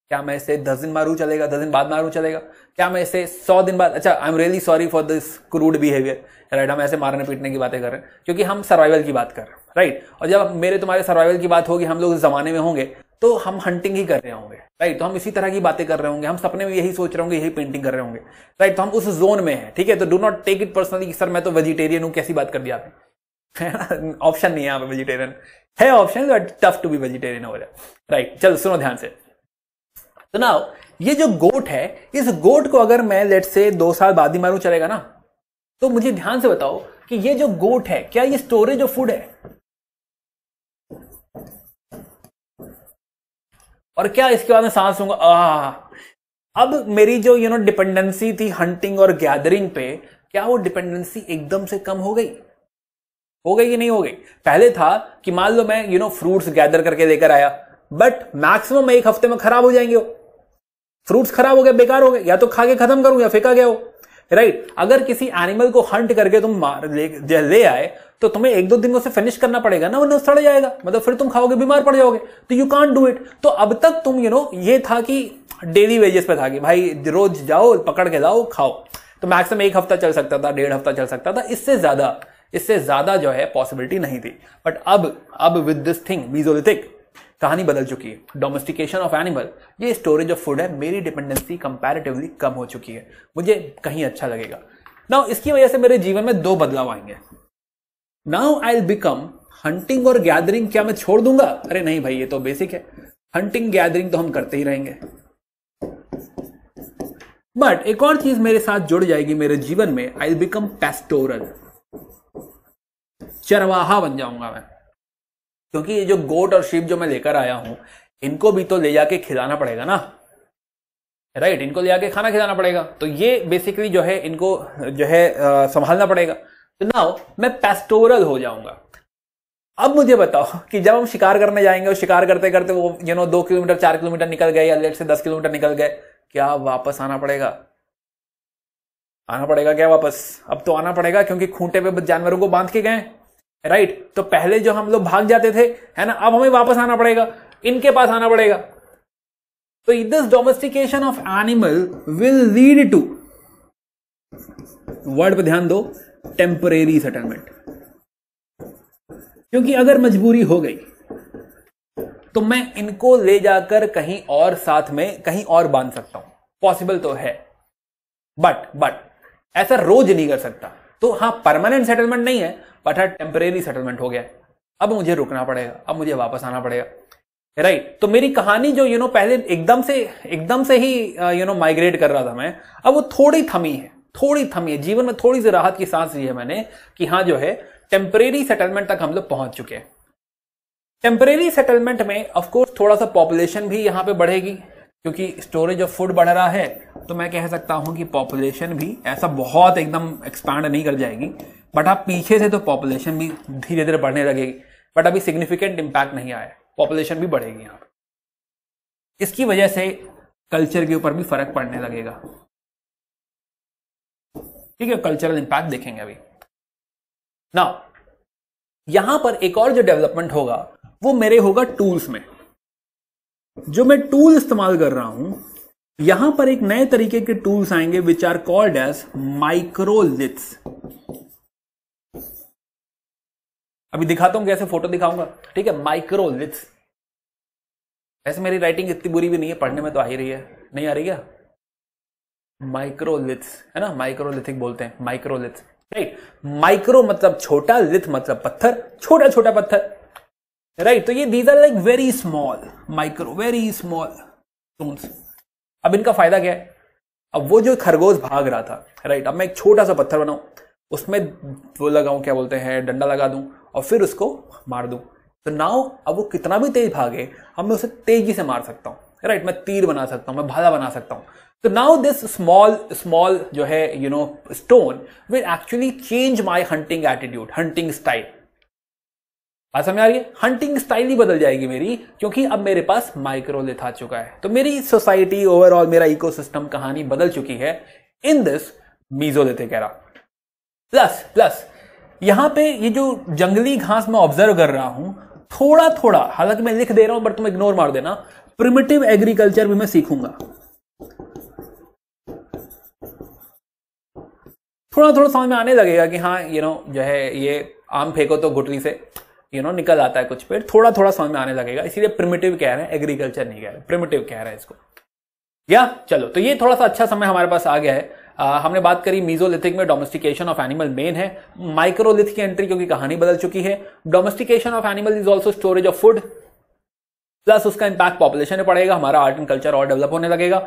क्या मैं इसे दस दिन मारू चलेगा दस दिन बाद मारू चलेगा क्या मैं इसे सौ दिन बाद अच्छा I am really sorry for this crude behaviour right हम ऐसे मारने पीटने की बातें कर रहे हैं क्योंकि हम सर्वाइवल की बात कर रहे हैं राइट और जब मेरे तुम्हारे सर्वाइवल की बात होगी हम लोग इस जमाने में होंगे तो हम हंटिंग ही कर रहे होंगे राइट तो हम इसी तरह की बातें कर रहे होंगे हम सपने में यही सोच रहे होंगे यही पेंटिंग कर रहे होंगे राइट तो हम उस जोन में है ठीक है तो do not take it personally sir मैं तो वेजिटेरियन हूँ कैसी बात कर दी आपने ऑप्शन [laughs] नहीं है यहाँ पे वेजिटेरियन है option but tough to be vegetarian हो जाए राइट चलो सुनो ध्यान से तो ना ये जो गोट है इस गोट को अगर मैं लेट से दो साल बाद ही मारू चलेगा ना तो मुझे ध्यान से बताओ कि ये जो गोट है क्या ये स्टोरेज ऑफ फूड है और क्या इसके बाद में सांस लूंगा आ अब मेरी जो यू नो डिपेंडेंसी थी हंटिंग और गैदरिंग पे क्या वो डिपेंडेंसी एकदम से कम हो गई हो गई कि नहीं हो गई पहले था कि मान लो मैं यू नो फ्रूट्स गैदर करके लेकर आया बट मैक्सिमम एक हफ्ते में खराब हो जाएंगे वो फ्रूट्स खराब हो गए बेकार हो गए या तो खा के खत्म करूं या फेंका गया हो राइट right. अगर किसी एनिमल को हंट करके तुम मार ले, ले आए तो तुम्हें एक दो दिन में उसे फिनिश करना पड़ेगा ना वरना सड़ जाएगा मतलब फिर तुम खाओगे बीमार पड़ जाओगे तो यू कांट डू इट तो अब तक तुम यू नो ये था कि डेली वेजेस पे था कि भाई रोज जाओ पकड़ के लाओ खाओ तो मैक्सिमम एक हफ्ता चल सकता था डेढ़ हफ्ता चल सकता था इससे ज्यादा इससे ज्यादा जो है पॉसिबिलिटी नहीं थी बट अब अब विद दिस थिंग मीजोलिथिक कहानी बदल चुकी है डोमेस्टिकेशन ऑफ एनिमल ये स्टोरेज ऑफ फूड है मेरी डिपेंडेंसी कंपैरेटिवली कम हो चुकी है मुझे कहीं अच्छा लगेगा नाउ इसकी वजह से मेरे जीवन में दो बदलाव आएंगे नाउ आई बिकम हंटिंग और गैदरिंग क्या मैं छोड़ दूंगा अरे नहीं भाई ये तो बेसिक है हंटिंग गैदरिंग तो हम करते ही रहेंगे बट एक और चीज मेरे साथ जुड़ जाएगी मेरे जीवन में आई बिकम पेस्टोरल चरवाहा बन जाऊंगा मैं क्योंकि ये जो गोट और शिप जो मैं लेकर आया हूं इनको भी तो ले जाके खिलाना पड़ेगा ना राइट इनको ले जाके खाना खिलाना पड़ेगा तो ये बेसिकली जो है इनको जो है संभालना पड़ेगा तो नाउ मैं पेस्टोरल हो जाऊंगा अब मुझे बताओ कि जब हम शिकार करने जाएंगे और शिकार करते करते वो यू नो दो किलोमीटर चार किलोमीटर निकल गए या लेट से दस किलोमीटर निकल गए क्या वापस आना पड़ेगा आना पड़ेगा क्या वापस अब तो आना पड़ेगा क्योंकि खूंटे पे जानवरों को बांध के गए राइट तो पहले जो हम लोग भाग जाते थे है ना अब हमें वापस आना पड़ेगा इनके पास आना पड़ेगा तो this domestication of animal will lead to word पर ध्यान दो टेम्परेरी सेटलमेंट क्योंकि अगर मजबूरी हो गई तो मैं इनको ले जाकर कहीं और साथ में कहीं और बांध सकता हूं पॉसिबल तो है बट बट ऐसा रोज नहीं कर सकता तो हाँ परमानेंट सेटलमेंट नहीं है बट हाँ टेम्परेरी सेटलमेंट हो गया अब मुझे रुकना पड़ेगा अब मुझे वापस आना पड़ेगा राइट right. तो मेरी कहानी जो यू you नो know, पहले एकदम से एकदम से ही यू नो माइग्रेट कर रहा था मैं अब वो थोड़ी थमी है थोड़ी थमी है जीवन में थोड़ी सी राहत की सांस ली है मैंने कि हाँ जो है टेम्परेरी सेटलमेंट तक हम लोग पहुंच चुके हैं टेम्परेरी सेटलमेंट में ऑफकोर्स थोड़ा सा पॉपुलेशन भी यहां पे बढ़ेगी क्योंकि स्टोरेज ऑफ फूड बढ़ रहा है तो मैं कह सकता हूं कि पॉपुलेशन भी ऐसा बहुत एकदम एक्सपैंड नहीं कर जाएगी बट आप हाँ, पीछे से तो पॉपुलेशन भी धीरे धीरे बढ़ने लगेगी बट अभी सिग्निफिकेंट इम्पैक्ट नहीं आया पॉपुलेशन भी बढ़ेगी यहाँ पर इसकी वजह से कल्चर के ऊपर भी फर्क पड़ने लगेगा ठीक है कल्चरल इंपैक्ट देखेंगे अभी ना यहां पर एक और जो डेवलपमेंट होगा वो मेरे होगा टूल्स में जो मैं टूल इस्तेमाल कर रहा हूं यहां पर एक नए तरीके के टूल्स आएंगे which are called as microliths अभी दिखाता हूं कैसे फोटो दिखाऊंगा ठीक है माइक्रोलिथ्स ऐसे मेरी राइटिंग इतनी बुरी भी नहीं है पढ़ने में तो आ ही रही है नहीं आ रही क्या माइक्रोलिथ्स है ना माइक्रोलिथिक बोलते हैं माइक्रोलिथ्स राइट माइक्रो मतलब छोटा लिथ मतलब पत्थर छोटा छोटा पत्थर राइट तो ये these are like very small micro very small stones अब इनका फायदा क्या है अब वो जो खरगोश भाग रहा था राइट अब मैं एक छोटा सा पत्थर बनाऊं उसमें वो लगाऊं क्या बोलते हैं डंडा लगा दूं और फिर उसको मार दूं तो नाव अब वो कितना भी तेज भागे अब मैं उसे तेजी से मार सकता हूँ राइट मैं तीर बना सकता हूँ मैं भाला बना सकता हूँ तो नाउ दिस स्मॉल स्मॉल जो है you know stone will actually change my hunting attitude hunting style बात समझ आ रही है हंटिंग स्टाइल ही बदल जाएगी मेरी क्योंकि अब मेरे पास माइक्रोलिथ आ चुका है तो मेरी सोसाइटी ओवरऑल मेरा इकोसिस्टम कहानी बदल चुकी है in this Mesolithic era plus plus यहां पे ये जो जंगली घास मैं ऑब्जर्व कर रहा हूं थोड़ा थोड़ा हालांकि मैं लिख दे रहा हूं बट तुम इग्नोर मार देना प्रिमिटिव एग्रीकल्चर भी मैं सीखूंगा थोड़ा थोड़ा समझ में आने लगेगा कि हाँ यू नो जो है ये आम फेंको तो घुटनी से यू नो निकल आता है कुछ पेड़ थोड़ा थोड़ा समझ में आने लगेगा इसीलिए प्रिमेटिव कह रहे हैं एग्रीकल्चर नहीं कह रहे प्रिमेटिव कह रहे हैं इसको या चलो तो ये थोड़ा सा अच्छा समय हमारे पास आ गया है आ, हमने बात करी मीजोलिथिक में डोमेस्टिकेशन ऑफ एनिमल मेन है माइक्रोलिथ की एंट्री क्योंकि कहानी बदल चुकी है domestication of animal is also storage of food plus उसका इंपैक्ट पॉपुलेशन में पड़ेगा हमारा आर्ट एंड कल्चर और डेवलप होने लगेगा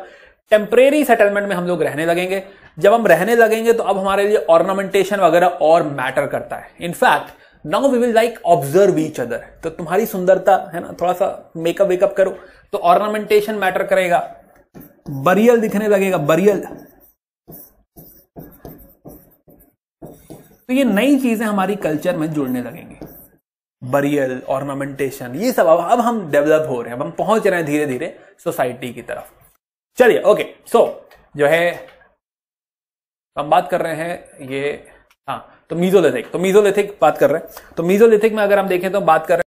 टेम्परेरी सेटलमेंट में हम लोग रहने लगेंगे जब हम रहने लगेंगे तो अब हमारे लिए ऑर्नामेंटेशन वगैरह और मैटर करता है in fact now we will like observe each other तो तुम्हारी सुंदरता है ना थोड़ा सा मेकअप वेकअप करो तो ऑर्नामेंटेशन मैटर करेगा बरियल दिखने लगेगा बरियल तो ये नई चीजें हमारी कल्चर में जुड़ने लगेंगी बरियल ऑर्नामेंटेशन ये सब अब अब हम डेवलप हो रहे हैं अब हम पहुंच रहे हैं धीरे धीरे सोसाइटी की तरफ चलिए ओके सो जो है हम बात कर रहे हैं ये हाँ तो मीजोलिथिक तो मीजोलिथिक बात कर रहे हैं तो मीजोलिथिक में अगर हम देखें तो बात कर रहे हैं